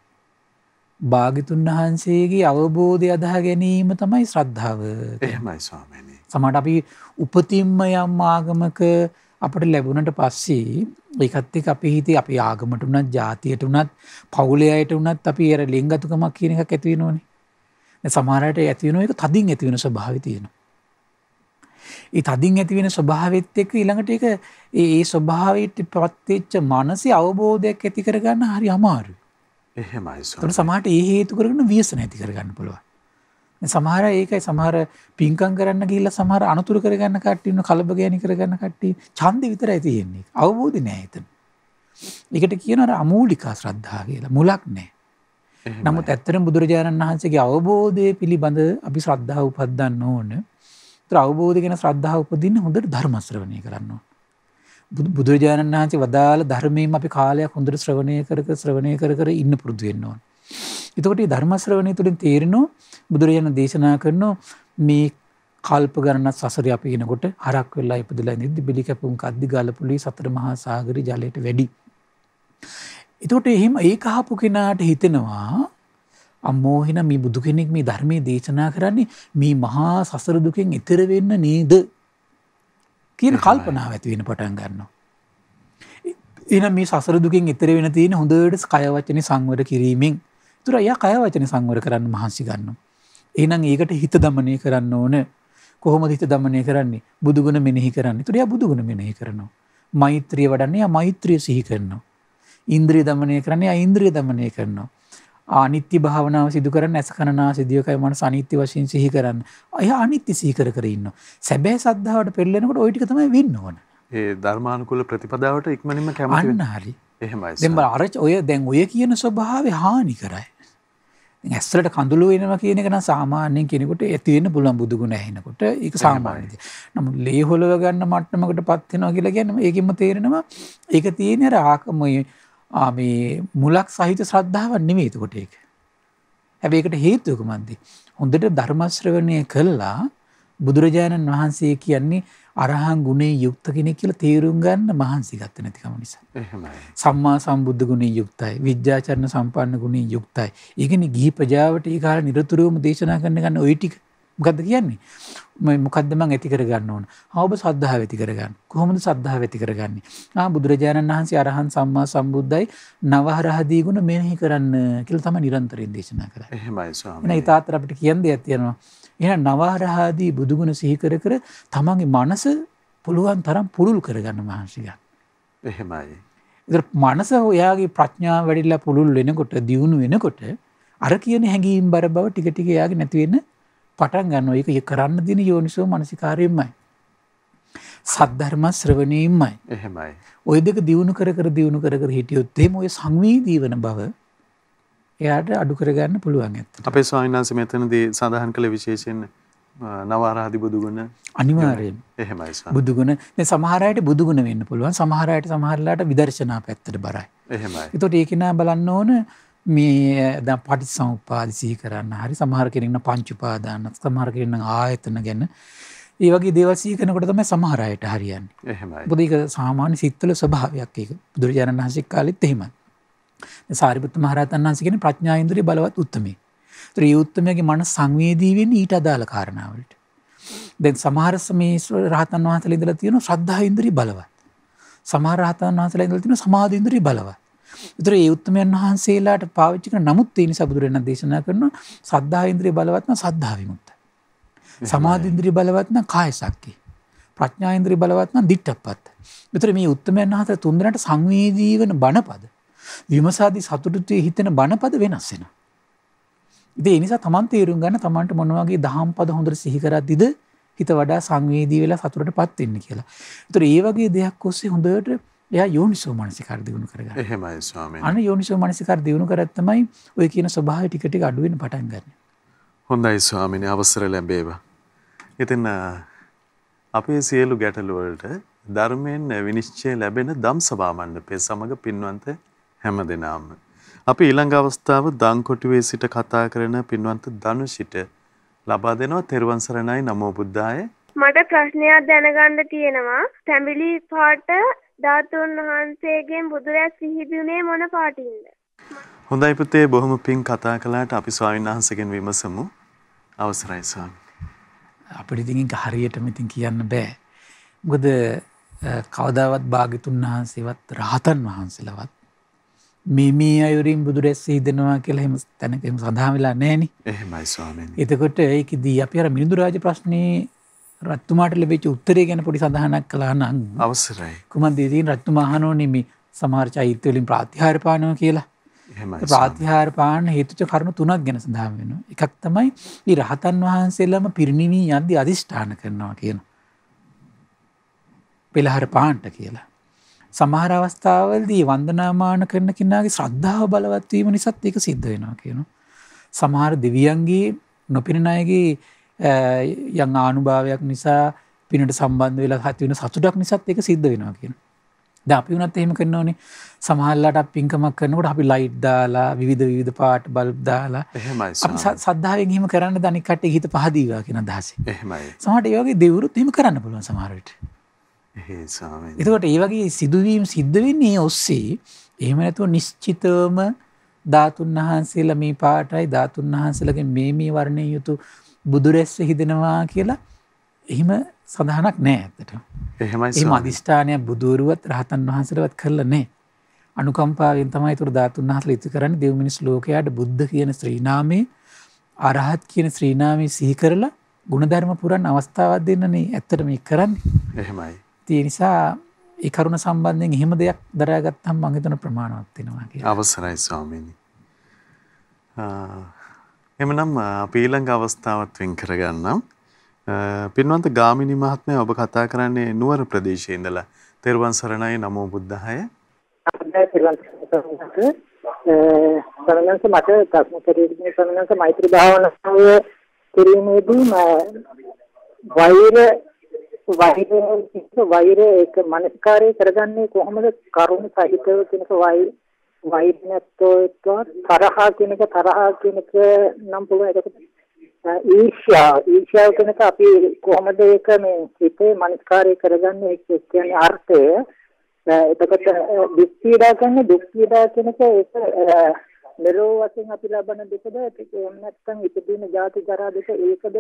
භාගිතුන් වහන්සේගේ අවබෝධය අදහ ගැනීම තමයි ශ්‍රද්ධාව එහමයි ස්වාමනි. සමට අපි උපතින්ම යම් ආගමක අපට ලැබුණට පස්සේ ඒකත්තික අපි හිතේ අපි ආගමට වනත් ජාතියට වනත් පවුලේ අයට වනත් අපි එර ලිංගතුකමක් කියන එක ඇතිවෙනවානේ සමාරයට ඇතිවෙන එක තදින් ඇතිවෙන ස්වභාවි තියෙන. ඒ තදින් ඇතිවෙන ස්වභාවත් එක්ක ඊළඟට එක ඒ ස්වභාවයට පවත්වෙච්ච මනසි අවබෝධයක් ඇති කරගන්න හරි අමාරු. එහෙමයි. ඒතර සමහරට ඒ හේතු කරගෙන ව්‍යසන ඇති කරගන්න පුළුවන්. සමහර ඒකයි සමහර පින්කම් කරන්න ගිහිල්ලා සමහර අනුතුරු කරගන්න කට්ටිය ඉන්න කලබගෑනි කරගන්න කට්ටිය ඡන්දෙ විතරයි තියෙන්නේ. අවබෝධි නෑ එතන. ඒකට කියනවා අර අමූලිකා ශ්‍රද්ධාව කියලා. මුලක් නෑ. නමුත් ඇත්තටම බුදුරජාණන් වහන්සේගේ අවබෝධය පිළිබඳ අපි ශ්‍රද්ධාව උපදන්න ඕන. ඒතර අවබෝධය ගැන ශ්‍රද්ධාව උපදින්න හොඳට ධර්ම ශ්‍රවණය කරන්න ඕන. බුදුරජාණන් වහන්සේ වදාළ ධර්මයම අපි කාලයක් හොඳට ශ්‍රවණය කරක ශ්‍රවණය කර කර ඉන්න පුරුදුවෙන්නවා. එතකොට ධර්මශ්‍රවණය තුළින් තේරෙනෝ බුදුරජාණන් දේශනා කරනවා මේ කල්ප ගණනත් සසර අපි එනකොට හරක් වෙලා ඉපදලා නිදි බිලි කැපුම් අද්දි ගලපුලි සතර මහා සාගරි ජලයට වැඩි. එතකොට එහෙම ඒ කහපු කෙනාට හිතෙනවා අම්මෝහින මේ බුදු කෙනෙක් මේ ධර්මය දේශනා කරන්නේ මේ මහා සසර දුකෙන් ඉතර වෙන්න නේද කියන කල්පනාව ඇතිවෙන පටන් ගන්නවා. එන මේ සසරදුකින් ඉතර වෙන තියෙන හොඳට ස්කයවචන සංවර කිරීමෙන් තුර ය කයවචන සංවර කරන්න මහන්සි ගන්න. එනම් ඒකට හිත දමනය කරන්න ඕන කොහොම හිත දමනය කරන්නේ බුදුගුණ මෙනෙහි කරන්න තුරයා බුදුගුණ මෙනෙහි කරනවා. මෛත්‍රිය වඩන්නේ මෛත්‍රිය සිහි කරනවා. ඉන්ද්‍රී දමනය කරන්නේ ඉන්ද්‍රී දමනය කරනවා. ආනිත්‍ය භාවනාව සිදු කරන්න ඇසකනා සිදියකයි මන සනිත්‍ය වශයෙන් සිහි කරන්න. අය අනිත්‍ය සිහි කර කර ඉන්නවා. සැබෑ සද්ධාවට පෙරලෙනකොට ওই ටික තමයි වෙන්න ඕන. ඒ ධර්මානුකූල ප්‍රතිපදාවට ඉක්මනින්ම කැමති වෙන්න. අන්න හරි. එහෙමයි. දැන් බලන්න ඔය දැන් ඔය කියන ස්වභාවය හානි කරයි. දැන් ඇස්වලට කඳුළු වෙනවා කියන එක නම් සාමාන්‍යයෙන් කෙනෙකුට ඇති වෙන්න පුළුවන් බුදු ගුණ ඇහෙනකොට ඒක සාමාන්‍යයි. නමුත් ලේ හොලව ගන්න මට්ටමකටපත් වෙනවා කියලා කියන්නේ ඒකෙන්ම තේරෙනවා ඒක තියෙන අර ආකමයේ මේ මුලක් සහිත ශ්‍රද්ධාවන් නෙමේ එතකොට ඒක. හැබේකට හේතුවක මන්දි. හොඳට ධර්මශ්‍රවණය කල්ලා බුදුරජාණන් වහන්සේ කියන්නේ අරහන් ගුණේ යුක්ත කෙනෙක් කියලා තේරුම් ගන්න මහන්සි ගත්ත නැතිකම නිසා. සම්මා සම්බුද්ධ ගුණේ යුක්තයි, විද්‍යාචරණ සම්පන්න ගුණේ යුක්තයි. ඊගෙන ගිහි ප්‍රජාවට ඒ කාලේ නිරතුරුවම දේශනා කරන්න ගන්න ওই ටික. ගද කියන්නේ මොකදම ඇති කරගන්න ඕන අවබ සද්ධහ වෙති කරගන්න කොහොමද සද්ධහ වෙති කරගන්නේ බුදුරජාණන් වහන්සේ අරහන් සම්මා සම්බුද්ධයි නවහරහදීගුණ මෙහි කරන්න කියල තම නිරන්තරින් දේශනා කර එහමයි ඉතාතර අපට කියන්ද ඇතියෙනවා එ නවාරහාදී බුදුගුණ සිහිකර කර තමන්ගේ මනස පුළුවන් තරම් පුරුල් කරගන්න මහන්සිගන්න එහෙමයි මනස ඔයාගේ ප්‍රඥා වැඩිල්ලා පුළුල් වෙනකොට දියුණු වෙනකොට අර කියන හැඟීම් බර බව ටිකටික යාගේ නැතිවෙන්න පටන් ගන්න ඒක ය කරන්න දින යෝනිසෝ මනසිකාරයෙන්මයි. සද්ධර්ම ශ්‍රවණීමයි. එහෙමයි. ඔය දෙක දියුණු කර කර දියුණු කර කර හිටියොත්තේම ඔය සංවීදී වන බව එයාට අඩු කරගන්න පුළුවන් ඇත්ත. අපේ ස්වාමිනාන්සේ මෙතනදී සඳහන් කළ විශේෂයෙන් නවාරාධි බුදුගුණ අනිවාර්යෙන් එහෙමයි බුදුගුණ මේ සමහරයට බුදුගුණ වෙන්න පුළුවන් සමහරයට සමහරලාට විදර්ශනා පැත්තට බරයි. එහෙමයි. ඒතකොට ඒක නා බලන්න ඕන මේ ද පටි සංපාදි සිහි කරන්න හරි සමහර කරන්න පංචුපාදාන්න සමහර කරන්න ආයතන ගැන ඒ වගේ දේවසීකනකොට තම සමහරයට හරියන්න බොදක සාමාන්‍ය සිත්තල ස්වභාවයක් ඒක බුදුරජාණන් වහසික් කාලෙත් එහෙම සාරිපුත්ත මහරතන් වහන්සගෙන ප්‍රඥායින්දරී බලවත් උත්තමේ ත්‍රී උත්තමයගේ මන සංවේදීවෙන් ඊට අදාළ කාරණාවලට දැන් සමහරස මේස්ව රහතන් වහසල ඉදල තියෙන ශ්‍රද්ධා ඉන්දරී බලවත් සමහරහතන් වහසල ඉදල තින සමාධීන්දරී බලවත් විතර ඒ උත්තමයන් වහන්සේලාට පාවිච්චික නමුත් ඒ නිසා බුදුරණන් දේශනා කරනවා සද්ධා ඉන්ද්‍රිය බලවත් නම් සද්ධා විමුක්ත. සමාධි ඉන්ද්‍රිය බලවත් නම් කාය ශක්තිය. ප්‍රඥා ඉන්ද්‍රිය බලවත් නම් දිට්ඨප්පත්. විතර මේ උත්තමයන් වහන්සේ තුන්දෙනාට සංවේදී වෙන බණපද විමසාදී සතුටුත්වයේ හිතෙන බණපද වෙනස් වෙනවා. ඉතින් ඒ නිසා තමන් තේරුම් ගන්න තමන්ට මොන වගේ දහම් පද හොඳට සිහි කරද්දිද හිත වඩා සංවේදී වෙලා සතුටටපත් වෙන්න කියලා. ඒතර ඒ වගේ දෙයක් ඔස්සේ හොඳට එයා යෝනිසෝ මනසිකාර දිනු කරගන්න. එහෙමයි ස්වාමීනි. අනේ යෝනිසෝ මනසිකාර දිනු කරත් තමයි ඔය කියන ස්වභාවය ටික ටික අඩු වෙන පටන් ගන්න. හොඳයි ස්වාමීනි අවසර ලැබේවා. ඉතින් අපේ සියලු ගැටලු වලට ධර්මයෙන් විනිශ්චය ලැබෙන දම් සභා මණ්ඩපය සමග පින්වන්ත හැම දිනම අපි ඊළඟ අවස්ථාව දංකොටුවේ සිට කතා කරන පින්වන්ත ධනුෂිට ලබා දෙනවා තෙරුවන් සරණයි නමෝ බුද්ධාය. මට ප්‍රශ්නයක් දැනගන්න තියෙනවා. තැඹිලි පාට ධාතුන් වහන්සේගෙන් බුදුරැස් සිහිදුනේ මොන පාටින්ද? හොඳයි පුතේ බොහොම පිං කතා කළාට අපි ස්වාමීන් වහන්සේගෙන් විමසමු. අවසරයි ස්වාමී. අපිට ඉතින් හරියටම ඉතින් කියන්න බෑ. මොකද කවදාවත් භාග්‍යතුන් වහන්සේවත් රහතන් වහන්සේලවත් මේ මේ අයුරින් බුදුරැස් සිහිදෙනවා කියලා එහෙම තැනක එහෙම සඳහන් වෙලා නැහැ නේ. එහෙමයි ස්වාමීනි. එතකොට ඒකදී අපි අර මිනුදු රාජ ප්‍රශ්නේ රත්තුමාට ලැබෙච්ච උත්තරේ ගැන පොඩි සඳහනක් කළා නම් අවසරයි. කුමන්ද ඉතින් රත්තුමා අහනෝනේ මේ සමහර චෛත්‍ය වලින් ප්‍රාතිහාර පානවා කියලා. එහෙමයි. ප්‍රාතිහාර පාන හේතුච කරුණු තුනක් ගැන සඳහන් වෙනවා. එකක් තමයි මේ රහතන් වහන්සේලාම පිරිණිවි යද්දී අදිෂ්ඨාන කරනවා කියන. පෙළහර පාන්ට කියලා. සමහර අවස්ථාවලදී වන්දනාමාන කරන කෙනාගේ ශ්‍රද්ධාව බලවත් වීම නිසාත් ඒක සිද්ධ වෙනවා කියනවා. සමහර දෙවියන්ගේ නොපිරණ අයගේ යං ආනුභාවයක් නිසා පිනට සම්බන්ධ වෙලා හතිවන සතුටක් නිසත් එක සිද්ධ වෙනවා කියන. ද අපි වනත් එහෙම කරන්න ඕනේ සමහල්ලට පින්කමක් කරනකට අපි ලයිට් දාලා විධ විධ පාට බල්බ් දාලා සද්ධාවෙන් හිම කරන්න දනිකට හිත පහදීවා කියෙන දහසේ සමට ඒගේ දෙවරුත් හිම කරන්න පුළුවන් සමහරට. එතකට ඒ වගේ සිදුවීම් සිද්ධවෙන්නේ ඔස්සේ එහෙම නැතුව නිශ්චිතවම ධාතුන් වහන්සේලා මේ පාටයි ධාතුන් වහන්සලගේ මේ මේ වර්ණය යුතු බුදුරැස්ස හිදෙනවා කියලා එහෙම සඳහනක් නෑ ඇතට එහම අධිෂ්ඨානය බුදුරුවත් රහතන් වහන්සරවත් කරල නෑ අනුකම්පාවෙන් තමයි තුර ධාතුන් වහස ඉති කරන්න දෙවමිනිස් ලෝකයාට බුද්ධ කියන ශ්‍රීනාමේ අරහත් කියන ශ්‍රීනාමේ සිහි කරලා ගුණධර්ම පුරන් අවස්ථාවත් දෙන්නනේ ඇත්තට මේ කරන්න එහෙමයි තිය නිසා එකරුණ සම්බන්ධයෙන් එහෙම දෙයක් දරාගත්තම් මංහිතන ප්‍රමාණවත්වෙනවා අවසරයි ස්වාමීණි එමනම් පීළඟ අවස්ථාවත් වෙන් කරගන්නම්. පින්වන්ත ගාමිණී මහත්මය ඔබ කතා කරන්නේ නුවර ප්‍රදේශයේ ඉඳලා. තෙරුවන් සරණයි නමෝ බුද්ධාය. සරණංශ මට ප්‍රශ්න කෙරෙන්නේ සරණංශ මෛත්‍රී භාවනාව කිරීමේදී මම වෛර වෛර වෛර එක මනස්කාරය කරගන්නේ කොහොමද කරුණ සහිතව කෙනක වෛර වෛරණත්වෝ එක්ක තරහා කියන එක තරහා කියන එක නම් පුළුවන් ඒකට ඊර්ෂ්‍යා ඊර්ෂ්‍යාව කියන එක අපි කොහොමද ඒක මේ හිතේ මනස්කාරය කරගන්නේ ඒක කියන්නේ අර්ථය එතකොට දුක් පීඩා ගන්න දුක් පීඩා කියන එක ඒක නිරෝ වශයෙන් අපි ලබන දුකද එහෙම නැත්නම් ඉපදීන ජාති ජරා දුක ඒකද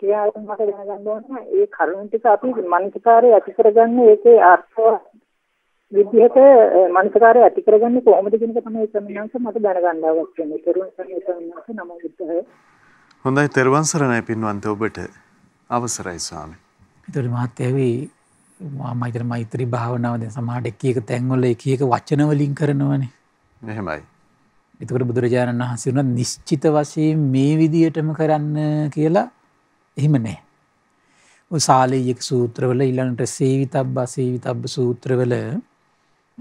ක්‍රියාවෙන් මට දැනගන්න ඕන ඒ කරුණ ටික අපි මනස්කාරය ඇති කරගන්න ඒකේ අර්ථය විදිහට මනසකාරය ඇති කරගන්නේ කොහොමද කියන එක තමයි ස්වාමීන් මට දැනගන්න අවශ්‍යන්නේ. තෙරුවන් සරණයි ස්වාමීන් වහන්සේ නමෝ බුද්ධාය. හොඳයි තෙරුවන් සරණයි පින්වන්ත ඔබට අවසරයි ස්වාමී. ඒතර මහත්යවි මම හිතන මෛත්‍රී භාවනාව දැන් සමහරට එක එක තැන්වල එක එක වචන වලින් කරනවනේ. එහෙමයි. එතකොට බුදුරජාණන් වහන්සේ උනත් නිශ්චිත වශයෙන් මේ විදියටම කරන්න කියලා එහෙම නැහැ. ඔය සාලේයක සූත්‍රවල ඊළඟට සේවිතබ්බ සේවිතබ්බ සූත්‍රවල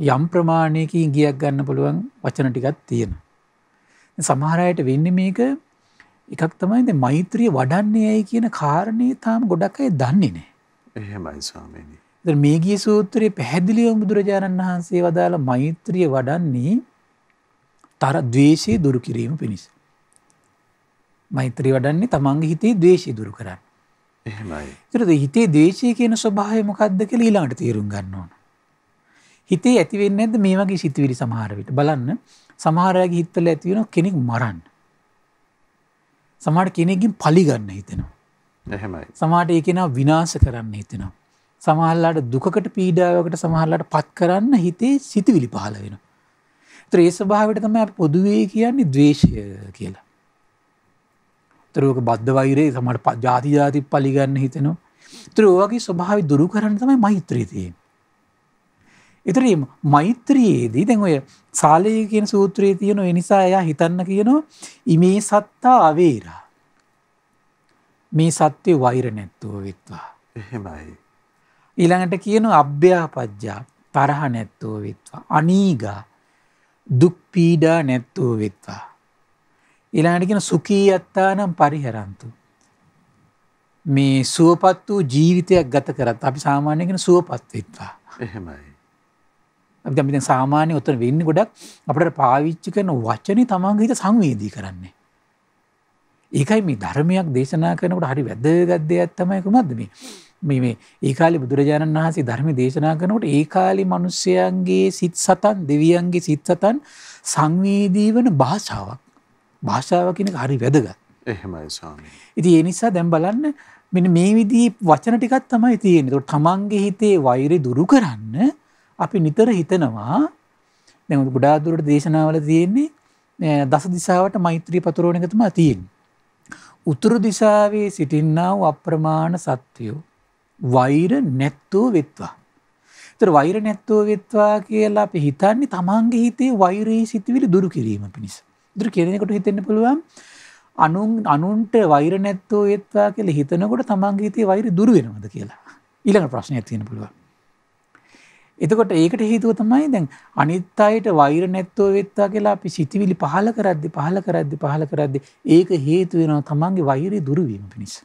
යම් ප්‍රමාණයකින් ගියක් ගන්න පුළුවන් වචන ටිකත් තියෙන. සමහරයට වෙන්න මේක එකක් තමයිද මෛත්‍රිය වඩන්නේ ඇයි කියන කාරණය තාම ගොඩක් අය දන්නේ නෑ. එහෙමයි ස්වාමීනි. මේ ගිය සූත්‍රයේ පැහැදිලිව බුදුරජාණන් වහන්සේ වදාළ මෛත්‍රිය වඩන්නේ තර ද්වේෂය දුරු කිරීම පිණිස. මෛත්‍රී වඩන්නේ තමන්ගේ හිතේ ද්වේෂය දුරු කරන්න. එහෙමයි. ඒතර හිතේ ද්වේෂය කියන ස්වභාවය මොකද්ද කියලා ඊළඟට තේරුම් ගන්න ඕන. හිතේ ඇතිවෙන්න ඇද මේ වගේ සිතුවිරි සමහරවිට බලන්න සමහරයගේ හිත්තල ඇතිවෙන කෙනෙක් මරන්න. සමට කෙනෙකින් පලිගන්න හිතෙනවා. නැහැමයි සමාට ඒ කෙනා විනාස කරන්න හිතෙනවා. සමහල්ලාට දුකට පීඩාවකට සමහල්ලාට පත් කරන්න හිතේ සිතිවිලි පහල වෙන. ත්‍රේ ස්භාවට තම පොදුවේ කියන්නේ දවේශය කියලා. තරෝක බද්ධ වෛරේ සමට ජාති ජාති පලිගන්න හිතනවා. ත්‍රෝවගේ ස්වභාවි දුරු කරන්න තමයි මෛත්‍රීතියෙන්. ඉතරී මෛත්‍රයේදී දැන් ඔය සාලය කියන සූත්‍රයේ තියෙන එනිසා එයා හිතන්න කියනවා ඉමේ සත්තා අවේරා. මේ සත්‍යය වෛර නැත්තුව වෙත්වා. එහෙමයි. ඊළඟට කියන අභ්‍යාපජ්ජා තරහ නැත්තුව වෙත්වා. අනීගා දුක්පීඩා නැත්තුව වෙත්වා. ඊළඟට කියන සුකී අත්තානම් පරිහරන්තු. මේ සුවපත් වූ ජීවිතයක් ගත කරත් අපි සාමාන්‍යගෙන සුවපත් වෙත්වා. එහෙමයි. ඇ සාමාන්‍ය උත්තර වෙන්න ගොඩක් අපට පාවිච්චි කරන වචනය තමන්ගේ හිත සංවේදී කරන්නේ. ඒකයි මේ ධර්මයක් දේශනා කරනකට හරි වැදගත්දය ඇත්තමයක මදම මේ ඒකාලි බුදුරජාණන් වහන්සේ ධර්ම දේශනා කරනට ඒකාලි මනුස්්‍යයන්ගේ සිත් සතන් දෙවියන්ගේ සිත් සතන් සංවේදී වන භාෂාවක් භාෂාවකින හරි වැදගත් එහෙමයි ඉති එනිසා දැම් බලන්න මෙ මේ විදිී වචන ටිකත් තමයි තියෙන තුොට තමන්ගේ හිතේ වෛරය දුරු කරන්න අපි නිතර හිතනවා දැ ගොඩාදුරට දේශනාවල තියෙන්නේ දස දිසාවට මෛත්‍රී පතුරෝණකතුම තියෙන්. උතුරු දිසාවේ සිටින්නාව අප්‍රමාණ සත්‍යයෝ. වෛර නැත්තෝ වෙත්වා. තර වෛර නැත්තෝ වෙත්වා කියලා අපි හිතන්නේ තමන්ගේ හිතේ වෛරයේ සිතිවිලි දුරු කිරීම පිණිස. දුරු කෙනෙකට හිතෙන්න්න පුළුවන් අනුන් අනුන්ට වෛර නැත්තෝ ඒත්වා කියල හිතනකොට තමන්ගේ හිතේ වෛර දුරුවෙනවද කියලා. ඊළඟ ප්‍රශ්නයක් තියෙන පුළුවන්. එතකොට ඒකට හේතුව තමයි දැන් අනිත් අයට වෛර නැත්තෝ වෙත්තා කියලා අපි සිතිවිලි පහල කරද්දි පහල කරද්දි පහල කරද්දි ඒක හේතු වෙනවා තමන්ගේ වෛරය දුරු වීම පිණිස.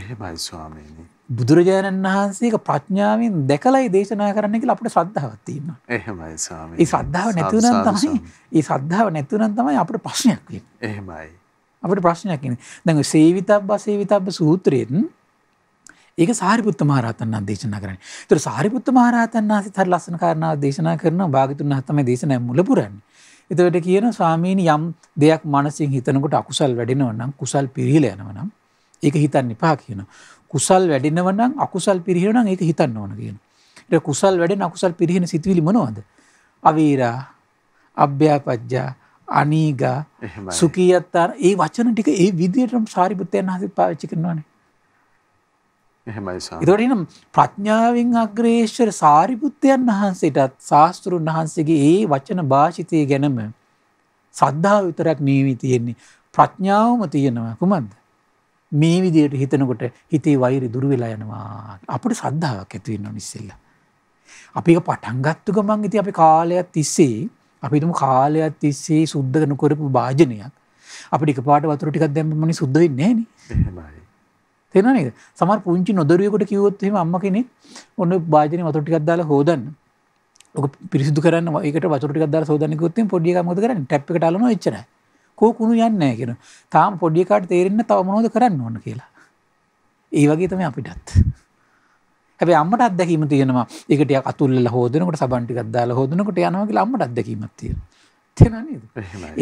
එහෙමයි ස්වාමීනි. බුදුරජාණන් වහන්සේක ප්‍රඥාවෙන් දැකලායි දේශනා කරන්න කියලා අපිට ශ්‍රද්ධාවක් තියෙනවා. එහෙමයි ස්වාමීනි. ඒ ශ්‍රද්ධාව නැති වුණාම තමයි ඒ ශ්‍රද්ධාව නැති වුණාම තමයි අපිට ප්‍රශ්නයක් වෙන්නේ. එහෙමයි. අපිට ප්‍රශ්නයක් ඉන්නේ. දැන් සේවිතබ්බ සේවිතබ්බ සූත්‍රයෙන් ඒක සාරිපුත්ත මහරහතන් වහන්සේ දේශනා කරන්නේ. ඒතර සාරිපුත්ත මහරහතන් වහන්සේත් හරි ලස්සන කාරණාවක් දේශනා කරනවා. භාග්‍යතුන් වහන්සේ තමයි දේශනාව මුල පුරන්නේ. එතකොට කියන ස්වාමීන් යම් දෙයක් මනසින් හිතනකොට අකුසල් වැඩෙනව නම් කුසල් පිරිහිලා යනව නම් ඒක හිතන්න එපා කියනවා. කුසල් වැඩෙනව නම් අකුසල් පිරිහිනව නම් ඒක හිතන්න ඕන කියනවා. ඊට කුසල් වැඩෙන අකුසල් පිරිහින සිතුවිලි මොනවද? අවීරා, අභ්‍යාපජ්ජා, අනීගා, සුඛියත්තර ඒ වචන ටික ඒ විදිහටම සාරිපුත්තයන් වහන්සේ පාවිච්චි කරනවානේ. එතොටනම් ප්‍රඥාවෙන් අග්‍රේශ්වර සාරිපුත්තයන් වහන්සේටත් ශාස්තෘන් වහන්සේගේ ඒ වචන භාෂිතය ගැනම සද්ධාව විතරක් නීවී තියෙන්නේ ප්‍රඥාවම තියෙනවා කුමන්ද මේ විදියට හිතනකොට හිතේ වෛරි දුරවෙලා යනවා අපට සද්ධාවක් ඇතිවෙන්න නිස්සෙල්ල. අපි පටන්ගත්තු ගමන් ඉති අපි කාලයක් තිස්සේ අපිටම කාලයක් තිස්සේ සුද්ධ කරනකොරපු භාජනයක් අපිට පාට වතුර ටිකක් දැම්මනි සුද්ධවෙන්නේ නෑන. තෙනනේද සමර පුංචි නොදරුවකට කිවොත්හෙම අම්ම කෙනෙ ඔන්න භාජන වතුටිකක් දාලා හෝදන්න පිරිසිදු කරන්න ඒක වතුටිකක් දාලා සෝදනකොත්තේ පොඩිය මත කරන්න ටැප්ි ටලන චර කෝකුණු යන්න කියෙන තාම් පොඩියකාට තේරෙන්න තවමනෝද කරන්න ඕන කියලා. ඒ වගේ තම අපිටත්. ඇ අමට අදැකීම තියෙනවා එකට අතුල්ල හෝදනකට සබන්ටිකක් දාලා හෝදනකට යනවාගේ අම්මට අදැකීමත්තිය. වෙනවා නේද?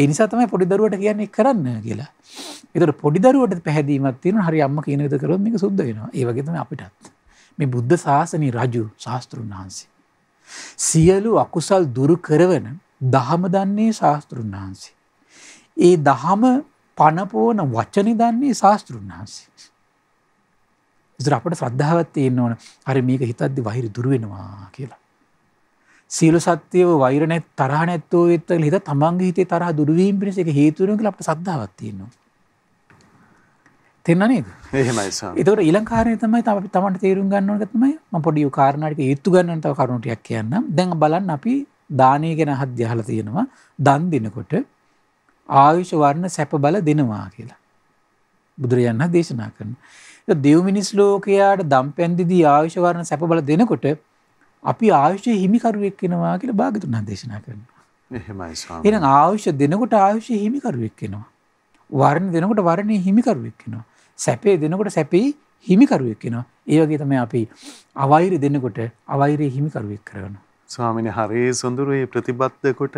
ඒ නිසා තමයි පොඩි දරුවට කියන්නේ කරන්න කියලා. ඒතර පොඩි දරුවට පැහැදීමක් තියෙනවා. හරි අම්මා කියන විදිහට කරොත් මේක සුද්ධ වෙනවා. ඒ වගේ තමයි අපිටත්. මේ බුද්ධ ශාසනයේ රජු ශාස්ත්‍රුන් වහන්සේ. සියලු අකුසල් දුරු කරවන දහම දන්නේ ශාස්තෘන් වහන්සේ. ඒ දහම පණපෝන වචන දන්නේ ශාස්තෘන් වහන්සේ. ඉදර අපට ශ්‍රද්ධාවත් තියෙන්න ඕන හරි මේක හිතද්දි වහිරි දුරුවෙනවා කියලා. සීල සත්‍යයව වෛරණැ තරහ නැත්තෝ වෙත්තල හිත තමන්ගේ හිතේ තරහ දුරුවීම් පිණිස එක හේතුවෙන් කියලා අපිට සද්ධාවක් තියෙනවා. තේරෙනා නේද? එහෙමයි ස්වාමී. ඒතකොට ඊළඟ කාරණේ තමයි අපි තමන්ට තේරුම් ගන්න ඕන එක තමයි මම පොඩි කාරණා ටික ඊත්තු ගන්න තව කරුණු ටිකක් කියන්නම්. දැන් බලන්න අපි දානය ගැන අහද්දී අහලා තියෙනවා දන් දෙනකොට ආයුෂ වර්ණ සැප බල දෙනවා කියලා. බුදුරජාණන් දේශනා කරනවා. ඒ දෙව් මිනිස් ලෝකයාට දම්පැන් දිදී ආයුෂ වර්ණ සැප බල දෙනකොට අපි ආයුෂය හිමිකරුවෙක් වෙනවා කියලා භාගතුන් වහන්සේ දේශනා කරනවා. එහෙමයි ස්වාමී. එහෙනම් ආයුෂ දෙනකොට ආයුෂය හිමිකරුවෙක් වෙනවා. වර්ණ දෙනකොට වර්ණයේ හිමිකරුවෙක් වෙනවා. සැපේ දෙනකොට සැපේ හිමිකරුවෙක් වෙනවා. ඒ වගේ තමයි අපි අවෛර දෙනකොට අවෛරයේ හිමිකරුවෙක් කරනවා. ස්වාමීනි හරේ සොඳුරේ ප්‍රතිබද්ධ කොට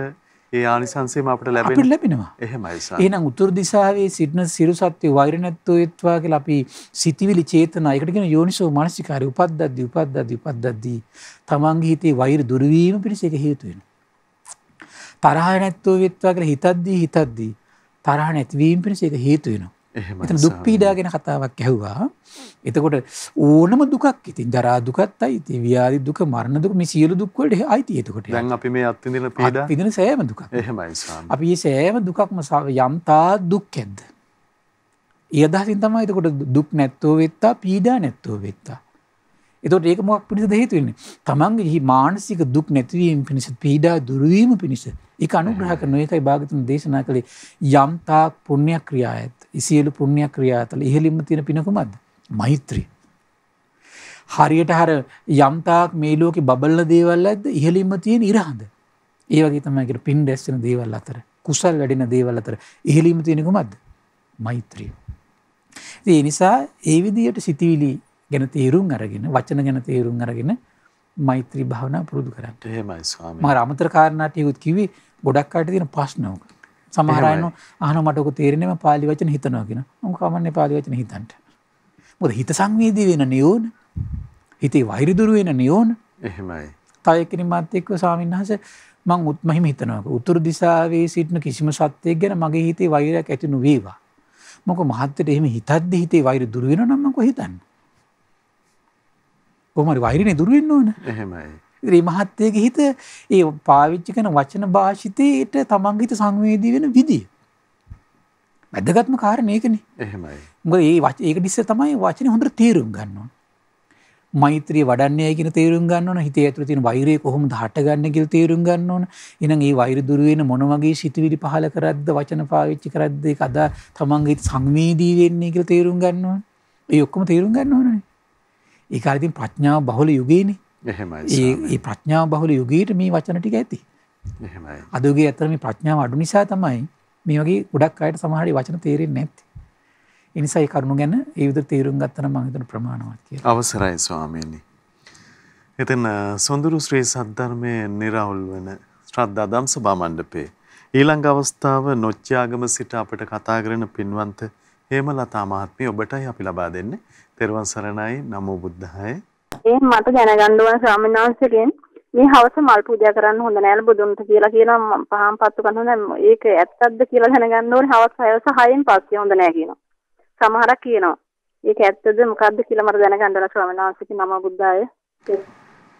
ඒ ආනිසන්සේම අපට ලැබෙන ලැබෙනවා එහෙමයි එහෙනම් උතුරු දිසාවේ සිටින සිරු සත්‍ය වෛර නැත්තුවෙත්වා කියලා අපි සිතිවිලි චේතනා ඒකට කියන යෝනිසෝ මානසිකාරය උපද්දද්දී උපද්දද්දී උපද්දද්දී තමන්ගේ හිතේ වෛර දුරු වීම පිණිස ඒක හේතු වෙනවා තරහ නැත්තුවෙත්වා කියලා හිතද්දී හිතද්දී තරහ නැතිවීම පිණිස ඒක හේතු වෙනවා එතන දුක් පීඩා ගැන කතාවක් ඇහුවා. එතකොට ඕනම දුකක් ඉතින් ජරා දුකත් අයිති, ව්‍යාධි දුක, මරණ දුක මේ සියලු දුක් වලට අයිති එතකොට. දැන් අපි මේ අත්විඳින පීඩා අත්විඳින සෑම දුකක්. එහෙමයි ස්වාමී. අපි මේ සෑම දුකක්ම යම් තා දුක් ඇද්ද? ඒ අදහසින් තමයි එතකොට දුක් නැත්තෝ වෙත්තා, පීඩා නැත්තෝ වෙත්තා. එතකොට ඒක මොකක් පිණිසද හේතු වෙන්නේ? තමන්ගේ මානසික දුක් නැතිවීම පිණිස, පීඩා දුරවීම පිණිස. ඒක අනුග්‍රහ කරන එකයි භාගතුන් දේශනා කළේ යම් තාක් පුණ්‍ය ක්‍රියා ඇත. ඉසියලු පුුණ්‍යයක් ක්‍රියාතල ඉහලින්ම තියෙන පිනකුමද මෛත්‍රී. හරියට හර යම්තාක් මේලෝක බල්ල දේවල් ඇද ඉහලින්ම තියෙන ඉරහඳ. ඒවගේ තමයිකට පින් ඩැස්සන දේවල් අතර කුසල් වැඩෙන දේවල් අතර ඉහලිම තියෙනකුමද මෛත්‍රිය. ඒ නිසා ඒ විදියට සිතිවිලි ගැන තේරුම් අරගෙන වචන ගැන තේරුම් අරගෙන මෛත්‍රී භාවනා පුරුදු කරන්න ම අමතර කාරණටයකුත් කිවේ ගොඩක් අට තියෙන ප්‍රශ්නෝක සමහරයන අහන මටක තේරෙනම පාලි වචන හිතනවාගෙන උන් කමන්නේ පාලි වචන හිතන්ට මොද හිත සංවේදී වෙන නියෝන හිතේ වෛරදුරු වෙන නියෝන එහෙමයි තයකින මත්තෙක්ව සාමීන්හස මං උත්මහිම හිතනක උතුරු දිසාවේ සිටින කිසිම සත්‍යයක් ගැන මගේ හිතේ වෛරයක් ඇතිනු වේවා මොක මහත්තට එහෙම හිතද්ද හිතේ වෛර දුරුවෙන නම්මක හිතන්න කොමරි වෛරණය දුරුවෙන්න ඕන එහෙමයි ඉතින් මේ මහත්යගේ හිත ඒ පාවිච්චි කරන වචන භාෂිතේට තමන්ගේ හිත සංවේදී වෙන විදිය. වැදගත්ම කාරණේ ඒකනේ. එහෙමයි. මොකද මේ ඒක දිස්සේ තමයි වචනේ හොඳට තේරුම් ගන්න ඕන. මෛත්‍රිය වඩන්නේ කියන තේරුම් ගන්න ඕන. හිතේ ඇතුළේ තියෙන වෛරය කොහොමද හටගන්නේ කියලා තේරුම් ගන්න ඕන. එහෙනම් මේ වෛර දුර වෙන මොන වගේ සිතුවිලි පහල කරද්ද වචන පාවිච්චි කරද්ද ඒක අදා තමන්ගේ හිත සංවේදී වෙන්නේ කියලා තේරුම් ගන්න ඕන. ඒ ඔක්කොම තේරුම් ගන්න ඕනනේ. ඒ කාලේ ඉතින් ප්‍රඥාව බහුල යුගයනේ. ඒ ප්‍රඥාව බහුල යුගයට මේ වචන ටික ඇති. අදගේ ඇතරම ප්‍රඥාව අඩු නිසා තමයි මේ වගේ ගොඩක් අයට සමහරි වචන තේරෙන් නැති. එනිසයි කරුණු ගැන ඒවිද තේරුම් ගත්තන මහිතන ප්‍රමාණවත් කිය. අවසරයි ස්වාමීණි. එතන සොඳුරු ශ්‍රී සද්ධර්මය නිරවුල් වන ශ්‍රද්ධ අදම්ස බාමණ්ඩපේ. ඊළං අවස්ථාව නොච්චාගම සිට අපට කතා කරන පින්වන්ත හේමලතා මහත්මිය ඔබටයි අපි ලබා දෙන්නේ. තෙරුවන් සරණයි නමෝ බුද්ධාය ඒ මට දැනගන්න ඕන ස්වාමීන් වහන්සේගෙන් මේ හවස මල් පූජා කරන්න හොඳ නෑල බුදුන්ට කියලා කියනවා පහන් පත්තු කරන හොඳ ඒක ඇත්තක්ද කියලා දැනගන්න ඕනේ හවස හවස 6න් පස්සේ හොඳ නෑ කියනවා. සමහරක් කියනවා. ඒක ඇත්තද මොකද්ද කියලා මට දැනගන්න ඕන ස්වාමීන් වහන්සේගෙන් නම බුද්ධාය.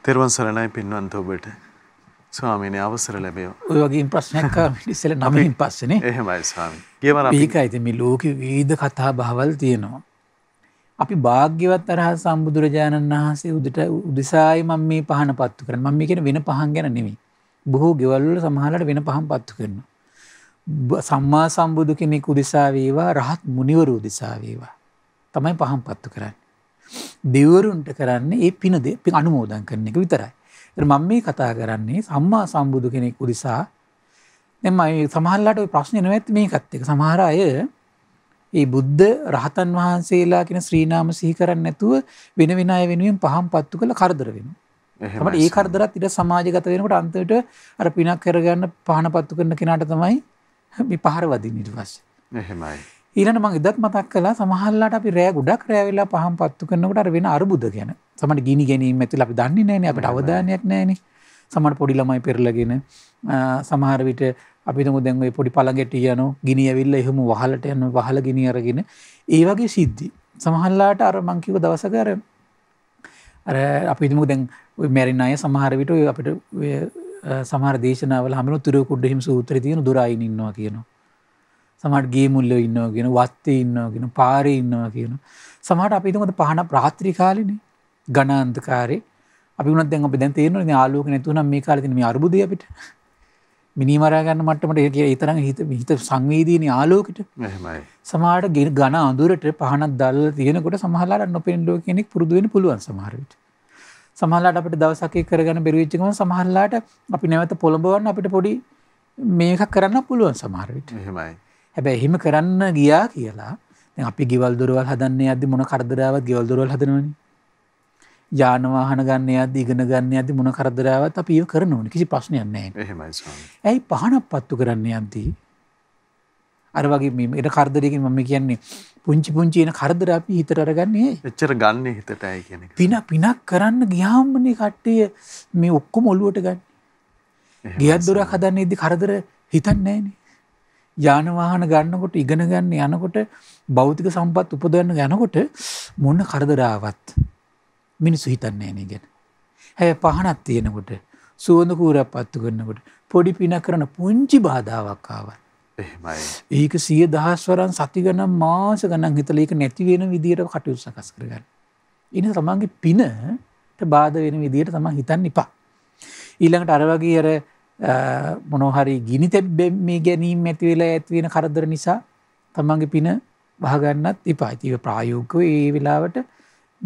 තෙරුවන් සරණයි පින්වන්ත ඔබට. ස්වාමීන අවසර ලැබේ ඔය වගේ ප්‍රශ්නයක් ඉස්සල නමින් පස්සනේ එහෙමයි ස්වාමී ඒකයිති මේ ලෝක වීද කතා භාවල් තියෙනවා අපි භාග්‍යවත් අරහ සම්බුදුරජාණන් වහන්සේ උදට උදෙසායි මම මේ පහන පත්තු කරන මම මේ කියන වෙන පහන් ගැන නෙමෙයි. බොහෝ ගෙවල් වල සමහරලාට වෙන පහන් පත්තු කරනවා. සම්මා සම්බුදු කෙනෙක් උදෙසා වේවා රහත් මුනිවරු උදෙසා වේවා. තමයි පහන් පත්තු කරන්නේ. දෙවරුන්ට කරන්නේ ඒ පින දෙ අනුමෝදන් කරන එක විතරයි. මම මේ කතා කරන්නේ සම්මා සම්බුදු කෙනෙක් උදෙසා දැන් මම සමහරලාට ওই ප්‍රශ්නේ නැවැත් මේකත් එක සමහර අය ඒ බුද්ධ රහතන් වහන්සේලා කියන ශ්‍රී නාම සිහි කරන්නේ නැතුව වෙන වෙන අය වෙනුවෙන් පහම් පත්තු කළ කරදර වෙනවා. තමයි ඒ කරදරත් ඊට සමාජගත වෙනකොට අන්තිමට අර පිනක් කරගන්න පහන පත්තු කරන කෙනාට තමයි මේ පහර වදින්නේ ඊට පස්සේ. එහෙමයි. ඊළඟ මම ඉදත් මතක් කළා සමහරලාට අපි රෑ ගොඩක් රෑ වෙලා පහන් පත්තු කරනකොට අර වෙන අරුබුද ගැන. සමහර ගිනි ගැනීම ඇතිලා අපි දන්නේ නැහැනේ අපිට අවධානයක් නැහැනේ. සමහර පොඩි ළමයි පෙරලගෙන සමහර විට අපිතම දැන් ඔය පොඩි පළඟට යන ගිනි ඇවිල්ල එහෙම වහලට යන වහල ගිනි අරගෙන ඒ වගේ සිද්ධි සමහල්ලාට අර මං කිව්ව දවසක අර අර අපිතම දැන් ඔය මැරෙන අය සමහර විට ඔය අපිට ඔය සමහර දේශනාවල හැමෝම තුරු කුඩ හිම් සූත්‍රය තියෙන දුරයින් ඉන්නවා කියනවා සමහට ගේ මුල්ල ඉන්නවා කියෙන වත්තේ ඉන්නවා කියෙන පාරය ඉන්නවා කියන සමහට අපිතමද පහන ප්‍රාත්‍රි කාලන ගණාන්තකාරේ අපි වනත් දැන් අපි දැන් තේරන ආලෝක නැතුනම් මේ කාලතින මේ අර්බුදය අපිට මිනිමරාගන්න මටමට ඒතරන් හිත හිත සංවීදීන ආලෝකට සමාට ගෙන ගන අඳුරට පහනක් දල් තියෙනකොට සහලාට නොපෙන්ඩෝ කෙනෙක් පුරදුවෙන පුළුවන් සමහරවිට. සමහලාට අපට දවසකේ කරගන්න බෙරවිච්චකම සමහල්ලාට අපි නැවත පොළඹවන්න අපිට පොඩි මේක කරන්න පුළුවන් සමහරවිට හමයි. හැබැ එහෙම කරන්න ගියා කියලා අපි ගිවල්දුරුවල් හදන්න අද මොන කරදරාවත් ගිවල්දුරුවල් හදනවන්නේ යානවාහන ගන්න අද ඉගෙන ගන්න ඇති මොන කරදරාවත් අප ඒ කරන ඕන කිසි ප්‍රශ්නයන්න ඇයි පහනක් පත්තු කරන්න යන්ති අර වගේ මෙම එට කරදරයකින් මම කියන්නේ පුංචි පුංචින කරදර අපි හිතට අරගන්නේ එච්චර ගන්න හිතට ඇයි කියන පින පිනක් කරන්න ගියාම්මනේ කට්ටය මේ ඔක්කොම ඔලුවට ගන්න ගියත් දොර හදන්න ඉදි කරදර හිතන්නෑනේ යානවාහන ගන්නකොට ඉගෙන ගන්න යනකොට බෞතික සම්පත් උපදන්න යනකොට මොන්න කරදරාවත් මිනිස්සු හිතන්නේ නෑ ගැන. හැය පහනක් තියෙනකොට සුවඳ කූරක් පත්තු කරනකොට පොඩි පින කරන පුංචි බාධාවක් ආව. ඒක සිය දහස්වරන් සති ගනම් මාස ගණන් හිතල ඒක නැතිවෙන විදියට කටයුතු සකස් කරගන්න. ඉන තමන්ගේ පිනට බාධ වෙන විදියට තමන් හිතන්න ඉපා. ඊළඟට අරවගේ අර මොනොහරි ගිනි තැබ්බැ මේ ගැනීම ඇතිවෙලා ඇත්වෙන කරදර නිසා තමන්ගේ පින වහගන්නත් ඉපා ඇතිව ප්‍රායෝකව ඒ වෙලාවට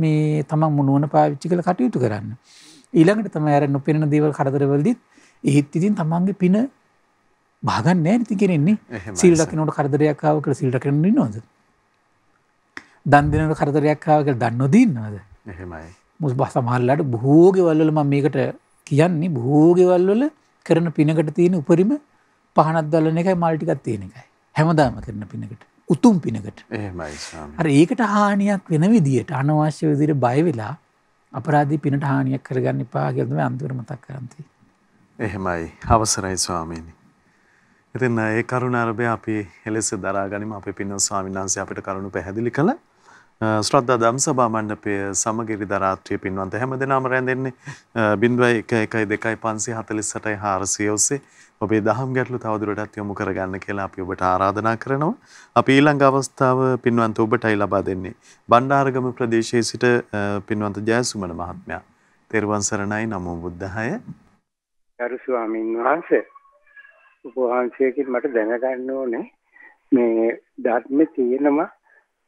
මේ තමන් මුණුවන පාවිච්චි කළ කටයුතු කරන්න. ඊළඟට තම ඇර නොපෙන දේවල් කරදරවලදත් ඒත් ඉතින් තමන්ගේ පින භාගන්න ඇති කෙනෙන්නේ සිල්ලකිනට කරදරයක්කාව කළ සිල්ට කරන නොද. දන් දෙනට කරදරයක්කාව කළ දන්නොදන්නවාද මුස් බහ සමහල්ලට බහෝගෙවල්ලම මේකට කියන්නේ බහෝගෙවල්වල කරන පිනකට තියෙන උපරිම පහනත් දල්ලන එකයි මල්ටිකත් තියෙන එකයි හැමදාම කරන පිනකට උතුම් පිනකට අර ඒකට හානියක් වෙන විදිට අනවශ්‍ය විදිර බයවෙලා අපරාධී පිනට හානියක් කරගන්න පාගෙල්දම අන්තුවර මතක් කරන්ති. එහෙමයි අවසරයි ස්වාමීණි. එතින් ඒ කරුණ අරභය අපි හෙලෙස දරාගනිම අපි පින්න ස්වාමිනාන්සේ අපිට කරුණු පැහැදිලි කළ ශ්‍රද්ධා දම්සභා මණ්ඩපය සමග ඉරිදා රාත්‍රියේ පින්වන්ත හැමදෙනාම රැඳෙන්නේ 0.11548 400 ඔස්සේ ඔබේ දහම් ගැටලු තවදුරටත් යොමු කරගන්න කියලා අපි ඔබට ආරාධනා කරනවා. අපි ඊළඟ අවස්ථාව පින්වන්ත ඔබටයි ලබා දෙන්නේ. බණ්ඩාරගම ප්‍රදේශයේ සිට පින්වන්ත ජයසුමන මහත්මයා. තෙරුවන් සරණයි නමෝ බුද්ධාය. ගරු ස්වාමීන් වහන්සේ ඔබ වහන්සේකින් මට දැනගන්න ඕනේ මේ ධර්මයේ තියෙනවා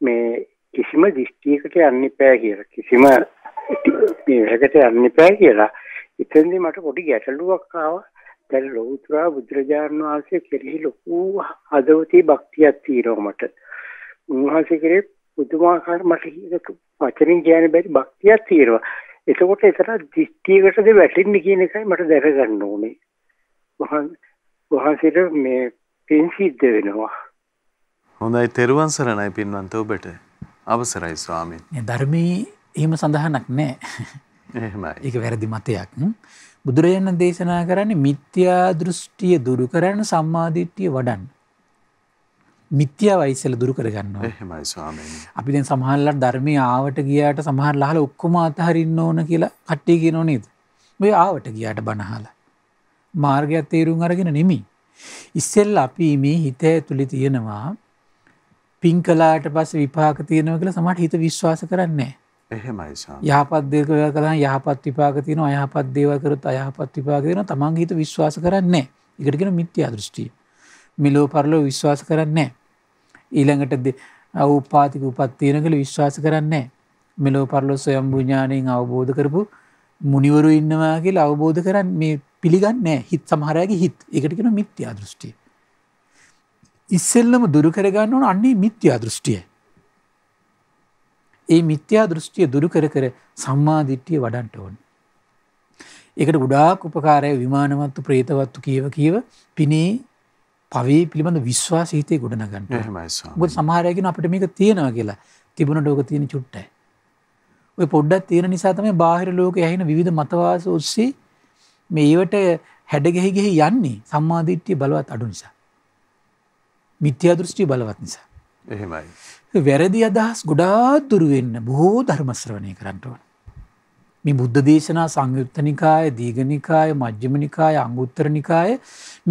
මේ කිසිම දිස්ත්‍රික්කයකට යන්න එපා කියලා කිසිම මේකට යන්න එපා කියලා ඉතින්දී මට පොඩි ගැටලුවක් ආවා දැන් ලෞතර බුදුරජාණන් වහන්සේ කෙරෙහි ලොකු හදවතේ භක්තියක් තියෙනවා මට උන්වහන්සේ කෙරේ පුදුමාකාර මට හිතට වචනින් කියන්න බැරි භක්තියක් තියෙනවා එතකොට ඒතර දිස්ත්‍රික්කයකටද වැටෙන්නේ කියන එකයි මට දැනගන්න ඕනේ වහන්සේට මේ පින් සිද්ධ වෙනවා හොඳයි තෙරුවන් සරණයි පින්වන්ත ඔබට අවසරයි ස්වාමී. ධර්මයේ එහෙම සඳහනක් නෑ. එහෙමයි. ඒක වැරදි මතයක්. බුදුරජාණන් දේශනා කරන්නේ මිත්‍යා දෘෂ්ටිය දුරු කරන සම්මාදිට්ඨිය වඩන්න. මිත්‍යාවයි ඉස්සෙල්ලා දුරු කරගන්නවා. එහෙමයි ස්වාමීනි. අපි දැන් සමහරවල්ලා ධර්මයේ ආවට ගියාට සමහරවල්ලා අහලා ඔක්කොම අතහරින්න ඕන කියලා කට්ටිය කියනෝ නේද? මේ ආවට ගියාට බනහලා. මාර්ගය තේරුම් අරගෙන නෙමෙයි. ඉස්සෙල්ලා අපි මේ හිත ඇතුලේ තියෙනවා පින් කලාට පස් විපාක තියෙනව කියලා සමට හිත විශ්වාස කරන්නේ. එහෙමයි යහපත් දෙක කලා යහපත් විපාක තියෙන අයහපත් දේවල් කරොත් අයහපත් විපාක තියෙන තමන් හිත විශ්වාස කරන්නේ. ඒකටගෙන මිත්‍යා දෘෂ්ටිය. මිලෝ පරලෝ විශ්වාස කරන්නේ. ඊළඟට අවපාතික උපත් තියෙන කියලා විශ්වාස කරන්නේ. මෙලෝ පරලෝ සොයම්බු ඥාණයෙන් අවබෝධ කරපු මුනිවරු ඉන්නවා කියලා අවබෝධ කරන් මේ පිළිගන්නේ හිත් සමහරයගේ හිත් ඒකට කියන මිත්‍යා දෘෂ්ටිය. ඉස්සෙල්ලම දුරු කරගන්න ඕන අන්නේ මිත්‍යා දෘෂ්ටිය. ඒ මිත්‍යා දෘෂ්ටිය දුරු කර කර සම්මාධිට්ටිය වඩන්ට ඕන්. එකට ගුඩාක් උපකාරය විමානවත්තු ප්‍රේතවත්තු කියව කියව පිනේ පවේ පිළිබඳ විශ්වාසහිතය ගොඩනගන්න ගොත් සමාරයගෙන අපට මේක තියෙනවා කියලා තිබුණ ඩෝක තියෙන චුට්ටයි. ඔය පොඩ්ඩක් තියෙන නිසාතම බාහිර ලෝක ඇහින විධ මතවාස ඔස්සේ මේවට හැඩගෙහිගෙහි යන්නේ සම්මාධිට්්‍යය බලවත් අඩු නිසා. මිත්‍යා දෘෂ්ටි බලවත් නිසා. එහෙමයි. වැරදි අදහස් ගොඩාත් දුරුවෙන්න බොහෝ ධර්මශ්‍රවණය කරන්නටවන. මේ බුද්ධ දේශනා සංයුත්තනිකාය දීගනිකාය මජ්‍යමනිකාය අංගුත්තරනිකාය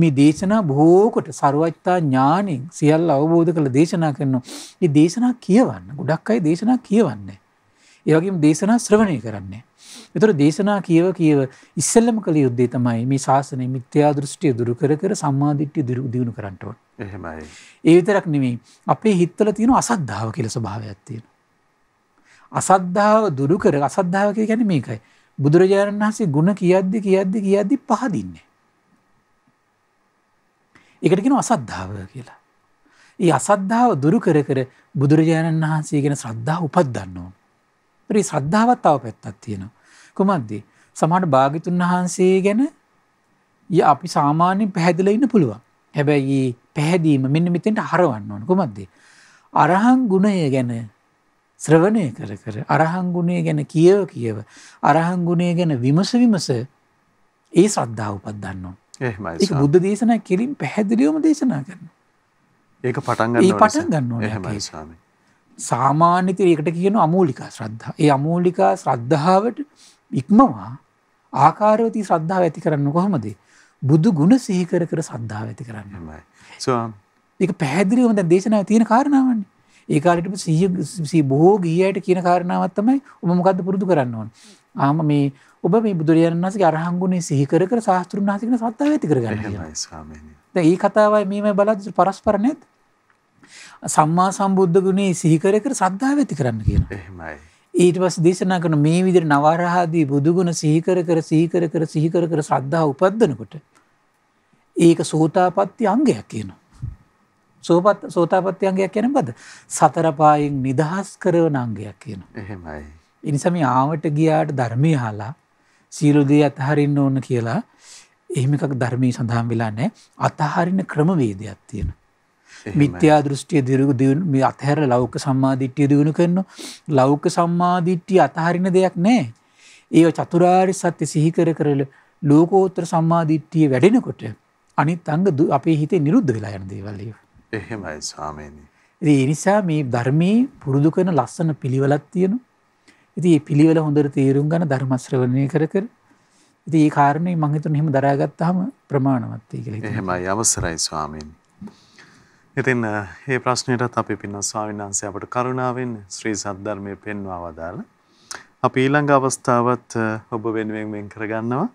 මේ දේශනා බොහෝකොට සරුවච්තා ඥානින් සියල් අවබෝධ කළ දේශනා කරනවා. ඒ දේශනා කියවන්න ගොඩක් අයි දේශනා කියවන්නේ. ඒවගේ දේශනා ශ්‍රවණය කරන්නේ. ඒතර දේශනා කියව කියව ඉස්සෙල්ලම කළ යුද්ධේ තමයි මේ ශාසනය මිත්‍යා දෘෂ්ටිය දුරු කර කර සම්මා දිට්ඨිය දියුණු කරන්න ඕන. එහෙමයි. ඒ විතරක් නෙමෙයි අපේ හිතවල තියෙන අසද්ධාව කියලා ස්වභාවයක් තියෙනවා. අසද්ධාව දුරු කර අසද්ධාව කියන්නේ මේකයි. බුදුරජාණන් වහන්සේ ಗುಣ කියද්දි කියද්දි කියද්දි පහදින්නේ. ඒකට කියනවා අසද්ධාව කියලා. ඒ අසද්ධාව දුරු කර කර බුදුරජාණන් වහන්සේ ගැන ශ්‍රද්ධාව උපද්දන්න ඕන. ඒ ශ්‍රද්ධාවත් තව පැත්තක් තියෙනවා. කුමක්ද. සමට භාගිතුන් වහන්සේ ගැන ය අපි සාමාන්‍යෙන් පැහැදිල ඉන්න පුළුවන්. හැබැයි පැහැදීම මෙන්න මෙතෙන්ට හරවන්න ඕන කුමක්දේ. අරහං ගුණය ගැන ශ්‍රවණය කර කර අරහං ගුණය ගැන කියව කියව අරහං ගුණය ගැන විමස විමස ඒ ශ්‍රද්ධාව උපත්දන්නවා. ඒ බුද්ධ දේශනා කෙලින් පැහැදිලියෝම දේශනා කරන. ඒක පටන් ඒ පටන් ගන්න ඕ සාමාන්‍යතයකට කියන අමූලිකා ශ්‍රද්ධ ඒ අමූලිකා ශ්‍රද්ධාවට ඉක්මවා ආකාරවති ශ්‍රද්ධාව ඇති කරන්න කොහොමද බුදු ගුණ සිහිකර කර සද්ධාව ඇති කරන්න එක පැහැදිලි හොඳ දේශනාව තියෙන කාරණාවන්නේ ඒකාලට සී බොහෝ ගීයට කියන කාරණාවත්තමයි ඔම මොකද පුරුදු කරන්න ඕන්. ආම මේ ඔබ මේ බුදුරජාණන් වන්සේ අරහංගුණේ සිහිකර කර සාස්තෘන් වහසිකන සත්තාව ඇති කරගන්න ඒ කතාවයි මේම බලත් පරස්පරණයත් සම්මා සම්බුද්ධ ගුණේ සිහිකර කර සද්ධාව ඇති කරන්න කියන. එහෙමයි. ඊට පස් දේශනා කරන මේ විදිර නවරහාදී බුදුගුණ සීකර කර සීකර කර සීකර කර ශ්‍රද්ධා උපද්දනකොට ඒක සෝතාපත්ති අංගයක් කියනවා. සෝපත් සෝතාපත්තියන්ගයක් කියන බද සතරපායෙන් නිදහස් කරවන අංගයක් කියන. එහෙමයි. ඉනිසම ආවට ගියාට ධර්මය හාලා සීරුදී අතහරින්න ඕන්න කියලා එහෙම එකක් ධර්මී සඳහන් වෙලානෑ අතහරින ක්‍රමවේදයක් තියෙන. මිත්‍යා දෘෂ්ටිය දිරු මේ අතහැර ලෞක සම්මාධිට්්‍යය දියුණු කරන ලෞක සම්මාධිට්්‍යිය අතහරින දෙයක් නෑ. ඒ චතුරාර් සත්‍ය සිහිකර කරල ලෝකෝත්‍ර සම්මාධිට්්‍යිය වැඩෙනකොට අනිත් අංග අපේ හිතේ නිරුද්ධ වෙලා යන දේවල්ලිය. එහෙමයි ස්වාමීණී. ඒ නිසා මේ ධර්මයේ පුරුදු කරන ලස්සන පිළිවලත් තියෙන. ඉති පිළිවල හොඳර තේරුම් ගන ධර්මශ්‍රවණය කර කර ඉති ඒ කාරණය මංහිතුන හෙම දරාගත්තහම ප්‍රමාණවත්තය කළ හෙමයි අවසරයි ස්වාමීනි. ඉතින් ඒ ප්‍රශ්නයටත් අපි පින්න ස්වාමින්වහන්සේ අපට කරුණාවෙන් ශ්‍රී සද්ධර්මය පෙන්වා වදාළ. අපි ඊළඟ අවස්ථාවත් ඔබ වෙනුවෙන් වෙන් කරගන්නවා.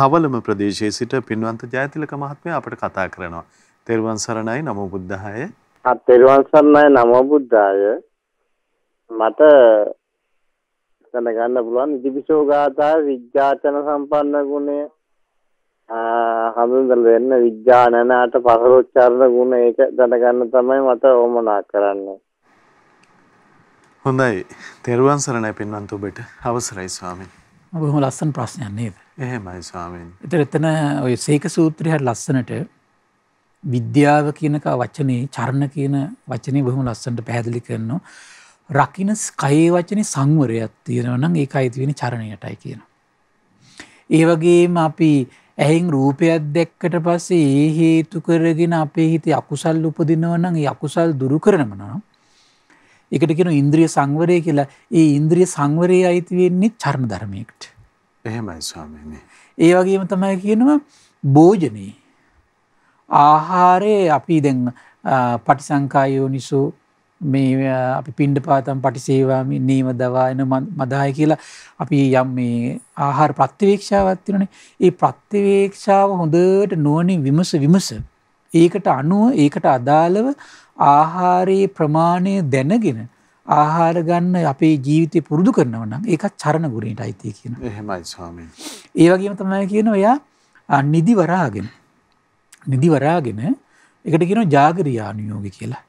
තවලම ප්‍රදේශයේ සිට පින්වන්ත ජයතිලක මහත්මයා අපට කතා කරනවා. තෙරුවන් සරණයි නමෝ බුද්ධාය. තෙරුවන් සරණයි නමෝ බුද්ධාය. මට දැනගන්න පුළුවන් ඉදිවිසෝ ගාථා විඥාචන සම්පන්න ගුණය හඳුන්වලා දෙන්න විඥානනාට පරෝච්චාරණ ගුණ ඒක දැනගන්න තමයි මට ඕමනා කරන්නේ. හොඳයි. තෙරුවන් සරණයි පින්වන්ත ඔබට. අවසරයි ස්වාමීන්. බොහොම ලස්සන ප්‍රශ්නයක් නේද? එහෙමයි ස්වාමීන්. ඒතර එතන ඔය සීක සූත්‍රය හරි ලස්සනට විද්‍යාව කියන වචනේ චර්ණ කියන වචනේ බොහොම ලස්සනට පැහැදිලි කරනවා. රකින්න කයේ වචනේ සංවරයක් තියෙනවා නම් ඒකයි තියෙන්නේ චරණයටයි කියනවා. ඒ වගේම අපි ඇහෙන් රූපයක් දැක්කට පස්සේ ඒ හේතු කරගෙන අපේ හිතේ අකුසල් උපදිනවා නම් ඒ අකුසල් දුරු කරනම නම් ඒකට කියනවා ඉන්ද්‍රිය සංවරය කියලා. ඒ ඉන්ද්‍රිය සංවරය අයිති වෙන්නේ චර්ම ධර්මයකට. එහෙමයි ස්වාමීනි. ඒ වගේම තමයි කියනවා භෝජනේ. ආහාරයේ අපි දැන් පටිසංකා යෝනිසෝ මේ අපි පිණ්ඩ පාතම් පටිසේවාමි නීම දවායන මදාය කියලා අපි යම් මේ ආහාර ප්‍රත්තිවේක්ෂාවත් තිරනේ ඒ ප්‍රත්තිවේක්ෂාව හොඳට නුවනින් විමස විමස. ඒකට අනුව ඒකට අදාළව ආහාරයේ ප්‍රමාණය දැනගෙන ආහාර ගන්න අපේ ජීවිතය පුරුදු කරනව නම් ඒකත් චරණ ගුණයට අයිති කියන. එහෙමයි ස්වාමී. ඒ වගේම තමයි කියනවා එයා නිදි වරාගෙන. නිදි වරාගෙන ඒකට කියනවා జాగරියානුയോഗ කියලා.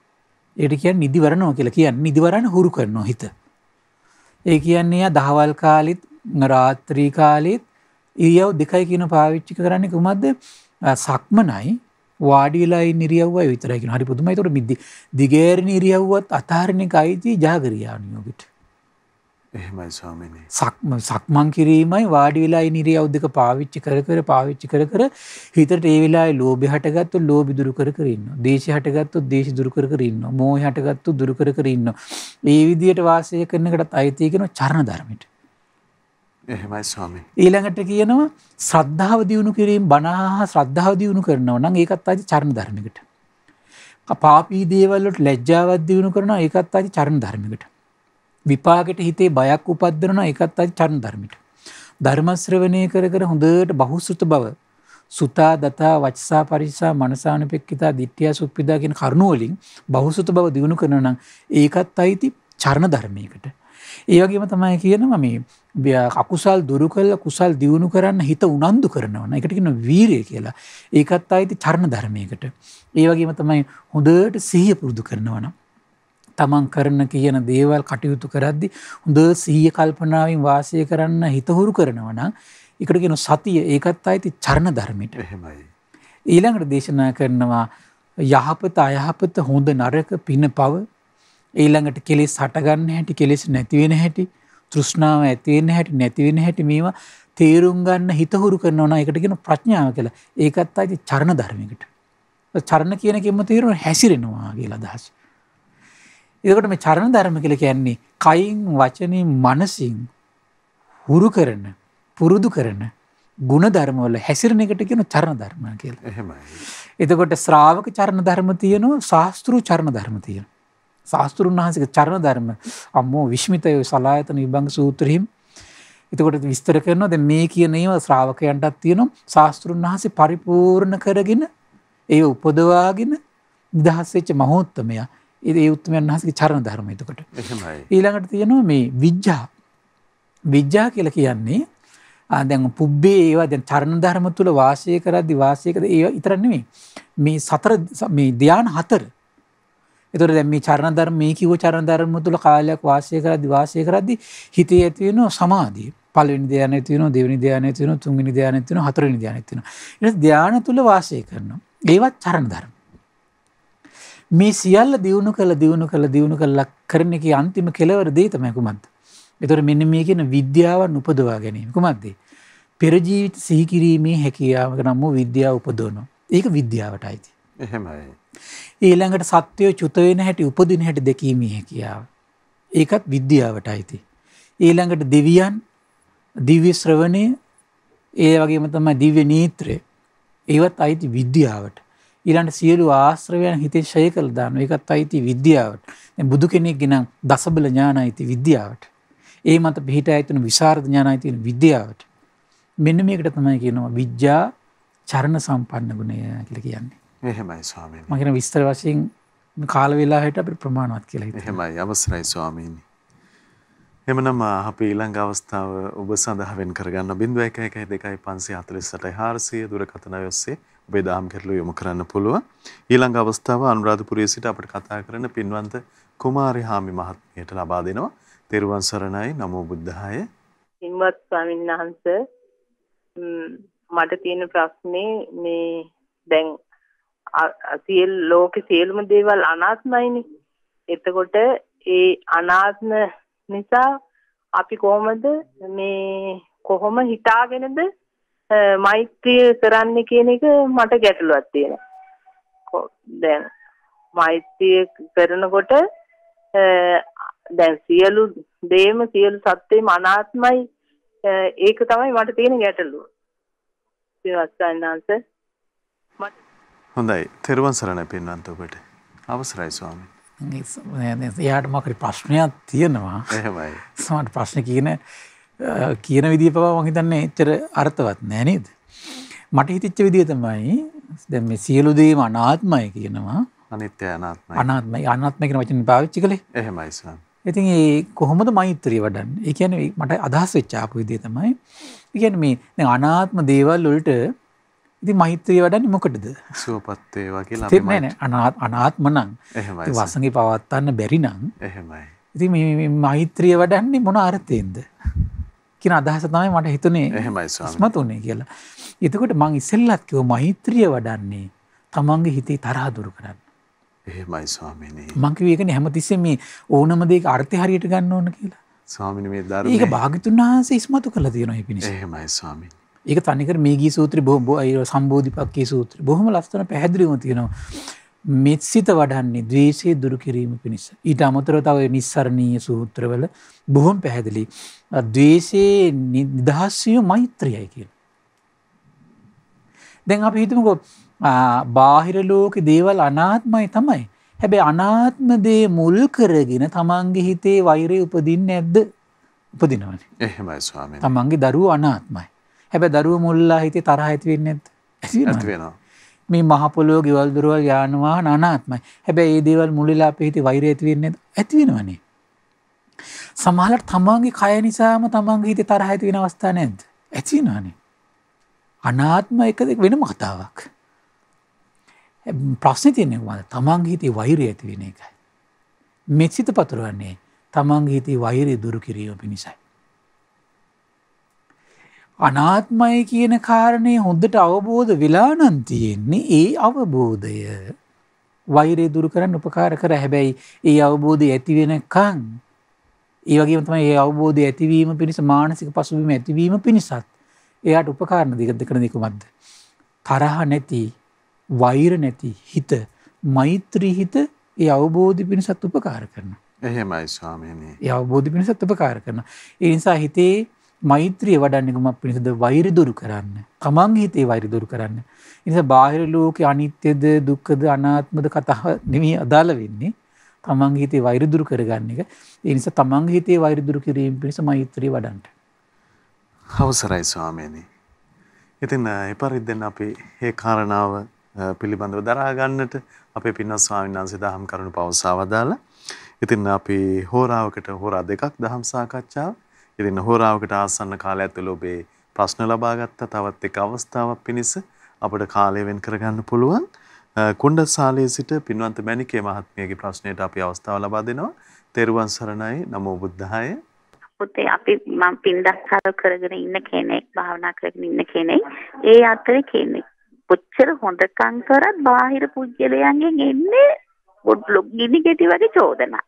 ඒට කියන් නිදිවරනෝ කියලා කියන්න නිදිවරණ හුරු කරනවා හිත. ඒ කියන්නේ දහවල් කාලිත් රාත්‍රී කාලෙත් ඉරියව් දෙකයි කියන පාවිච්චි කරන්න කුමක්ද සක්මනයි වාඩිලයි නිරියව්වයි විතරයි හරි පුදුමයි තොට මිදදි දිගේරණ ඉරියව්වත් අතාරණක අයිති ජාගරයානයෝගට එහෙමයි ස්වාමිනේ. සක්ම සක්මන් කිරීමයි වාඩි වෙලා ඉන ඉරියව්දක පාවිච්චි කර කර පාවිච්චි කර කර හිතට ඒ වෙලාවේ ලෝභය හටගත්තොත් ලෝභි දුරු කර කර ඉන්නවා. දේශය හටගත්තොත් දේශි දුරු කර කර ඉන්නවා. මෝහය හටගත්තොත් දුරු කර කර ඉන්නවා. මේ විදියට වාසය කරනකටත් අයිති කියන චරණ ධර්මයට. එහෙමයි ස්වාමී. ඊළඟට කියනවා ශ්‍රද්ධාව දියුණු කිරීම බණහා ශ්‍රද්ධාව දියුණු කරනවා නම් ඒකත් ආදි චර්ම ධර්මයකට. පාපී දේවල් වලට ලැජ්ජාවක් දියුණු කරනවා ඒකත් ආදි චර්ම ධර්මයකට. විපාගෙට හිතේ බයක් උපද්දරන එකත් අයි චරණ ධර්මිට. ධර්මශ්‍රවනය කර කර හොඳට බහුසෘත බව සුතා දතා වචසා පරිසා මනසානපෙක්කිතා දිට්්‍යයා සුප්පිදාගෙන කරුණුවලින් බහුසුත බව දියුණු කරනනම් ඒකත් අයිති චරණ ධර්මයකට. ඒවගේම තමයි කියනවා මේ අකුසල් දුරු කල්ල කුසල් දියුණු කරන්න හිත උනන්දු කරනවන එකටකින වීරය කියලා ඒකත් අයිති චරණ ධර්මයකට ඒවගේම තමයි හොඳට සීහ පුරුදු කරනවනම් තමන් කරන කියන දේවල් කටයුතු කරද්දි හොඳ සීය කල්පනාවෙන් වාසය කරන්න හිතහුරු කරනවා නම් එකට කියන සතිය ඒකත් අයිති චරණ ධර්මයට. එහෙමයි. ඊළඟට දේශනා කරනවා යහපත අයහපත හොඳ නරක පින පව ඊළඟට කෙලෙස් හටගන්න හැටි කෙලෙස් නැතිවෙන හැටි තෘෂ්ණාව ඇතිවෙන හැටි නැතිවෙන හැටි මේවා තේරුම් ගන්න හිතහුරු කරනවන එකටගෙන ප්‍රඥාව කියලා ඒකත් අයිති චරණ ධර්මයකට. චරණ කියනකින්ම තේරුම් හැසිරෙනවා කියලා අදහස. එකට මේ චරණ ධර්ම කියල කියන්නේ කයින් වචනින් මනසින් හුරු කරන පුරුදු කරන ගුණ ධර්මවල හැසිරණ එකට කියන චරණ ධර්ම කියලා. එහෙමයි. එතකොට ශ්‍රාවක චරණ ධර්ම තියෙනවා ශාස්ත්‍රු චරණ ධර්ම තියෙනවා. ශාස්තෘන් වහන්සේක චරණ ධර්ම අම්මෝ විශ්මිතය සලායතන විභංග සූත්‍රයෙන් එතකොට විස්තර කරනවා දැන් මේ කියන ඒවා ශ්‍රාවකයන්ටත් තියෙනවා ශාස්තෘන් වහන්සේ පරිපූර්ණ කරගෙන ඒ උපදවාගෙන නිදහස් වෙච්ච මහෝත්තමයා ඒ උත්මයන් වහසගේ චරණ ධර්ම එතකොට ඊළඟට තියෙනවා මේ විද්්‍යා විද්්‍යා කියල කියන්නේ දැන් පුබ්බේ ඒවා දැන් චරණ ධර්ම තුළ වාසය කරද්දි වාසයකද ඒ ඉතරන්නේ මේ සතර මේ ධ්‍යාන හතර එතකොට දැන් මේ චරණ ධර්ම මේ කිව්ව චරණ ධර්ම තුළ කාලයක් වාසය කරද්දි වාසය කරද්දි හිතේ ඇති වෙනවා සමාධිය පළවෙනි ධ්‍යානය තියෙනවා දෙවෙනි ධ්‍යානය තියෙනවා තුන්වෙනි ධ්‍යානය තියෙනවා හතරවෙනි ධ්‍යානය තියෙනවා ඊට ධ්‍යාන තුළ වාසය කරනවා ඒවත් චරණ ධර්ම මේ සියල්ල දියුණු කළ දියුණු කළ දියුණු කල්ලක් කරන එක අන්තිම කෙලවර දේ තමයි කුමක්ද. එතොට මෙන්න මේ කියන විද්‍යාවන් උපදවා ගැනීම කුමක්දේ. පෙරජීවිත සිහිකිරීමේ හැකියාවක නම් වූ විද්‍යාව උපදෝනො. ඒක විද්‍යාවට අයිති. එහෙමයි. ඊළඟට සත්‍යය චුතවෙන හැටි උපදින හැට දෙකීමේ හැකියාව. ඒකත් විද්‍යාවට අයිති. ඊළඟට දෙවියන් දිව්‍ය ශ්‍රවණය ඒ වගේම තමයි දිව්‍ය නීත්‍රය ඒවත් අයිති විද්‍යාවට ඊළඟ සියලු ආශ්‍රවයන් හිතේ ෂය කරලා දානවා. ඒකත් අයිති විද්‍යාවට. දැන් බුදු කෙනෙක්ගේ නම් දසබල ඥානයිති විද්‍යාවට. ඒ මත පිහිටා ඇතුණු විසරද ඥානයි තියෙන විද්‍යාවට. මෙන්න මේකට තමයි කියනවා විද්‍යා චරණ සම්පන්න ගුණය කියලා කියන්නේ. එහෙමයි ස්වාමීනි. මම කියන විස්තර වශයෙන් කාල වේලාවට අපිට ප්‍රමාණවත් කියලා හිතෙනවා. එහෙමයි අවසරයි ස්වාමීනි. එමනම් අපි ඊළඟ අවස්ථාව ඔබ සඳහා වෙන් කරගන්න 0112 548 400 දුරකථන ඔස්සේ ඔබේ දහම් කැටලු යොමු කරන්න පුළුවන්. ඊළඟ අවස්ථාව අනුරාධපුරයේ සිට අපට කතා කරන පින්වන්ත කුමාරි හාමි මහත්මියට ලබා දෙනවා. තෙරුවන් සරණයි නමෝ බුද්ධාය. පින්වත් ස්වාමීන් වහන්සේ මට තියෙන ප්‍රශ්නේ මේ දැන් සියල් ලෝකේ සියලුම දේවල් අනාත්මයිනේ. එතකොට ඒ අනාත්ම නිසා අපි කොහොමද මේ කොහොම හිතාගෙනද මෛත්‍රිය කරන්නේ කියන එක මට ගැටලුවක් තියෙනවා. දැන් මෛත්‍රිය කරනකොට දැන් සියලු දේම සියලු සත්‍යම අනාත්මයි ඒක තමයි මට තියෙන ගැටලුව. සේවස්සන්නාංශ මට හොඳයි. තෙරුවන් සරණයි පින්නන්ත ඔබට. අවසරයි ස්වාමී. එයාට මකරි ප්‍රශ්නයක් තියෙනවා. එහෙමයි. සමහර ප්‍රශ්න කියන කියන විදි පවා මහිතන්න එච්චර අර්ථවත් නෑනේද. මට හිතිච්ච විදිහ තමයි දැ මේ සියලුදේම අනාත්මය කියනවා අනිත්‍ය අනාත්ම අනාත්මයි අනාත්මයකන වචන පාවිච්චි කළේ එහෙමයිසා. ඉතින් ඒ කොහොමද මෛත්‍රී වඩන් එකන මට අදහස් වෙච්චාපු විදේ තමයි ඉගැන මේ අනාත්ම දේවල් වලට ඉති මෛත්‍රී වඩන් මොකටද සුවපත්තේ වගේ අනාත්ම නං වසගේ පවත්වන්න බැරි නං එහෙමයි. ඉති මෛත්‍රිය වඩන්නේ මොන අර්ථයෙන්ද කියන අදහස තමයි මට හිතනේ ස්මතු වනේ කියලා. එතකොට මං ඉස්සෙල්ලත් කිව්ව මෛත්‍රිය වඩන්නේ තමන්ගේ හිතේ තරහ දුරු කරන්න. එහෙමයි ස්වාමීනි. මං කිව්වේ ඒකනේ හැමතිස්සෙම මේ ඕනම දෙයක අර්ථය හරියට ගන්න ඕන කියලා. ස්වාමීනි මේ ධර්මයේ ඒක භාග්‍යතුන් වහන්සේ ඉස්මතු කළා තියෙනවා මේ පිණිස. එහෙමයි ස්වාමීනි. ඒක තනිකර මේ ගී සූත්‍රය බොහොම බොහොම සම්බෝධිපක්කී සූත්‍රය බොහොම ලස්සන පැහැදිලිවම තියෙනවා. මෙත්සිත වඩන්නේ ද්වේෂය දුරු කිරීම පිණිස. ඊට අමතරව තව නිස්සරණීය සූත්‍රවල බොහොම පැහැදිලි දවේශයේ නිදහස්සිය මෛත්‍රියයි කියල. දැන් අප හිතමකො බාහිර ලෝක දේවල් අනාත්මයි තමයි. හැබැ අනාත්ම දේ මුල් කරගෙන තමන්ගේ හිතේ වෛරය උපදින්න ඇද්ද උපදිනවන එහමයි ස්වාම තමන්ගේ දරුව අනාත්මයි. හැබ දරුව මුල්ලා හිතේ තරහ ඇතිවෙන්න ඇත් ඇතිවෙනවා. මේ මහපොලෝ ගෙවල්දුරුවල් යානවා අනාත්මයි හැබැ ඒ දේවල් මුලලා පිහිති වෛර ඇතිවෙන්න ඇතිවෙනවනේ සමහලට තමන්ගේ කය නිසාම තමන්ගේ හිත තරහ ඇති වෙන අවස්ථා නැද්ද ඇතිනානේ අනාත්ම එක දෙක් වෙනම කතාවක් ප්‍රශ්න තියනෙවාද තමන්ගේ හිතේ වෛරය ඇති වෙන එකයි මෙත්සිත පතුරුවන්නේ තමන්ගේ හිතේ වෛරය දුරු කිරීම පිණිසයි අනාත්මයි කියන කාරණය හොඳට අවබෝධ වෙලානන් තියෙන්නේ ඒ අවබෝධය වෛරය දුරු කරන්න උපකාර කර හැබැයි ඒ අවබෝධය ඇතිවෙනකං ඒවගේ තම ඒ අවබෝධය ඇතිවීම පිණිස මානසික පසුවීම ඇතිවීම පිණිසත් එයාට උපකාරණ දිග දෙකන දෙකුමක්ද. තරහ නැති වෛර නැති හිත මෛත්‍රී හිත ඒ අවබෝධි පිණිසත් උපකාර කරන. එහෙමයි ස්වාමීනී. ඒ අවබෝධි පිණිසත් උපකාර කරන. ඒ නිසා හිතේ මෛත්‍රිය වඩන්නකමක් පිණිසද වෛර දුරු කරන්න. තමන් හිතේ වෛර දුරු කරන්න. නිසා බාහිර ලෝකේ අනිත්‍යද දුක්ඛද අනාත්මද කතා නෙමෙයි අදාළ වෙන්නේ. තමන් හිතේ වෛරදුරු කරගන්න එක එනිස තමන් හිතේ වෛරදුරු කිරීම පිණිස මෛත්‍රී වඩන්ට. හවසරයි ස්වාමයනි. ඉතින් එපරිද්දෙන් අපි ඒ කාරණාව පිළිබඳව දරාගන්නට අපේ පින්නස් ස්වාමීන් වහන්සේ දහම් කරුණු පවසා වදාලා. ඉතින් අපි හෝරාවකට හෝරා දෙකක් දහම් සාකච්ඡාව. ඉතින් හෝරාවකට ආසන්න කාලය ඇතුළේ ඔබේ ප්‍රශ්න ලබා ගත්තා තවත් එක අවස්ථාවක් පිණිස අපිට කාලය වෙන් කරගන්න පුළුවන්. කුණ්ඩසාලයේ සිට පින්වන්ත මැණිකේ මහත්මියගේ ප්‍රශ්නයට අපි අවස්ථාව ලබා දෙනවා. තෙරුවන් සරණයි නමෝ බුද්ධාය. පුතේ අපි මම පින්දස්සාල කරගෙන ඉන්න කෙනෙක්, භාවනා කරගෙන ඉන්න කෙනෙක්. ඒ අතරේ කෙනෙක්. කොච්චර හොඳකම් කරත් බාහිර පුජ්‍යලයන්ගෙන් එන්නේ බොඩ්ලොක් ගිනි ගෙඩි වගේ චෝදනා.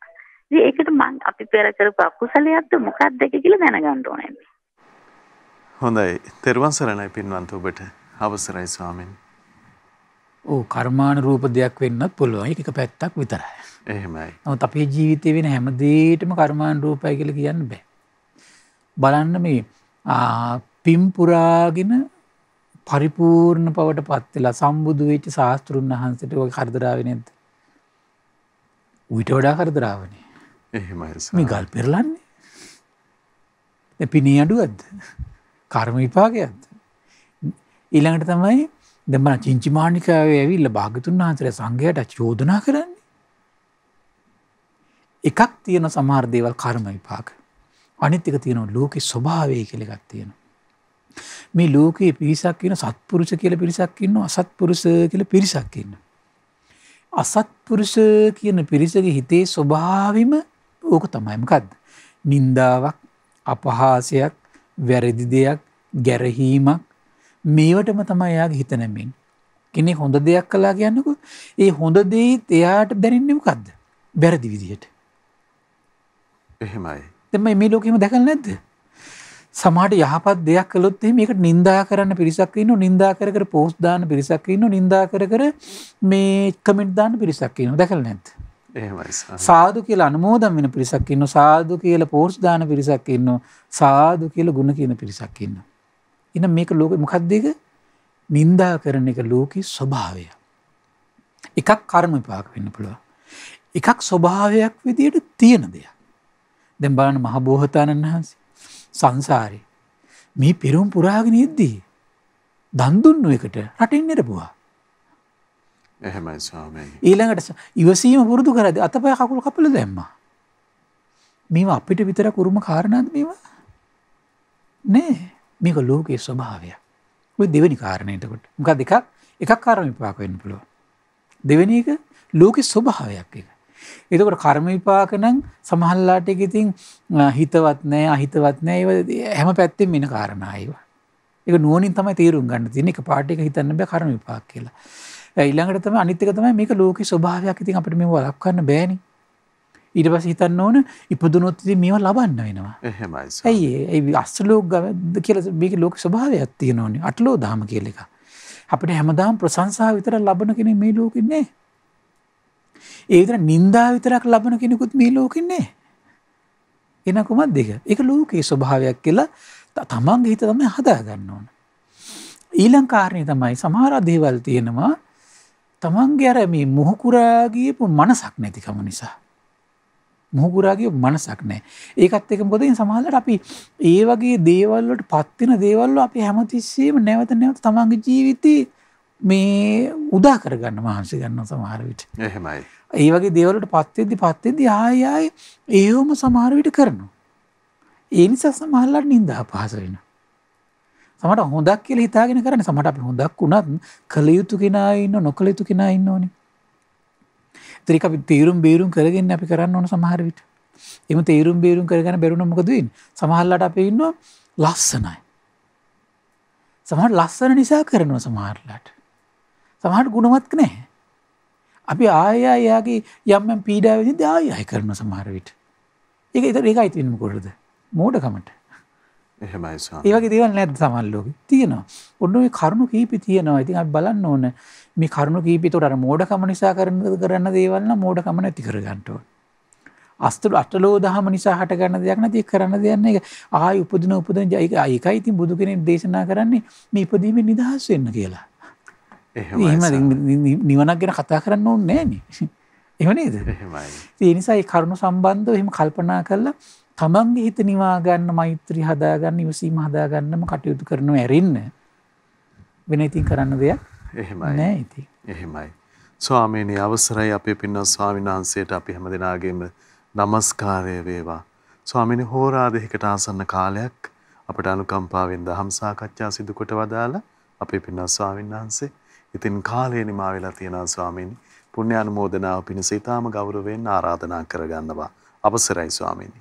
ඉතින් ඒකට මං අපි පෙර කරපු අකුසලයක්ද මොකක්ද කියලා දැනගන්න ඕනේ. හොඳයි. තෙරුවන් සරණයි පින්වන්ත ඔබට. අවසරයි ස්වාමීන් ඕ කර්මානුරූප දෙයක් වෙන්නත් පුළුවන් එක පැත්තක් විතරයි. එහෙමයි. නමුත් අපේ ජීවිතේ වෙන හැමදේටම කර්මානුරූපයි කියලා කියන්න බෑ. බලන්න මේ පිම් පුරාගෙන පරිපූර්ණ බවට පත් වෙලා සම්බුදු වෙච්ච ශාස්ත්‍රුන් වහන්සේට ඔය කරදරාවේ නැද්ද? ඌට වඩා කරදරාවනේ. එහෙමයි. මේ ගල් පෙරලන්නේ. පිණි අඩුවක්ද? කර්ම විපාකයක්ද? ඊළඟට තමයි දෙම චිංචිමානිිකාව ඇවිල්ල භාගතුන් වහන්සර සංඝයට චෝදනා කරන්නේ. එකක් තියෙන සමාර්දේවල් කර්ම විපාක. අනිත්තික තියෙනවා ලෝකෙ ස්වභාවය කෙළෙකක් තියෙන. මේ ලෝකයේ පිරිසක් කියන සත්පුරුෂ කියල පිරිසක් ඉන්න අසත්පුරුස කියල පිරිසක් ඉන්න. අසත්පුරුෂ කියන පිරිසගේ හිතේ ස්වභාවිම ඕක තමයිමකක්ද. නින්දාවක් අපහාසයක් වැරදි දෙයක් ගැරහීමක් මේවටම තමයි එයාගේ හිත නැමෙන්නේ. කෙනෙක් හොඳ දෙයක් කළා කියන්නකෝ ඒ හොඳ දෙයත් එයාට දැනෙන්නේ මොකද්ද? බැරදි විදිහට. එහෙමයි. දැන් මේ ලෝකෙම දැකලා නැද්ද? සමහරට යහපත් දෙයක් කළොත් එහෙම ඒකට නිඳා කරන්න පිරිසක් ඉන්නවා නිඳා කර කර පෝස්ට් දාන්න පිරිසක් ඉන්නවා නිඳා කර කර මේ කමෙන්ට් දාන්න පිරිසක් ඉන්නවා දැකලා නැද්ද? සාදු කියල අනුමෝදම් වෙන පිරිසක් ඉන්න සාදු කියල පෝර්ස් දාන පිරිසක් ඉන්න සාදු කියල ගුණ කියන පිරිසක් ඉන්නවා. එන මේක ලෝක මොකක්දක නින්දා කරන එක ලෝක ස්වභාවය. එකක් කර්ම විපාක වෙන්න පුළුව. එකක් ස්වභාවයක් විදියට තියෙන දෙයක්. දැම් බාන මහබෝහතාණන් වහන්සේ සංසාරය මේ පිරුම් පුරාගෙන ඉද්දී. දන්දුන්නු එකට රටින් නිරපුවා. එහමයි ස්වාමී. ඊළඟට ඉවසීම පුරුදු කරද අතපය කකුල් කපල දැම්මා. මේම අපිට විතර කුරුම කාරණාද මේවා නෑ. මේක ලෝකයේ ස්වභාවය ඔය දෙවැනි කාරණයටකොට මක දෙකක් එකක් කාරම විපාක වෙන්න පුළුව දෙවැනි එක ලෝකෙ ස්වභාවයක් එක එතකට කර්ම විපාක නම් සමහල්ලාට එක ඉතින් හිතවත් නෑ අහිතවත් නෑ හැම පැත්තෙන් මෙන කාරණායවා එක නුවනින් තමයි තේරුම් ගන්න තින එක පාටික හිතන්න බෑ කරම විපාක් කියලා ඊළඟට තම අනිත්‍යක තමයි මේක ලෝක ස්වභාවයක් ඉතින් අපට මේ වලක්වන්න බෑනිි ඊට පස හිතන්න ඕන ඉපදුනොත්ති මේවා ලබන්න වෙනවා ඇයි ඒ අස්ලෝක කියල මේක ලෝක ස්භාවයක් තියෙන ඕනි අටලෝ දාම කියල එක අපට හැමදාම් ප්‍රසංසා විතර ලබන කෙන මේ ලෝකන්නේ ඒතර නින්දා විතරක් ලබන කෙනෙකුත් මේ ලෝකන්නේ එන කුමත් දෙක එක ලෝකයේ ස්වභාවයක් කියලා තමන්ගේ හිත තමයි හදා ගන්න ඕන ඊලංකාරණය තමයි සමහර දේවල් තියෙනවා තමන්ගේ අර මේ මුහුකුරාගේපු මනසක් නැතිකම නිසා මුහුගුරාගේ මනසක් නෑ ඒකත් එක මොකද සමහරවිට අපි ඒ වගේ දේවල් වලට පත් වෙන දේවල් අපි හැමතිස්සෙම නැවත නැවත තමන්ගේ ජීවිතේ මේ උදා කරගන්න මහන්සි ගන්නවා සමහර විට. එහෙමයි. ඒ වගේ දේවල් වලට පත් වෙද්දි පත් වෙද්දි ආයෙ ආයෙ ඒවම සමහර විට කරනවා. ඒ නිසා සමහරලාට නිින්දා පහස වෙනවා. සමහර හොඳක් කියලා හිතාගෙන කරන්නේ සමහර අපි හොඳක් වුණත් කළ යුතු කෙනා ඉන්න නොකළ යුතු කෙනා ඉන්න ඕනේ. ත්‍රික අපි තීරුම් බේරුම් කරගෙන අපි කරන්න ඕන සමහරවිට එම තේරුම් බේරුම් කරගෙන බැරුණ මොකදවන් සමහල්ලට අප ඉන්න ලස්සනයි. සමහට ලස්සන නිසා කරනවා සමහරලට. සමහට ගුණවත් නෑ. අපි ආයා එයාගේ යම්ම පීඩාවවිදි දාය අය කරන සමහරවිට. එක ඉත ඒක අයිතිවන්න කොටද මෝඩකමට ඒවගේ දේවල් නැත් සමල්ලෝක තියෙනවා ඔන්න කරුණු කීපි තියෙනවා ඉතින් බලන්න ඕන මේ කරුණු කීපිතට අර මෝඩකම නිසා කරන කරන්න දේවල් නම් මෝඩකම නැති කර ගන්න ඕන. අස්තුල අටලෝ දහම නිසා හට ගන්න දෙයක් නැති කරන්න දෙයක් නෑ. ආයි උපදින උපදින ඒක ඒකයි ඉතින් බුදු කෙනෙක් දේශනා කරන්නේ මේ ඉපදීමෙන් නිදහස් වෙන්න කියලා. එහෙම නිවනක් ගැන කතා කරන්න ඕනේ නෑනේ. එහෙම නේද? එහෙමයි. ඒ නිසා මේ කරුණු සම්බන්ධව එහෙම කල්පනා කරලා තමන්ගේ හිත නිවා ගන්න මෛත්‍රී හදා ගන්න ඉවසීම හදා ගන්නම කටයුතු කරනව ඇරෙන්න වෙන ඉතින් කරන්න දෙයක් එහෙමයි. නෑ ඉතින්. එහෙමයි. ස්වාමීනි අවසරයි අපේ පින්වත් ස්වාමීන් වහන්සේට අපි හැම දිනාගෙම নমස්කාරය වේවා. ස්වාමීනි හෝරා දෙකකට ආසන්න කාලයක් අපට අනුකම්පාවෙන් දහම් සාකච්ඡා සිදු කොට වදාලා අපේ පින්වත් ස්වාමීන් වහන්සේ ඉතින් කාලය නිමා වෙලා තියෙනවා ස්වාමීනි. පුණ්‍ය අනුමෝදනාව පිණිස ඊටාම ගෞරවයෙන් ආරාධනා කරගන්නවා. අවසරයි ස්වාමීනි.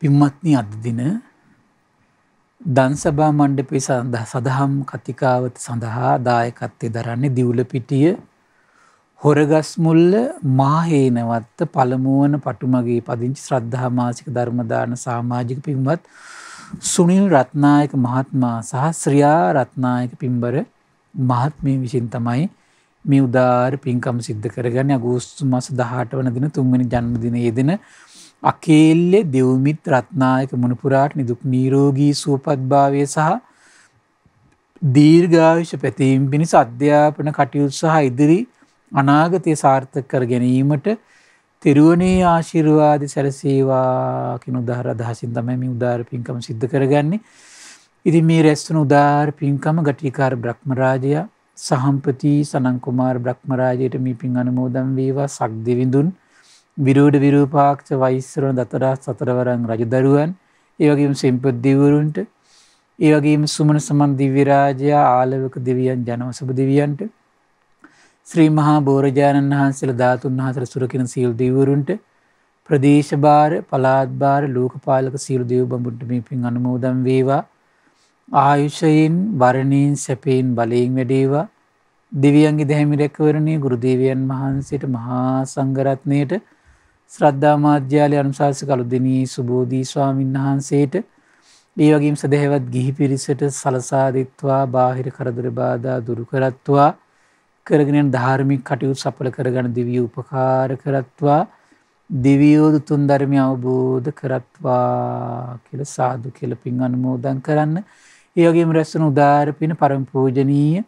පින්වත්නි අද දින දන්සභා මණ්ඩපේ සඳහම් කතිකාවත සඳහා දායකත්වය දරන්නේ දිවුලපිටිය හොරගස්මුල්ල මාහේනවත්ත පළමුුවන පටුමගේ පදිංචි ශ්‍රද්ධහා මාසික ධර්මදාන සාමාජික පින්වත් සුනිල් රත්නායක මහත්මා සහ ශ්‍රියා රත්නායක පිම්බර මහත්මය විසින් තමයි මේ උදාර පින්කම් සිද්ධ කරගන්න අගෝස්තු මස දහට වන දින තුන්වනි ජන්මදින යෙදෙන අකේල්ලේ දෙව්මිත් රත්නායක මුණපුරාට නිදුක් නීරෝගී සුවපත්භාවය සහ දීර්ඝායුෂ පැතීම් පිණිස අධ්‍යාපන කටයුතු සහ ඉදිරි අනාගතය සාර්ථක කර ගැනීමට තෙරුවනේ ආශිර්වාද සැලසේවා කියන උදාහර අදහසින් තමයි මේ උදාර පින්කම සිද්ධ කරගන්නේ. ඉතින් මේ රැස්වන උදාර පින්කම ගටිකාර බ්‍රහ්මරාජයා සහම්පති සනංකුමාර බ්‍රහ්මරාජයට මේ පින් අනුමෝදන් වේවා සක් දෙවිඳුන් විරෝඩ විරූපාක්ෂ වෛස්සරන දතරා සතරවරන් රජදරුවන් ඒවගේම සෙම්පද්දිවරුන්ට ඒවගේම සුමන සමන් දිවිරාජයා ආලවක දෙවියන් ජනවසභ දෙවියන්ට ශ්‍රී මහා බෝරජාණන් වහන්සේල ධාතුන් හතර සුරකින සීල් දෙවරුන්ට ප්‍රදේශභාර පලාත්භාර ලෝකපාලක සීල් දෙව් බඹුන්ට මේ පින් අනුමෝදම් වේවා ආයුෂයෙන් වරණීන් සැපයෙන් බලයෙන් වැඩේවා දෙවියන්ගේ දැහැමි රැකවරණය ගුරුදේවයන් වහන්සේට මහා සංගරත්නයට ශ්‍රද්ධාමාධ්‍යාලය අනුශාසක අලුදනී සුබෝධී ස්වාමීන් වහන්සේට ඒ වගේම සදහෙවත් ගිහි පිරිසට සලසාදිත්වා බාහිර කරදුර බාධා දුරුකරත්වා කරගෙනෙන් ධාර්මික කටයුතු සපල කරගන දෙවිය උපකාර කරත්වා දෙවියෝදු තුන් ධර්මය අවබෝධ කරත්වා කියල සාදු කියල පින් අනුමෝදන් කරන්න ඒගේම රැස්සන උදාරපින පරම්පූජනීය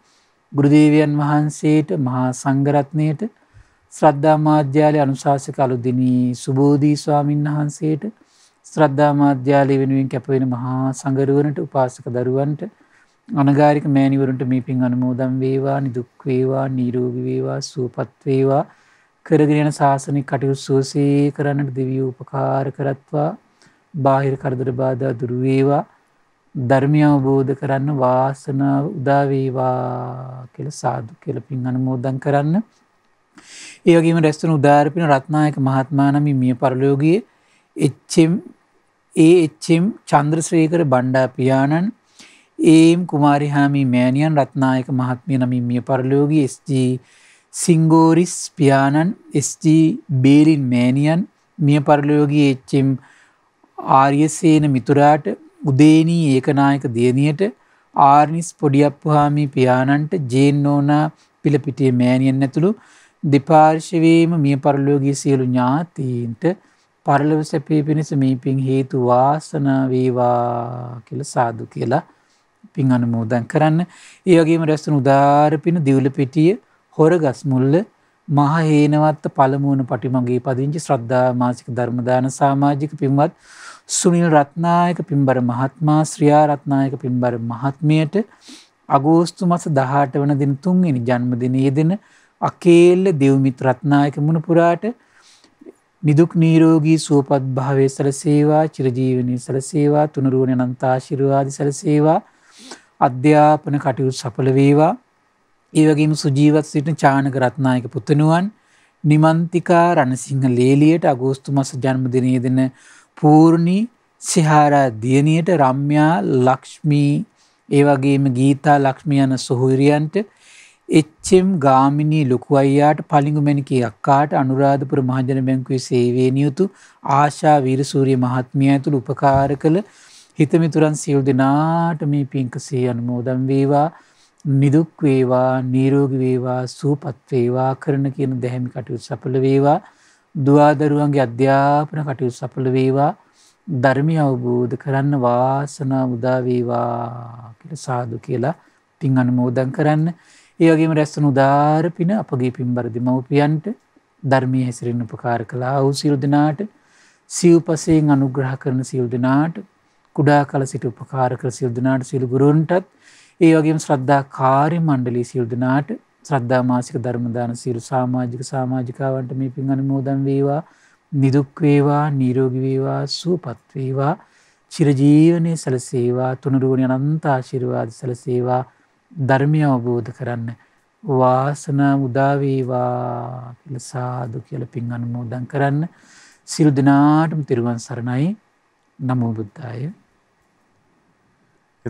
ගුරුදේවයන් වහන්සේට මහා සංගරත්නයට ශ්‍රද්ධා මාධ්‍යාලය අනුශාසක අලුදිනී සුබෝධී ස්වාමීන් වහන්සේට ශ්‍රද්ධා මාධ්‍යාලය වෙනුවෙන් කැපවෙන මහා සංගරුවනට උපාසක දරුවන්ට අනගාරික මෑණිවරුන්ට මේ පින් අනුමෝදන් වේවා නිදුක් වේවා නිරෝගී වේවා සුවපත් වේවා කරගෙන යන සාසනික කටයුතු සුවසේ කරන්නට දෙවියෝ උපකාර කරත්වා බාහිර කරදර බාධා දුරු වේවා ධර්මය අවබෝධ කරන්න වාසනාව උදා වේවා කියලා සාදු කියලා පින් අනුමෝදන් කරන්න ඒ වගේම රැස්වන උදාරපින රත්නායක මහත්මයා නම් මිය පරලෝකයේ එච්.එම්. A H M. චන්ද්‍රශේඛර බණ්ඩාපියාණන් ඒම් කුමාරිහාමි මෑණියන් රත්නායක මහත්මිය නමින් මිය පරලෝකයේ එස්.ජී. සිංගෝරිස් පියාණන් එස්.ජී. බේලින් මෑණියන් මිය පරලෝකයේ එච්.එම්. ආර්යසේන මිතුරාට උදේනී ඒකනායක දියණියට ආර්නිස් පොඩියප්පුහාමි පියාණන්ට ජේන් නෝනා පිලපිටියේ මෑණියන් ඇතුළු දෙපාර්ශවීම මිය පරලෝගී සියලු ඥාතීන්ට පරලොව සැපේ පිණිස මේ පින් හේතු වාසනා වේවා කියලා සාදු කියලා පින් අනුමෝදන් කරන්න. ඒ වගේම රැස්තුණු උදාර පින දිවුල පිටිය හොරගස් මුල්ල මහ හේනවත්ත පළමුවන පටිමගේ පදිංචි ශ්‍රද්ධා මාසික ධර්ම දාන සමාජික පින්වත් සුනිල් රත්නායක පින්බර මහත්මයා ශ්‍රියා රත්නායක පින්බර මහත්මියට අගෝස්තු මාස 18 වන දින 3 වෙනි ජන්මදිනයේදී අකේල්ල දෙව්මිත් රත්නායක මුණපුරාට නිදුක් නීරෝගී සුවපත් භාවය සලසේවා චිරජීවනය සලසේවා තුනරුවන නන්තාශිරවාදි සලසේවා අධ්‍යාපන කටයුත් සඵල වේවා ඒවගේම සුජීවත් සිටින චානක රත්නායක පුතනුවන් නිමන්තිකා රණසිංහ ලේලියට අගෝස්තු මස ජන්මදිනය දෙන පූර්ණී සිහාරා දියණියට රම්යා ලක්ෂ්මී ඒවගේම ගීතා ලක්ෂ්මියන සොහුරියන්ට එච්චම් ගාමිණී ලොකු අයියාට පලිඟු මැණිකේ අක්කාට අනුරාධපුර මහජන බැංකුවේ සේවයේ නියුතු ආශා වීරසූරිය මහත්මිය ඇතුළු උපකාර කළ හිතමිතුරන් සියලු දෙනාට මේ පින්කසේ අනුමෝදන් වේවා නිදුක් වේවා නිරෝගී වේවා සුවපත් වේවා කරන කියන දැහැමි කටයුතු සඵල වේවා දුවාදරුවන්ගේ අධ්‍යාපන කටයුතු සඵල වේවා ධර්මය අවබෝධ කරන්න වාසනා උදා වේවා කියලා සාදු කියලා පින් අනුමෝදන් කරන්න ඒවගේම රැස්සුණු ධාරපින අපගේ පින්බරදි මවපියන්ට ධර්මය හැසිරෙන් උපකාර කලා වූ සිරුදනාට සිව්පසයෙන් අනුග්‍රහ කරන සිල්දනාට කුඩා කල සිට උපකාර කර සිල්දනාට සිල්ගුරුන්ටත් ඒවගේ ශ්‍රද්ධා කාරය මණ්ඩලී සිල්දනාට ශ්‍රද්ධා මාසික ධර්මදාන සිරු සාමාජික සාමාජිකාවන්ට මේ පින් අනමෝදන් වේවා නිදුක්වේවා නීරෝගිවේවා සුවපත්වේවා චිරජීවනය සැලසේවා තුනරුවන අනන්තා ශිරවාද සැලසේවා ධර්මය අවබෝධ කරන්න වාසනා උදාවේවා කියල සාදු කියල පින් අනුමෝදන් කරන්න සිරු දෙනාටම තිරුවන් සරණයි නමෝබුද්ධාය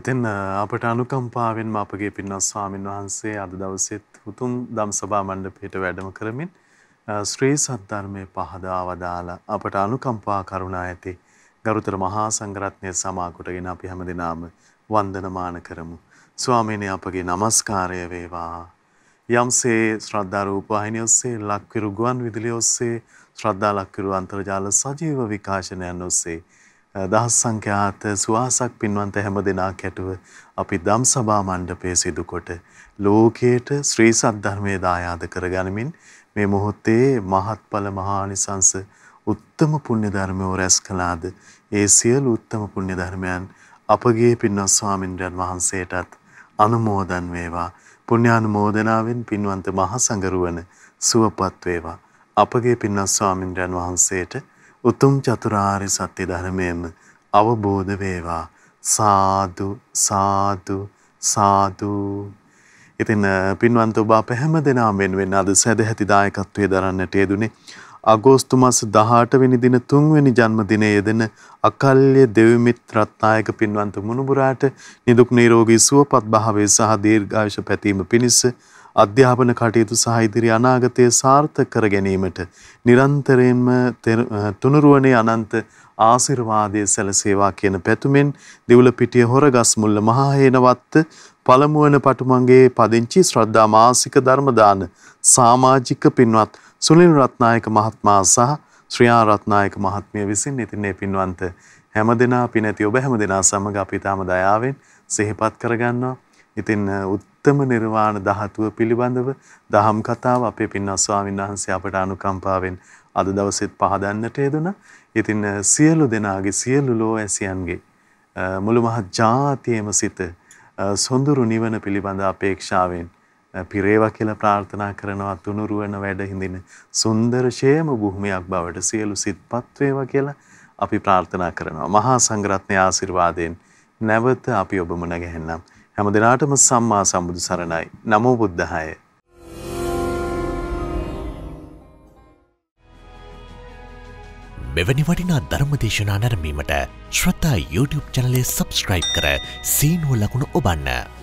එතින් අපට අනුකම්පාවෙන්ම අපගේ පින්නස් ස්වාමින් වහන්සේ අද දවසෙත් උතුම් දම් සභා මණ්ඩපයට වැඩම කරමින් ශ්‍රී සද්ධර්මය පහදා වදාලා අපට අනුකම්පා කරුණා ඇති ගරුතර මහා සංගරත්නය සමාකොටගෙන අපි හැම දෙනාම වන්දනමාන කරමු. ස්වාමීනි අපගේ নমස්කාරය වේවා. යම්සේ ශ්‍රද්ධා රූපවාහිනිය ඔස්සේ ලක්විරු ගුවන් විදුලිය ඔස්සේ ශ්‍රද්ධා ලක්විරු අන්තර්ජාල සජීව විකාශනයන් ඔස්සේ දහස් සංඛ්‍යාත සුවාසක් පින්වන්ත හැම දෙනා කැටුව අපි දම් සභා මණ්ඩපයේ සිදු කොට ලෝකයට ශ්‍රී සද්ධර්මයේ දායාද කරගනිමින් මේ මොහොතේ මහත්ඵල මහානිසංස උත්තම පුණ්‍ය ධර්මෝ රැස් කළාද ඒ සියලු උත්තම පුණ්‍ය ධර්මයන් අපගේ පින්වත් ස්වාමින්ද්‍රයන් වහන්සේටත් අනුමෝදන් වේවා. පුණ්‍යානුමෝදනාවෙන් පින්වන්ත මහසඟරුවන සුවපත් වේවා. අපගේ පින්වත් ස්වාමින්ද්‍රයන් වහන්සේට උතුම් චතුරාර්ය සත්‍ය ධර්මයෙන්ම අවබෝධ වේවා. සාදු සාදු සාදු ඉතින් පින්වන්ත ඔබ අප හැම දෙනාම වෙනුවෙන් අද සදැහැති දායකත්වයේ දරන්නට යෙදුනේ අගෝස්තු මස 18 වෙනි දින 3 වෙනි ජන්මදිනයේ යෙදෙන අකල්්‍ය දෙවිමිත් රත්නායක පින්වන්ත මුණුබුරාට නිදුක් නිරෝගී සුවපත් භාවය සහ දීර්ඝායුෂ පැතීම පිණිස අධ්‍යාපන කටයුතු සහ ඉදිරි අනාගතය සාර්ථක කර ගැනීමට නිරන්තරයෙන්ම තුනුරුවනේ අනන්ත ආශිර්වාදයේ සැලසේවා කියන පැතුමෙන් දෙවුල පිටිය හොරගස් මුල්ල මහා හේනවත්ත පළමුවන පටුමන්ගේ පදිංචි ශ්‍රද්ධා මාසික ධර්ම දාන සමාජික පින්වත් සුනිල් රත්නායක මහත්මයා සහ ශ්‍රියා රත්නායක මහත්මිය විසින් ඉතින් මේ පින්වන්ත හැම දෙනා පිනැති ඔබ හැම දෙනා සමග අපි තාම දයාවෙන් සිහිපත් කරගන්නවා. ඉතින් උත්තම නිර්වාණ ධාතුව පිළිබඳව දහම් කතාව අපේ පින්වත් ස්වාමීන් වහන්සේ අපට අනුකම්පාවෙන් අද දවසෙත් පහදන්නට යෙදුණා. ඉතින් සියලු දෙනාගේ සියලු ලෝ ඇසියන්ගේ මුළු මහත් ජාතියේම සිත සොඳුරු නිවන පිළිබඳ අපේක්ෂාවෙන් පිරේවා කියලා ප්‍රාර්ථනා කරනවා තුනුරුවන වැඩ හිඳින සුන්දර ශේම භූමියක් බවට සියලු සිත්පත් වේවා කියලා අපි ප්‍රාර්ථනා කරනවා. මහා සංඝරත්නය ආශිර්වාදයෙන් නැවත අපි ඔබ මුණ ගැහෙන්නම්. හැම දිනාටම සම්මා සම්බුදු සරණයි. නමෝ බුද්ධාය. මෙවැනි වටිනා ධර්ම දේශනා නැරඹීමට ශ්‍රතා YouTube චැනලය subscribe කර සීනුව ලකුණු ඔබන්න.